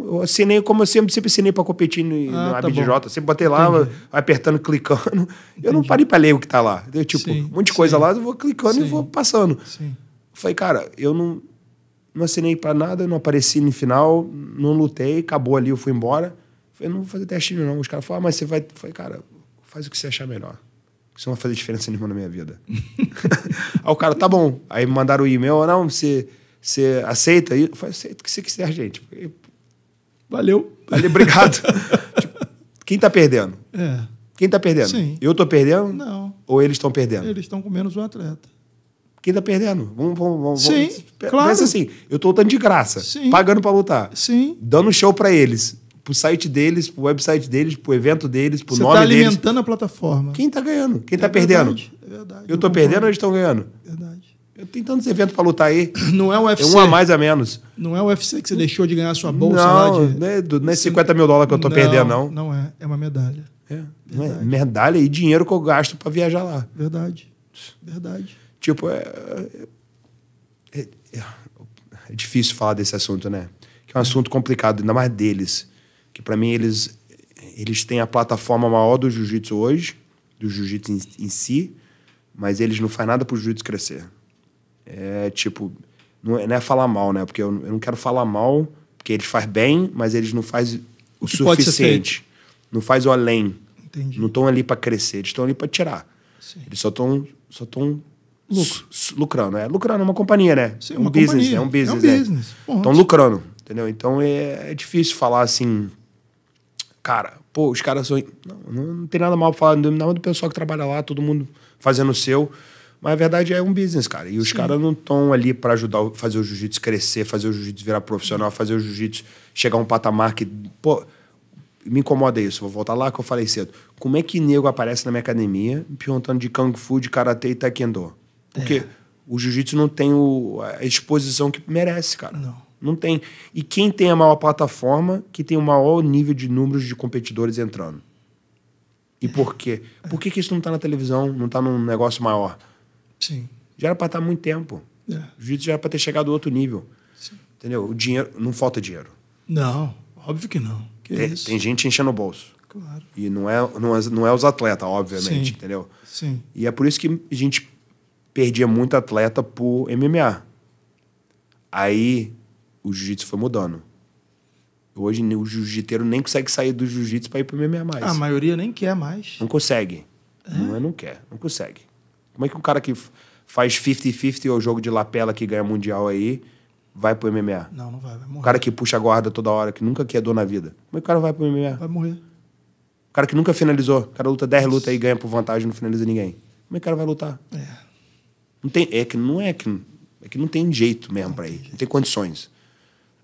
eu assinei como eu sempre, sempre assinei para competir no, ah, no ABDJ. Tá sempre botei lá, Entendi. apertando, clicando. Entendi. Eu não parei para ler o que tá lá. Eu, tipo, sim, um monte de coisa sim. lá, eu vou clicando sim. e vou passando. Sim. Falei, cara, eu não, não assinei para nada, não apareci no final, não lutei, acabou ali, eu fui embora. Falei, não vou fazer teste não. Os caras falaram, ah, mas você vai. Falei, cara, faz o que você achar melhor. Isso não vai fazer diferença nenhuma na minha vida. (laughs) aí o cara, tá bom. Aí me mandaram o um e-mail, não, você, você aceita? Eu falei, aceito o que você quiser, gente. Falei, valeu. Valeu, obrigado. (laughs) tipo, quem tá perdendo? É. Quem tá perdendo? Sim. Eu tô perdendo? Não. Ou eles estão perdendo? Eles estão com menos um atleta. Quem tá perdendo? Vamos, vamos, vamos. Sim, vamos. claro. Pensa assim, eu tô lutando de graça. Sim. Pagando para lutar. Sim. Dando show para eles pro site deles, pro website deles, pro evento deles, pro Você nome tá deles. Você alimentando a plataforma. Quem tá ganhando? Quem é tá perdendo? É verdade. Eu tô perdendo ou eles estão ganhando? Verdade. Eu tenho tantos eventos para lutar aí. (laughs) Não é o UFC. É um a mais a menos. Não é o UFC que você deixou de ganhar sua bolsa não, lá de. Não, é, não é 50 mil dólares que eu tô não, perdendo, não. Não é. É uma medalha. É. é. Medalha e dinheiro que eu gasto para viajar lá. Verdade. Verdade. Tipo, é, é, é, é, difícil falar desse assunto, né? Que é um assunto complicado, ainda mais deles que para mim eles, eles têm a plataforma maior do jiu-jitsu hoje, do jiu-jitsu em, em, si, mas eles não fazem nada pro jiu-jitsu crescer. É tipo, não é, não é falar mal, né? Porque eu, eu, não quero falar mal, porque eles fazem bem, mas eles não fazem o, o suficiente. Não faz o além. Entendi. Não estão ali para crescer, eles estão ali para tirar. Sim. Eles só estão só tão lucrando, é. Lucrando é uma companhia, né? Sim, é um business, companhia. Né? É um business, é um business. Estão lucrando, entendeu? Então é, é difícil falar assim cara, pô, os caras são. Não, não tem nada mal pra falar não, do pessoal que trabalha lá, todo mundo fazendo o seu. Mas a verdade é um business, cara. E os caras não estão ali para ajudar, fazer o jiu-jitsu crescer, fazer o jiu-jitsu virar profissional, fazer o jiu-jitsu chegar a um patamar que. Pô, me incomoda isso. Vou voltar lá que eu falei cedo. Como é que nego aparece na minha academia perguntando de kung fu, de karatê e taekwondo? Porque é. o jiu-jitsu não tem o, a exposição que merece, cara. Não. Não tem. E quem tem a maior plataforma, que tem o maior nível de números de competidores entrando. E por quê? Por que, que isso não está na televisão, não está num negócio maior? Sim. Já era para estar tá muito tempo. É. O jiu já era para ter chegado a outro nível. Sim. Entendeu? O dinheiro, não falta dinheiro. Não, óbvio que não. Que tem, tem, gente enchendo o bolso. Claro. E não é, não é, não é os atletas, obviamente, Sim. entendeu? Sim. E é por isso que a gente perdia muito atleta por MMA. Aí o jiu-jitsu foi mudando. Hoje o jiu-jiteiro nem consegue sair do jiu-jitsu para ir pro MMA mais. Ah, a maioria nem quer mais. Não consegue. É? Não, não quer, não consegue. Como é que um cara que faz 50-50 ou jogo de lapela que ganha mundial aí vai pro MMA? Não, não vai, vai morrer. O cara que puxa a guarda toda hora, que nunca quer dor na vida. Como é que o cara vai pro MMA? Vai morrer. O cara que nunca finalizou, o cara luta 10 lutas e ganha por vantagem, não finaliza ninguém. Como é que o cara vai lutar? É. Não tem, é que não é que é que não tem jeito mesmo para ir, não tem condições.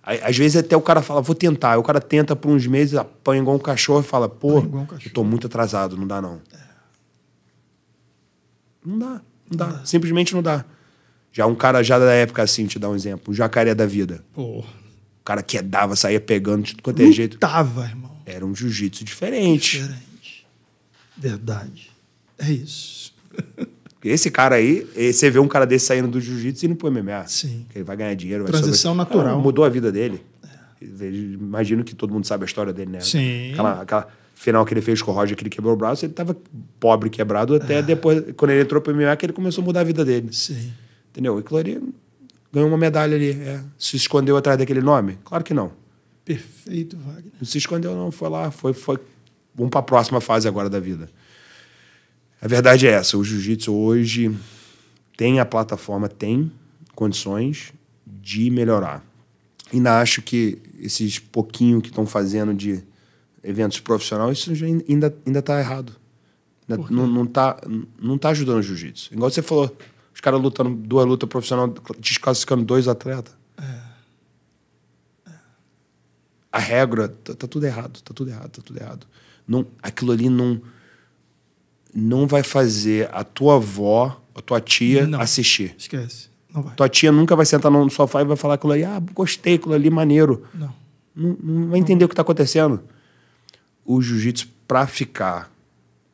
Às vezes até o cara fala, vou tentar. Aí o cara tenta por uns meses, apanha igual um cachorro e fala, pô, um eu tô muito atrasado, não dá não. É. Não dá, não, não dá. dá. Simplesmente não dá. Já um cara já da época assim, te dá um exemplo, o jacaré da vida. Porra. O cara que dava, saía pegando de quanto é jeito. tava irmão. Era um jiu-jitsu diferente. Diferente. Verdade. É isso. (laughs) Esse cara aí, você vê um cara desse saindo do jiu-jitsu e indo pro MMA. Sim. Ele vai ganhar dinheiro. Transição vai natural. Cara, ah, mudou a vida dele. É. Imagino que todo mundo sabe a história dele, né? Sim. Aquela, aquela final que ele fez com o Roger, que ele quebrou o braço, ele tava pobre, quebrado, até é. depois, quando ele entrou pro MMA, que ele começou a mudar a vida dele. Sim. Entendeu? E Clori ganhou uma medalha ali. É. Se escondeu atrás daquele nome? Claro que não. Perfeito, Wagner. Não se escondeu, não. Foi lá, foi, foi. Vamos para a próxima fase agora da vida. A verdade é essa: o jiu-jitsu hoje tem a plataforma, tem condições de melhorar. Ainda acho que esses pouquinho que estão fazendo de eventos profissionais, isso já ainda ainda está errado. Ainda não, não tá, não tá ajudando o jiu-jitsu. Igual você falou, os caras lutando duas lutas profissionais, desclassificando dois atletas. É. É. A regra tá, tá, tudo errado, tá tudo errado, tá tudo errado. Não, aquilo ali não não vai fazer a tua avó, a tua tia não. assistir. Esquece. Não vai. Tua tia nunca vai sentar no sofá e vai falar aquilo ali, ah, gostei, aquilo ali, maneiro. Não. Não, não vai entender não. o que está acontecendo. O jiu-jitsu, para ficar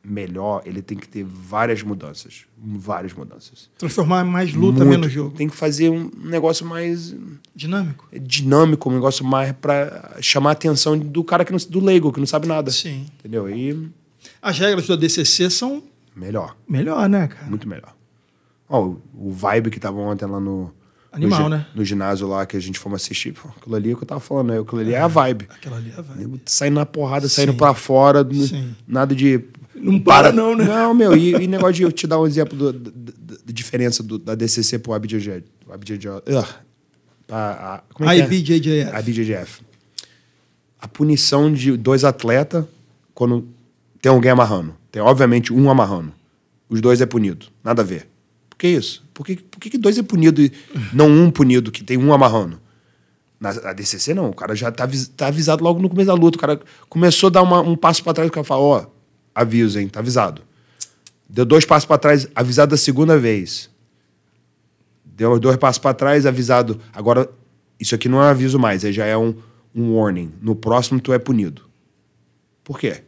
melhor, ele tem que ter várias mudanças. Várias mudanças. Transformar mais luta, Muito. menos jogo. Tem que fazer um negócio mais. Dinâmico. Dinâmico, um negócio mais para chamar a atenção do cara que não, do leigo, que não sabe nada. Sim. Entendeu? E as regras do DCC são. Melhor. Melhor, né, cara? Muito melhor. Ó, o, vibe que tava ontem lá no. Animal, no, né? No ginásio lá que a gente fomos assistir. Pô, aquilo ali é o que eu tava falando, né? Aquilo ali é, é a vibe. Aquilo ali é a vibe. Saindo na porrada, saindo Sim. pra fora. Sim. Nada de. Não para, para, não, né? Não, meu. E, e negócio de eu te dar um exemplo do, da diferença da DCC pro ABJJ. ABJJ. Uh, tá, a, como é IBJJF. É? IBJJF. A punição de dois atletas, quando tem alguém amarrando. Tem, obviamente, um amarrando. Os dois é punido. Nada a ver. Por que isso? Por que, por que dois é punido e não um punido, que tem um amarrando? Na, na DCC, não. O cara já tá, tá, avisado logo no começo da luta. O cara começou a dar uma, um passo para trás. O cara falou, ó, oh, aviso, hein? Tá avisado. Deu dois passos para trás, avisado a segunda vez. Deu dois passos para trás, avisado. Agora, isso aqui não é um aviso mais. É, já é um, um warning. No próximo, tu é punido. Por quê?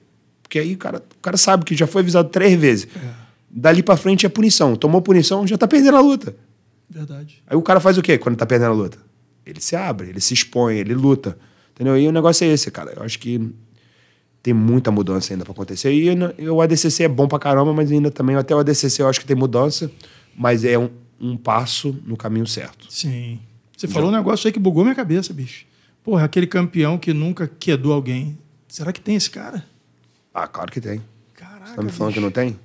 Porque aí o cara, o cara sabe que já foi avisado três vezes. É. Dali para frente é punição. Tomou punição, já tá perdendo a luta. Verdade. Aí o cara faz o quê quando tá perdendo a luta? Ele se abre, ele se expõe, ele luta. Entendeu? E o negócio é esse, cara. Eu acho que tem muita mudança ainda para acontecer. E, o ADCC é bom para caramba, mas ainda também, até o ADCC eu acho que tem mudança, mas é um, um passo no caminho certo. Sim. Você Já. falou um negócio aí que bugou minha cabeça, bicho. Porra, aquele campeão que nunca quedou alguém. Será que tem esse cara? Ah, claro que tem. Caraca. Você tá me falando bicho. que não tem?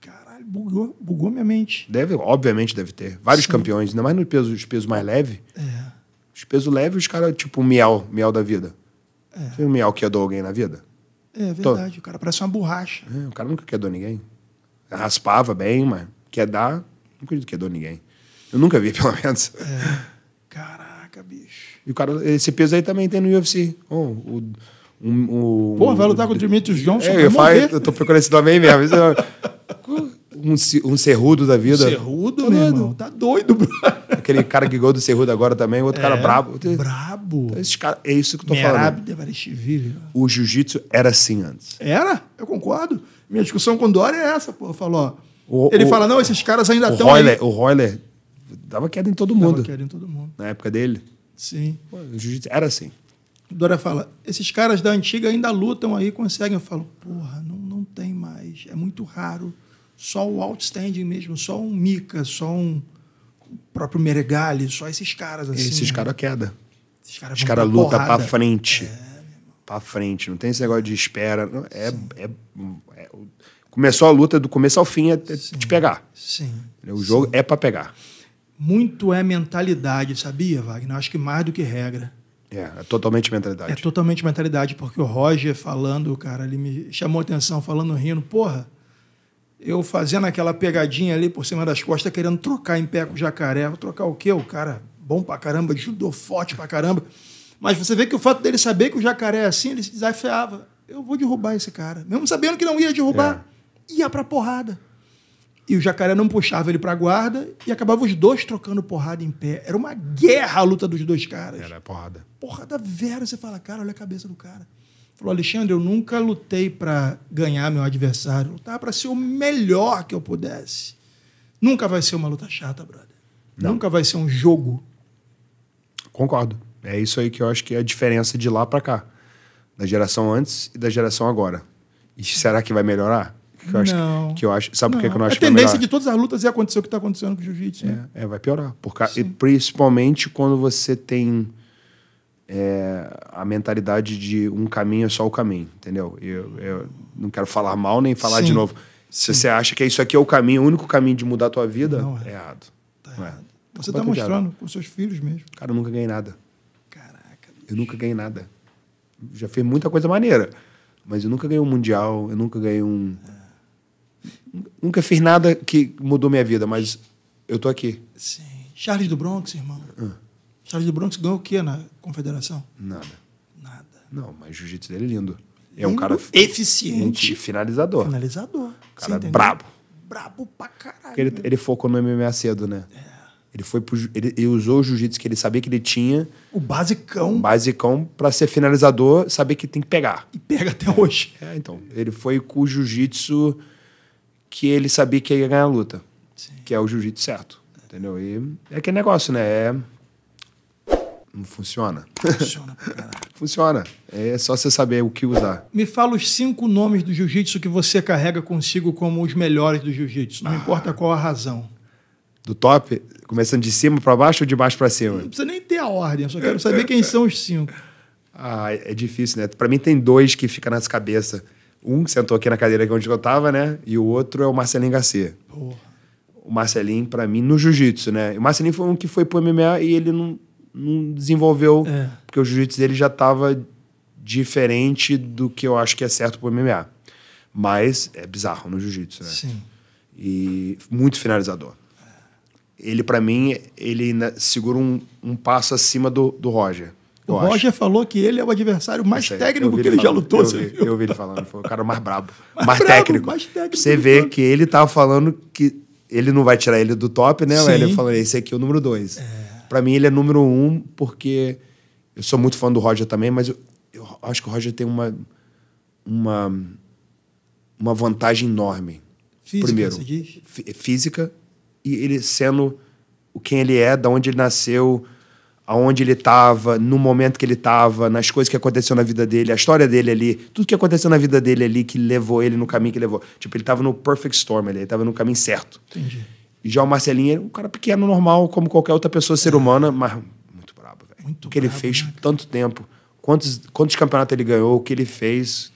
Caralho, bugou, bugou minha mente. Deve, obviamente deve ter. Vários Sim. campeões, ainda mais nos pesos, os pesos mais leves. É. Os pesos leves, os caras, tipo, miel, miel da vida. É. Tem um miel que adou alguém na vida? É verdade, Tô. o cara parece uma borracha. É, o cara nunca quedou ninguém. Raspava bem, mas quer dar, nunca acredito que quedou ninguém. Eu nunca vi, (laughs) pelo menos. É. Caraca, bicho. E o cara, esse peso aí também tem no UFC. Oh, o um, um, Pô, vai lutar com o Demetrius João, É, eu, falo, eu tô procurando esse nome aí mesmo. um, um serrudo da vida. Um serrudo, tá meu irmão. Tá doido, bro. Aquele cara que ganhou do serrudo agora também, outro é, cara brabo. Brabo. Então, esses cara, é isso que eu tô Merab falando. Né? O jiu-jitsu era assim antes. Era? Eu concordo. Minha discussão com o Dória é essa, pô. Falou, o, Ele o, fala, não, esses caras ainda estão. O Royler dava queda em todo mundo. Dava queda em todo mundo. Na época dele. Sim. Pô, o jiu-jitsu era assim. Dora fala, esses caras da antiga ainda lutam aí, conseguem. Eu falo, porra, não, não tem mais. É muito raro. Só o outstanding mesmo, só um Mica, só um próprio Meregali, só esses caras assim. Esses né? caras queda. Esses caras lutam pra frente. É, pra frente. Não tem esse negócio de espera. É, é, é, é, começou a luta do começo ao fim é, é Sim. te pegar. Sim. O jogo Sim. é para pegar. Muito é mentalidade, sabia, Wagner? Acho que mais do que regra. É, é totalmente mentalidade. É totalmente mentalidade, porque o Roger falando, cara, ele me chamou a atenção falando, rindo, porra, eu fazendo aquela pegadinha ali por cima das costas, querendo trocar em pé com o jacaré. Vou trocar o quê? O cara bom pra caramba, judô forte pra caramba. Mas você vê que o fato dele saber que o jacaré é assim, ele se desafiava. Eu vou derrubar esse cara. Mesmo sabendo que não ia derrubar, é. ia pra porrada. E o jacaré não puxava ele para a guarda e acabava os dois trocando porrada em pé. Era uma guerra a luta dos dois caras. Era porrada. Porrada vera. Você fala, cara, olha a cabeça do cara. Falou, Alexandre, eu nunca lutei para ganhar meu adversário. lutar lutava para ser o melhor que eu pudesse. Nunca vai ser uma luta chata, brother. Não. Nunca vai ser um jogo. Concordo. É isso aí que eu acho que é a diferença de lá para cá. Da geração antes e da geração agora. E será que vai melhorar? que eu acho. Não. Que eu acho sabe por que eu não acho a é que A é tendência é de todas as lutas é acontecer o que está acontecendo com o jiu-jitsu. Né? É, né? é, vai piorar. porque E principalmente quando você tem é, a mentalidade de um caminho é só o caminho, entendeu? Eu, eu não quero falar mal nem falar Sim. de novo. Se Sim. você acha que isso aqui é o caminho, o único caminho de mudar a tua vida, não é, é errado. Tá não tá Você está mostrando com seus filhos mesmo. Cara, eu nunca ganhei nada. Caraca. Eu nunca ganhei nada. Já fiz muita coisa maneira. Mas eu nunca ganhei um mundial, eu nunca ganhei um. Nunca fiz nada que mudou minha vida, mas eu tô aqui. Sim. Charles do Bronx, irmão. Ah. Charles do Bronx ganhou o quê na confederação? Nada. Nada. Não, mas o jiu-jitsu dele é lindo. É um cara eficiente. Finalizador. Finalizador. Cara brabo. Brabo pra caralho. Porque ele, né? ele focou no MMA cedo, né? É. Ele foi pro, ele, ele usou o jiu-jitsu que ele sabia que ele tinha. O basicão. O basicão para ser finalizador, saber que tem que pegar. E pega até hoje. É, então. Ele foi com o jiu-jitsu que ele sabia que ia ganhar a luta. Sim. Que é o jiu-jitsu certo. Entendeu? E é aquele negócio, né? É... Não funciona. Funciona pra caralho. (laughs) Funciona. É só você saber o que usar. Me fala os cinco nomes do jiu-jitsu que você carrega consigo como os melhores do jiu-jitsu. Não ah. importa qual a razão. Do top? Começando de cima para baixo ou de baixo para cima? Não precisa nem ter a ordem, eu só quero saber quem são os cinco. Ah, é difícil, né? Para mim tem dois que ficam nas cabeça um sentou aqui na cadeira que onde eu tava, né? E o outro é o Marcelinho Garcia. Porra. O Marcelinho, para mim, no jiu-jitsu, né? O Marcelinho foi um que foi pro MMA e ele não, não desenvolveu, é. porque o jiu-jitsu dele já tava diferente do que eu acho que é certo pro MMA. Mas é bizarro no jiu-jitsu, né? Sim. E muito finalizador. Ele, para mim, ele segura um, um passo acima do, do Roger o Roger acho. falou que ele é o adversário mais sei, técnico que ele, ele já lutou. Eu vi, eu vi, ele falando, foi o cara mais brabo, (laughs) mais, mais brabo, técnico. Mais técnico você vê que ele tava falando que ele não vai tirar ele do top, né? Sim. Ele falando, esse aqui é o número dois. É. Para mim, ele é número um, porque eu sou muito fã do Roger também, mas eu, eu acho que o Roger tem uma, uma, uma vantagem enorme. Física, Primeiro, física. E ele sendo quem ele é, da onde ele nasceu, aonde ele estava, no momento que ele estava, nas coisas que aconteceu na vida dele, a história dele ali, tudo que aconteceu na vida dele ali que levou ele no caminho que levou. Tipo, ele estava no perfect storm, ele estava no caminho certo. Entendi. Já o Marcelinho é um cara pequeno, normal, como qualquer outra pessoa ser é. humana, mas muito brabo, velho. O que brabo, ele fez né, tanto tempo, quantos, quantos campeonatos ele ganhou, o que ele fez.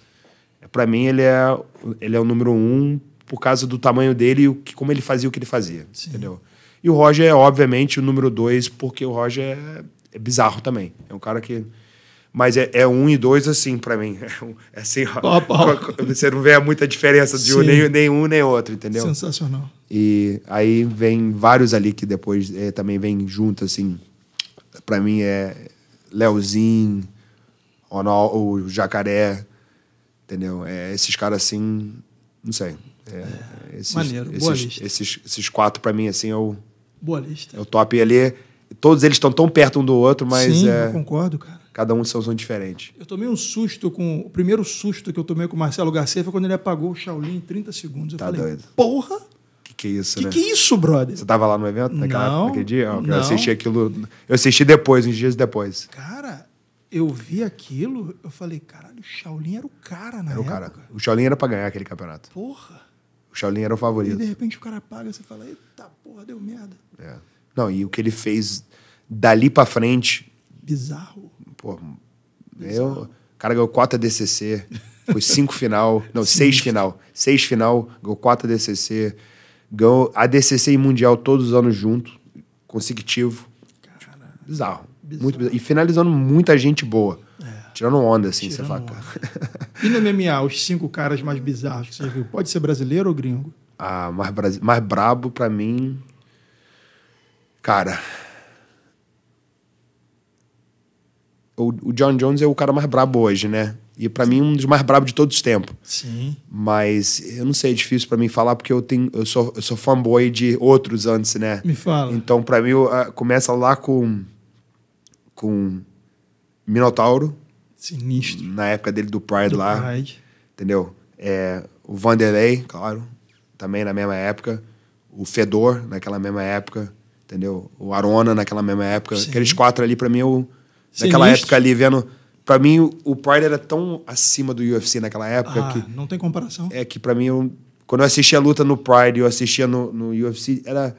É, Para mim, ele é, ele é o número um por causa do tamanho dele e o, como ele fazia o que ele fazia, Sim. entendeu? E o Roger é, obviamente, o número dois, porque o Roger é, é bizarro também. É um cara que. Mas é, é um e dois, assim, para mim. (laughs) É, é, assim, é assim, (laughs) Você não vê muita diferença de um, nem, nem, um nem outro, entendeu? Sensacional. E aí vem vários ali que depois é, também vem junto, assim. para mim é Leozinho, o Jacaré, entendeu? É, esses caras, assim, não sei. É, é esses, Maneiro, esses, boa esses, esses, esses quatro, para mim, assim, eu Boa lista. É o top ali. Todos eles estão tão perto um do outro, mas. Sim, é... eu concordo, cara. Cada um de seus um diferente. Eu tomei um susto com. O primeiro susto que eu tomei com o Marcelo Garcia foi quando ele apagou o Shaolin em 30 segundos. Eu tá falei, doido. porra! Que que é isso, que né? Que é isso, brother? Você tava lá no evento naquela, não, naquele dia? Eu não. assisti aquilo. Eu assisti depois, uns dias depois. Cara, eu vi aquilo, eu falei, caralho, o Shaolin era o cara na era época. Era o cara. O Shaolin era pra ganhar aquele campeonato. Porra! O Shaolin era o favorito. E de repente o cara paga, você fala, eita porra, deu merda. É. Não, e o que ele fez dali pra frente. Bizarro. Pô, Bizarro. O cara ganhou 4 ADCC, foi 5 (laughs) final, não, 6 final. 6 final, ganhou 4 ADCC, ganhou ADCC e Mundial todos os anos junto, consecutivo. Caralho. Bizarro. Bizarro. Muito bizarro. E finalizando muita gente boa. É tirando onda, assim, tirando você fala, E no MMA, os cinco caras mais bizarros que você viu, pode ser brasileiro ou gringo? Ah, mais, bra... mais brabo pra mim. Cara. O, o John Jones é o cara mais brabo hoje, né? E para mim, um dos mais brabos de todos os tempos. Sim. Mas eu não sei, é difícil para mim falar, porque eu tenho. Eu sou, eu sou fanboy de outros antes, né? Me fala. Então, para mim, eu, uh, começa lá com. com. Minotauro. Sinistro. Na época dele do Pride do lá. Pride. Entendeu? É, o Vanderlei, claro, também na mesma época. O Fedor, naquela mesma época. Entendeu? O Arona, naquela mesma época. Sim. Aqueles quatro ali, pra mim, eu. Sinistro. Naquela época ali, vendo. Pra mim, o Pride era tão acima do UFC naquela época ah, que. Não tem comparação. É que pra mim, eu, quando eu assistia a luta no Pride, eu assistia no, no UFC, era.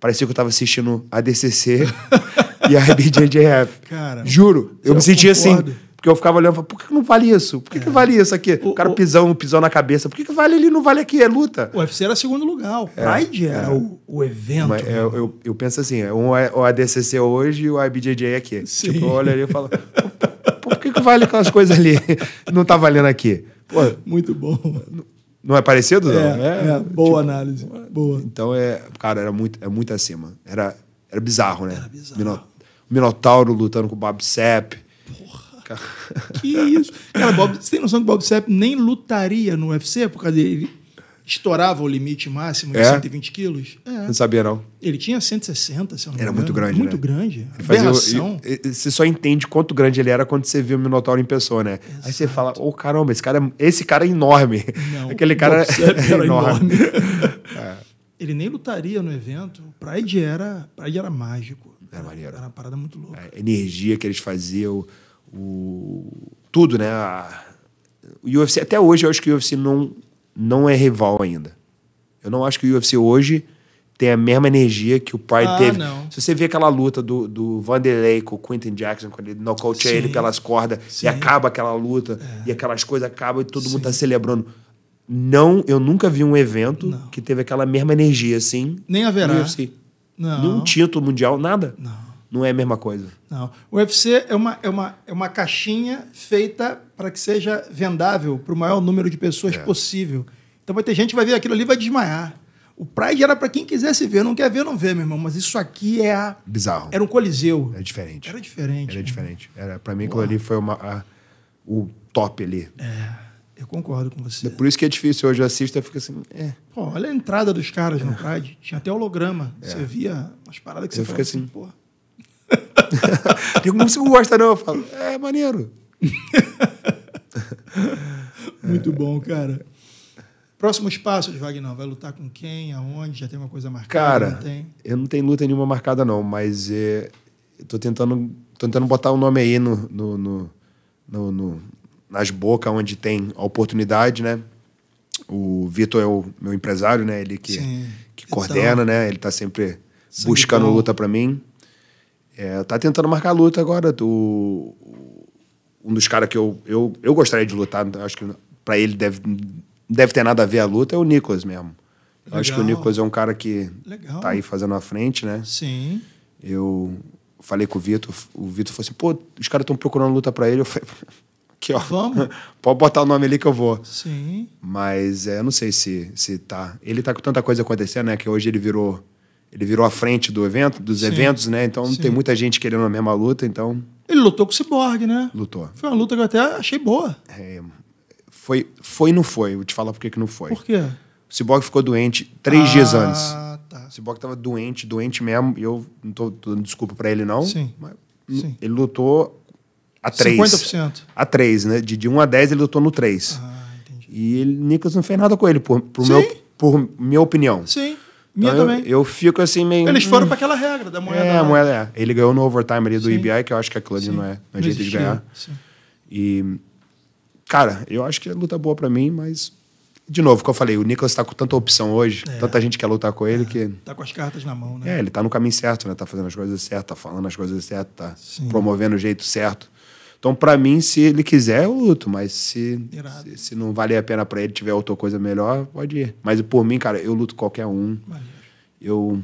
Parecia que eu tava assistindo a DCC (laughs) e a IBJJF. Cara. Juro, eu, eu me sentia concordo. assim. Porque eu ficava olhando e falava, por que não vale isso? Por que, é. que vale isso aqui? O, o cara pisou pisão, pisão na cabeça. Por que, que vale ali não vale aqui? É luta. O UFC era segundo lugar. O é, Pride é. era, o, o, evento. Mas, eu, eu, eu, penso assim, é um é o ADCC hoje e o IBJJ aqui. Sim. Tipo, eu olho ali e falo, por que, que vale aquelas coisas ali? (laughs) Não tá valendo aqui. Pô, Muito bom. Não é parecido? Não? É, é, é boa tipo, análise. Boa. Então, é, cara, era muito, é muito acima. Era, era bizarro, né? Era bizarro. Minotauro lutando com o Bob Sepp cara. Que isso? Cara, Bob, você tem noção que o Bob Sepp nem lutaria no UFC por causa dele? Estourava o limite máximo de é? 120 quilos? É. Não sabia, não. Ele tinha 160, se eu não me engano. Era muito grande. Muito né? grande. fazia, você só entende quanto grande ele era quando você viu o Minotauro em pessoa, né? Exato. Aí você fala: ô oh, caramba, esse cara, é, esse cara é enorme. Não, Aquele cara é enorme. enorme. (laughs) é. Ele nem lutaria no evento. O Pride era, Pride era mágico. Era, é, era maneiro. Era uma parada muito louca. A energia que eles faziam o tudo, né? A, o UFC até hoje eu acho que o UFC não não é rival ainda. Eu não acho que o UFC hoje tem a mesma energia que o Pride ah, teve. Não. Se você vê aquela luta do, do Vanderlei com o Quentin Jackson, quando ele nocauteia ele pelas cordas Sim. e acaba aquela luta é. e aquelas coisas acabam e todo Sim. mundo tá celebrando. Não, eu nunca vi um evento não. que teve aquela mesma energia assim. Nem haverá. UFC. Não. Nenhum título mundial, nada. Não não é a mesma coisa. Não. O UFC é uma, é uma, é uma caixinha feita para que seja vendável para o maior número de pessoas é. possível. Então vai ter gente que vai ver aquilo ali e vai desmaiar. O Pride era para quem quisesse ver, não quer ver, não vê, meu irmão. Mas isso aqui é a... bizarro. Era um coliseu. Era é diferente. Era diferente. Era diferente. Era para mim Uau. aquilo ali foi uma, a, o top ali. É, eu concordo com você. É por isso que é difícil hoje eu assisto e fico assim, é. Pô, olha a entrada dos caras é. no Pride, tinha até holograma. É. Você via as paradas que eu você fica assim, assim, porra. (laughs) Digo, não gosta, não. Eu falo, é maneiro. (laughs) Muito bom, cara. Próximos passos, Wagner, vai lutar com quem, aonde? Já tem uma coisa marcada? Cara, não tem? eu não tenho luta nenhuma marcada, não, mas é, estou tentando, tô tentando botar o um nome aí no, no, no, no, no nas bocas onde tem a oportunidade, né? O Vitor é o meu empresário, né? Ele que, que então, coordena, então, né? Ele está sempre buscando bom. luta para mim. É, tá tentando marcar luta agora. do um dos caras que eu, eu, eu gostaria de lutar, acho que para ele deve, deve ter nada a ver a luta, é o Nicolas mesmo. acho que o Nicolas é um cara que Legal. tá aí fazendo a frente, né? Sim. Eu falei com o Vitor, o Vitor falou assim: pô, os caras estão procurando luta para ele. Eu falei. (laughs) Aqui, ó. Vamos. (laughs) Pode botar o nome ali que eu vou. Sim. Mas é, eu não sei se, se tá. Ele tá com tanta coisa acontecendo, né? Que hoje ele virou ele virou a frente do evento, dos Sim. eventos, né? Então Sim. tem muita gente querendo a mesma luta, então. Ele lutou com o Cyborg, né? Lutou. Foi uma luta que eu até achei boa. É, foi, foi não foi. Vou te falar por que não foi. Por quê? O Cyborg ficou doente três ah, dias antes. Tá. O Cyborg tava doente, doente mesmo. E eu não tô, tô dando desculpa para ele, não. Sim. Mas Sim. ele lutou a três. 50%. A três né? De, de 1 a 10, ele lutou no 3. Ah, entendi. E o Nicolas não fez nada com ele, por, por, Sim. meu, por minha opinião. Sim. Minha então, também. Eu, eu, fico assim meio. Eles foram hum, para aquela regra da moeda. É, a moeda é. Ele ganhou no overtime ali do Sim. EBI, que eu acho que a clube é, não é, não jeito de ganhar. Sim. E. Cara, eu acho que é luta boa para mim, mas de novo, como eu falei, o Nicolas tá com tanta opção hoje, é. tanta gente quer lutar com ele é. que. Tá com as cartas na mão, né? É, ele tá no caminho certo, né? Tá fazendo as coisas certas, tá falando as coisas certas, tá Sim. promovendo o jeito certo. Então, para mim, se ele quiser, eu luto. Mas se, se, se, não valer a pena para ele, tiver outra coisa melhor, pode ir. Mas por mim, cara, eu luto qualquer um. Valeu. Eu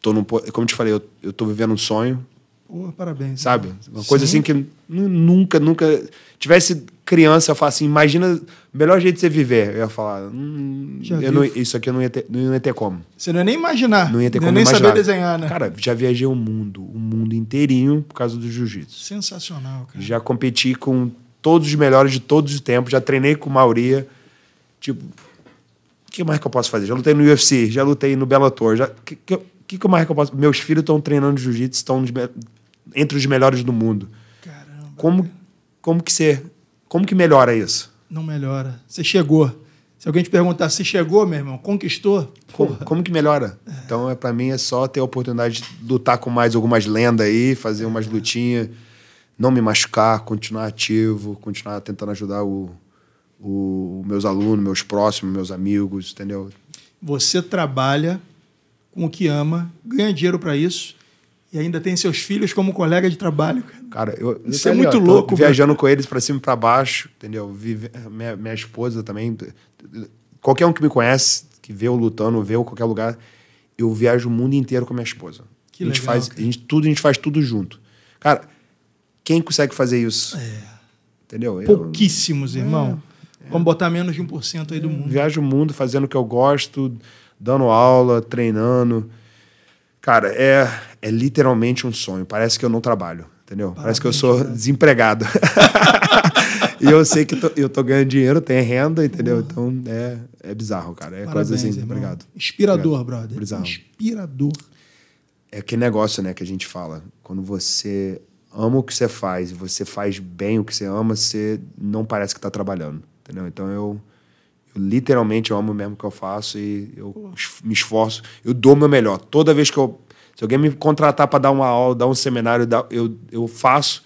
tô num. Como eu te falei, eu, eu tô vivendo um sonho. Porra, parabéns. Sabe? Uma Sim. coisa assim que nunca, nunca tivesse criança, eu falo assim, imagina o melhor jeito de você viver. Eu ia falar, hum, eu não, isso aqui eu não ia, ter, não ia ter como. Você não ia nem imaginar. Não ia ter não como nem imaginar. saber desenhar, né? Cara, já viajei o mundo, o mundo inteirinho por causa do jiu-jitsu. Sensacional, cara. Já competi com todos os melhores de todos os tempos, já treinei com maioria. Tipo, o que mais que eu posso fazer? Já lutei no UFC, já lutei no Bellator, já... O que, que, que, que mais que eu posso... Meus filhos estão treinando jiu-jitsu, estão entre os melhores do mundo. Caramba. Como... Como que você, como que melhora isso? Não melhora. Você chegou. Se alguém te perguntar se chegou, meu irmão, conquistou. Como, como que melhora? É. Então, é para mim é só ter a oportunidade de lutar com mais algumas lendas aí, fazer umas é. lutinhas, não me machucar, continuar ativo, continuar tentando ajudar o, o meus alunos, meus próximos, meus amigos, entendeu? Você trabalha com o que ama, ganha dinheiro para isso e ainda tem seus filhos como colega de trabalho. Cara, eu, isso é ali, muito ó, louco. Viajando com eles para cima e para baixo, entendeu? Vive, minha, minha, esposa também. Qualquer um que me conhece, que vê eu lutando, vê eu qualquer lugar, eu viajo o mundo inteiro com a minha esposa. Que a gente legal, faz, a gente, tudo, a gente faz tudo junto. Cara, quem consegue fazer isso? É. Entendeu? Pouquíssimos, eu, é, irmão. É, Vamos botar menos de 1% aí do é, mundo. Viajo o mundo fazendo o que eu gosto, dando aula, treinando. Cara, é, é literalmente um sonho. Parece que eu não trabalho, entendeu? Parabéns, Parece que eu sou né? desempregado. (laughs) (laughs) e eu sei que tô, eu tô ganhando dinheiro, tenho renda, entendeu? Uhum. Então é, é bizarro, cara. É Parabéns, coisa assim. Obrigado. Inspirador, Obrigado. brother. Bizarro. Inspirador. É aquele negócio, né, que a gente fala. Quando você ama o que você faz, e você faz bem o que você ama, você não parece que está trabalhando, entendeu? Então eu, eu, literalmente amo mesmo o que eu faço e eu Pô. me esforço, eu dou o meu melhor. Toda vez que eu se alguém me contratar para dar uma aula, dar um seminário, eu, eu faço,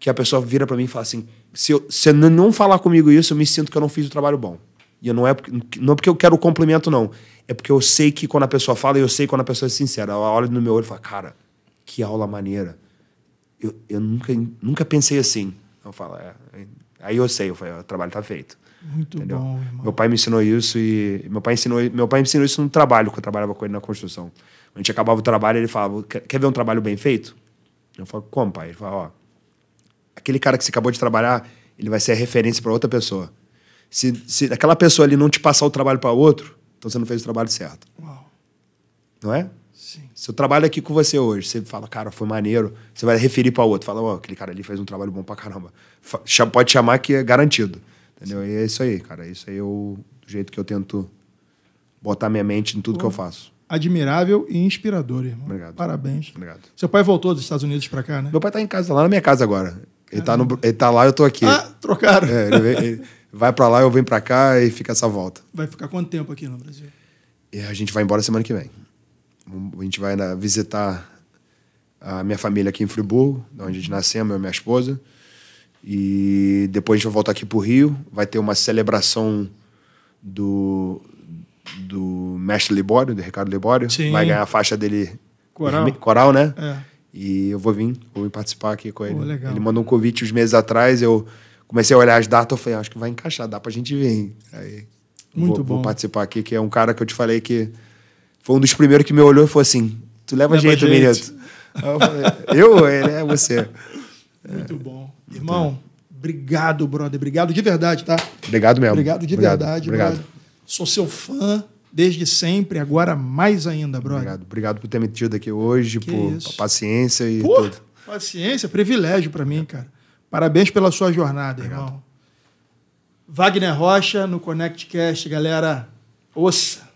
que a pessoa vira para mim e fala assim: se, eu, se não falar comigo isso, eu me sinto que eu não fiz o trabalho bom. E não é, porque, não é porque eu quero o complemento, não. É porque eu sei que quando a pessoa fala, eu sei quando a pessoa é sincera. Ela olha no meu olho e fala: cara, que aula maneira. Eu, eu nunca, nunca pensei assim. Eu falo: é, é Aí eu sei, eu falo, o trabalho tá feito. Muito entendeu? bom, irmão. Meu pai me ensinou isso e meu pai ensinou, meu pai me ensinou isso no trabalho, que eu trabalhava com ele na construção. A gente acabava o trabalho, ele falava: Quer ver um trabalho bem feito? Eu falo: Como, pai? Ele fala: Ó, aquele cara que você acabou de trabalhar, ele vai ser a referência para outra pessoa. Se, se aquela pessoa ali não te passar o trabalho para outro, então você não fez o trabalho certo. Uau. Não é? Sim. Se eu trabalho aqui com você hoje, você fala, cara, foi maneiro, você vai referir para outro. Fala, ó, aquele cara ali fez um trabalho bom pra caramba. Pode chamar que é garantido. Entendeu? Sim. E é isso aí, cara. é Isso aí é o jeito que eu tento botar minha mente em tudo Uau. que eu faço admirável e inspirador, irmão. Obrigado. Parabéns. Obrigado. Seu pai voltou dos Estados Unidos para cá, né? Meu pai tá em casa, lá na minha casa agora. Ele, está tá, no, ele tá lá, eu tô aqui. Ah, trocaram. É, ele, vem, ele vai para lá, eu venho para cá e fica essa volta. Vai ficar quanto tempo aqui no Brasil? E a gente vai embora semana que vem. A gente vai visitar a minha família aqui em Friburgo, onde a gente nasceu, eu e minha esposa. E depois a gente vai voltar aqui pro Rio. Vai ter uma celebração do, do mestre Libório, do Ricardo Libório. Sim. Vai ganhar a faixa dele. Coral. Coral, né? É. E eu vou vir, vou vir participar aqui com ele. legal. ele mandou um convite uns meses atrás, eu comecei a olhar as datas, eu falei, ah, acho que vai encaixar, dá pra gente vir. Aí, Muito vou, bom. Vou participar aqui, que é um cara que eu te falei que foi um dos primeiros que me olhou e falou assim, tu leva, leva jeito, menino. eu falei, eu? Ele é você. (laughs) Muito é. bom. Irmão, então, obrigado, brother. Obrigado de verdade, tá? Obrigado mesmo. Obrigado de obrigado. verdade, obrigado. Brother. Sou seu fã desde sempre, agora mais ainda, brother. Obrigado, obrigado por ter me tido aqui hoje, que por isso. paciência e por, tudo. Paciência, privilégio para mim, cara. Parabéns pela sua jornada, obrigado. irmão. Wagner Rocha no ConnectCast, galera. Ouça.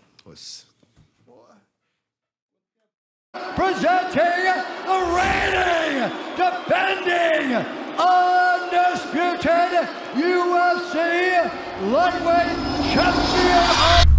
Presenting the reigning, defending, undisputed UFC lightweight champion of